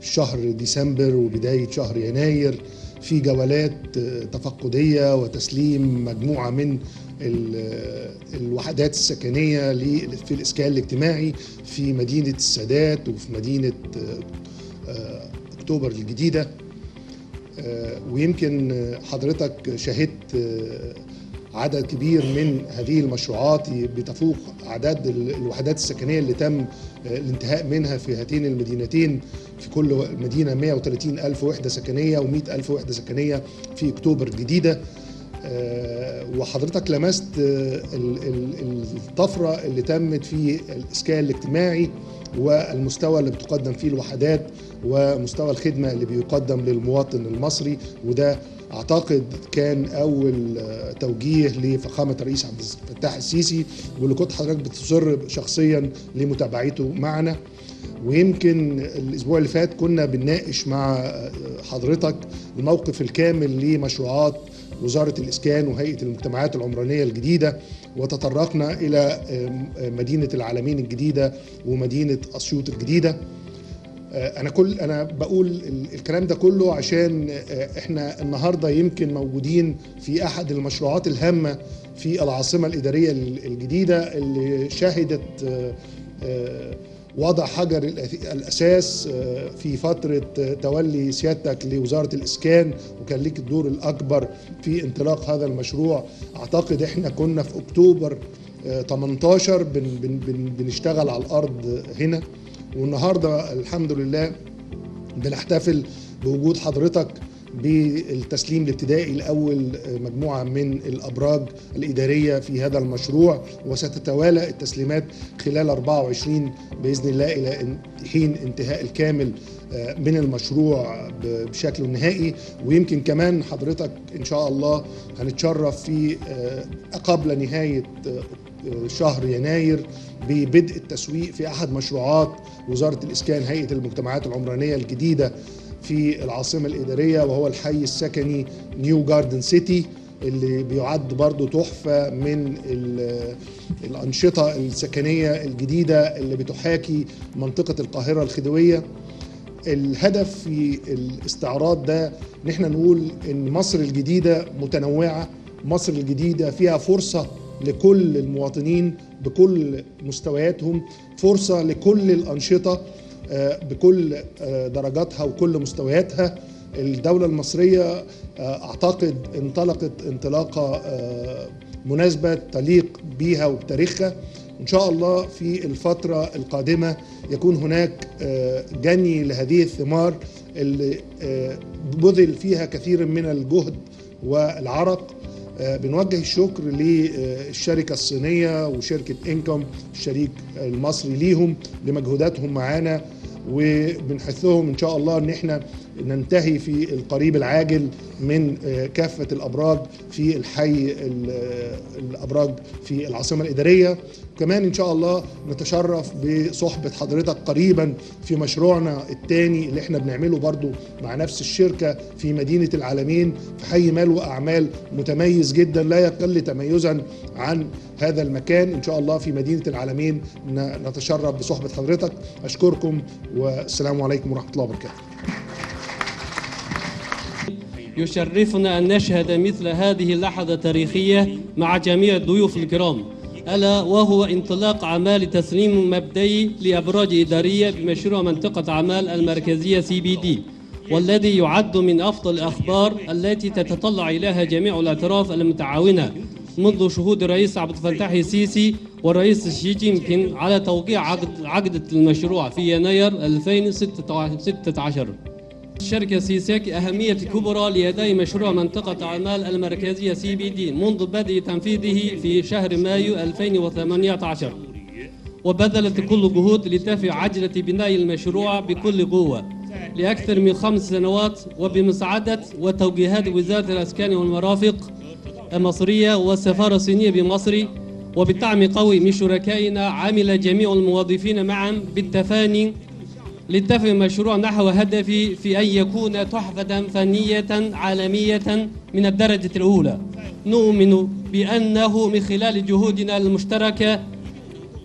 شهر ديسمبر وبداية شهر يناير في جولات تفقديه وتسليم مجموعه من الوحدات السكنيه في الاسكان الاجتماعي في مدينه السادات وفي مدينه آه، اكتوبر الجديده آه، ويمكن حضرتك شهدت آه، عدد كبير من هذه المشروعات بتفوق اعداد الوحدات السكنيه اللي تم آه، الانتهاء منها في هاتين المدينتين في كل مدينه 130 الف وحده سكنيه و100 الف وحده سكنيه في اكتوبر الجديده آه، وحضرتك لمست آه، الطفره اللي تمت في الاسكان الاجتماعي والمستوى اللي بتقدم فيه الوحدات ومستوى الخدمه اللي بيقدم للمواطن المصري وده اعتقد كان اول توجيه لفخامه الرئيس عبد الفتاح السيسي واللي كنت حضرتك بتصر شخصيا لمتابعته معنا ويمكن الاسبوع اللي فات كنا بنناقش مع حضرتك الموقف الكامل لمشروعات وزاره الاسكان وهيئه المجتمعات العمرانيه الجديده وتطرقنا الى مدينه العالمين الجديده ومدينه اسيوط الجديده آه، انا كل انا بقول الكلام ده كله عشان آه، احنا النهارده يمكن موجودين في احد المشروعات الهامه في العاصمه الاداريه الجديده اللي شهدت آه، وضع حجر الاساس في فتره تولي سيادتك لوزاره الاسكان وكان ليك الدور الاكبر في انطلاق هذا المشروع اعتقد احنا كنا في اكتوبر 18 بنشتغل على الارض هنا والنهارده الحمد لله بنحتفل بوجود حضرتك بالتسليم الابتدائي لاول مجموعه من الابراج الاداريه في هذا المشروع وستتوالى التسليمات خلال 24 باذن الله الى حين انتهاء الكامل آه، من المشروع بشكله النهائي ويمكن كمان حضرتك ان شاء الله هنتشرف في آه، قبل نهايه آه، شهر يناير ببدء التسويق في احد مشروعات وزاره الاسكان هيئه المجتمعات العمرانيه الجديده في العاصمه الاداريه وهو الحي السكني نيو جاردن سيتي اللي بيعد برضه تحفة من الأنشطة السكنية الجديدة اللي بتحاكي منطقة القاهرة الخديوية الهدف في الاستعراض ده ان احنا نقول ان مصر الجديدة متنوعة مصر الجديدة فيها فرصة لكل المواطنين بكل مستوياتهم فرصه لكل الانشطه آه، بكل آه، درجاتها وكل مستوياتها الدوله المصريه آه، اعتقد انطلقت انطلاقه مناسبه تليق بيها وبتاريخها ان شاء الله في الفتره القادمه يكون هناك جني لهذه الثمار اللي بذل فيها كثير من الجهد والعرق آه، بنوجه الشكر للشركه الصينيه وشركه انكم الشريك المصري ليهم لمجهوداتهم معانا وبنحثهم ان شاء الله ان احنا ننتهي في القريب العاجل من آه، كافه الابراج في الحي آه، الابراج في العاصمه الاداريه كمان ان شاء الله نتشرف بصحبه حضرتك قريبا في مشروعنا الثاني اللي احنا بنعمله برضو مع نفس الشركه في مدينه العالمين في حي مال واعمال متميز جدا لا يقل تميزا عن هذا المكان ان شاء الله في مدينه العالمين نتشرف بصحبه حضرتك اشكركم والسلام عليكم ورحمه الله وبركاته يشرفنا ان نشهد مثل هذه اللحظه التاريخيه مع جميع الضيوف الكرام ألا وهو انطلاق أعمال تسليم مبدئي لأبراج إدارية بمشروع منطقة عمال المركزية سي بي دي والذي يعد من أفضل الأخبار التي تتطلع إليها جميع الأطراف المتعاونة منذ شهود الرئيس عبد الفتاح السيسي والرئيس شي جين بينغ على توقيع عقد عقدة المشروع في يناير 2016 الشركة سيساك أهمية كبرى لأداء مشروع منطقة عمال المركزية سي بي دي منذ بدء تنفيذه في شهر مايو 2018 وبذلت كل جهود لتفي عجلة بناء المشروع بكل قوة لأكثر من خمس سنوات وبمساعدة وتوجيهات وزارة الأسكان والمرافق المصرية والسفارة الصينية بمصر وبدعم قوي من شركائنا عمل جميع الموظفين معا بالتفاني للدفع مشروع نحو هدفي في أن يكون تحفة فنية عالمية من الدرجة الأولى نؤمن بأنه من خلال جهودنا المشتركة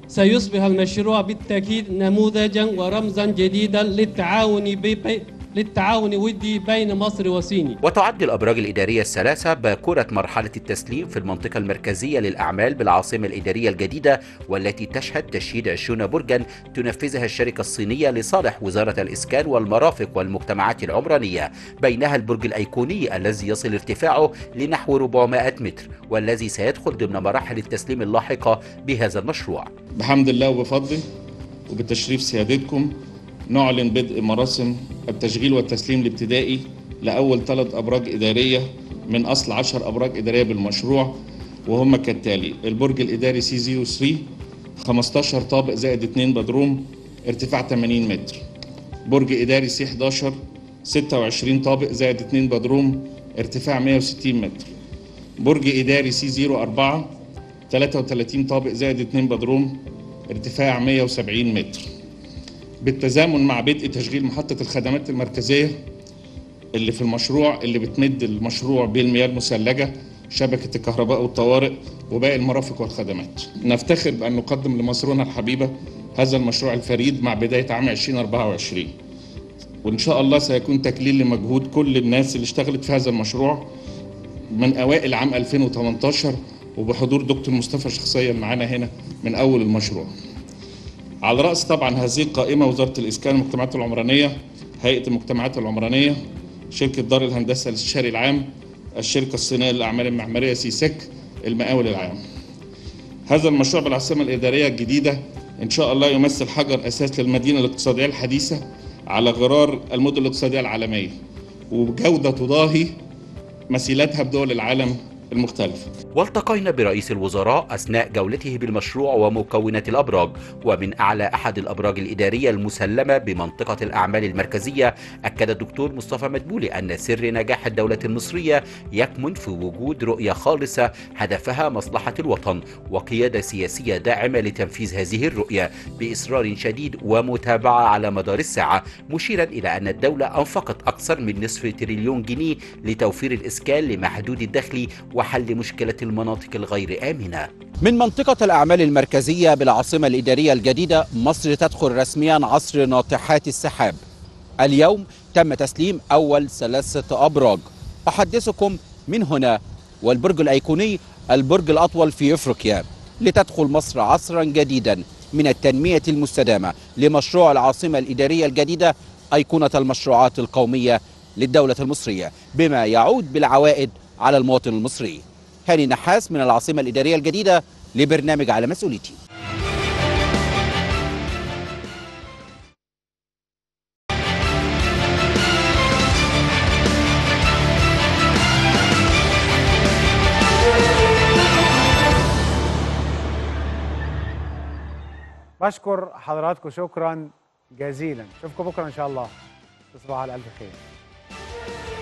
سيصبح المشروع بالتأكيد نموذجا ورمزا جديدا للتعاون للتعاون الودي بين مصر وصيني وتعد الأبراج الإدارية الثلاثة باكورة مرحلة التسليم في المنطقة المركزية للأعمال بالعاصمة الإدارية الجديدة والتي تشهد تشييد 20 برجا تنفذها الشركة الصينية لصالح وزارة الإسكان والمرافق والمجتمعات العمرانية بينها البرج الأيقوني الذي يصل ارتفاعه لنحو 400 متر والذي سيدخل ضمن مراحل التسليم اللاحقة بهذا المشروع بحمد الله وبفضله وبتشريف سيادتكم نعلن بدء مراسم التشغيل والتسليم الابتدائي لأول ثلاث أبراج إدارية من أصل 10 أبراج إدارية بالمشروع وهم كالتالي البرج الإداري سي زيرو 3 15 طابق زائد 2 بدروم ارتفاع 80 متر برج إداري سي 11 26 طابق زائد 2 بدروم ارتفاع 160 متر برج إداري سي زيرو 4 33 طابق زائد 2 بدروم ارتفاع 170 متر بالتزامن مع بدء تشغيل محطة الخدمات المركزية اللي في المشروع اللي بتمد المشروع بالمياه المثلجة شبكة الكهرباء والطوارئ وباقي المرافق والخدمات نفتخر بأن نقدم لمصرنا الحبيبة هذا المشروع الفريد مع بداية عام 2024 وإن شاء الله سيكون تكليل لمجهود كل الناس اللي اشتغلت في هذا المشروع من أوائل عام 2018 وبحضور دكتور مصطفى شخصيا معانا هنا من أول المشروع على رأس طبعا هذه القائمة وزارة الإسكان والمجتمعات العمرانية هيئة المجتمعات العمرانية شركة دار الهندسة للشاري العام الشركة الصينية للأعمال المعمارية سيسك المقاول العام هذا المشروع بالعاصمة الإدارية الجديدة إن شاء الله يمثل حجر أساس للمدينة الاقتصادية الحديثة على غرار المدن الاقتصادية العالمية وبجودة تضاهي مثيلاتها بدول العالم المختلفة والتقينا برئيس الوزراء أثناء جولته بالمشروع ومكونات الأبراج ومن أعلى أحد الأبراج الإدارية المسلمة بمنطقة الأعمال المركزية أكد الدكتور مصطفى مدبولي أن سر نجاح الدولة المصرية يكمن في وجود رؤية خالصة هدفها مصلحة الوطن وقيادة سياسية داعمة لتنفيذ هذه الرؤية بإصرار شديد ومتابعة على مدار الساعة مشيرا إلى أن الدولة أنفقت أكثر من نصف تريليون جنيه لتوفير الإسكان لمحدود الدخل وحل مشكلة المناطق الغير آمنة من منطقة الأعمال المركزية بالعاصمة الإدارية الجديدة مصر تدخل رسميا عصر ناطحات السحاب اليوم تم تسليم أول ثلاثة أبراج أحدثكم من هنا والبرج الأيقوني البرج الأطول في أفريقيا لتدخل مصر عصرا جديدا من التنمية المستدامة لمشروع العاصمة الإدارية الجديدة أيقونة المشروعات القومية للدولة المصرية بما يعود بالعوائد على المواطن المصري هاني نحاس من العاصمة الإدارية الجديدة لبرنامج على مسؤوليتي بشكر حضراتكم شكرا جزيلا اشوفكم بكره ان شاء الله تصبحوا على الف خير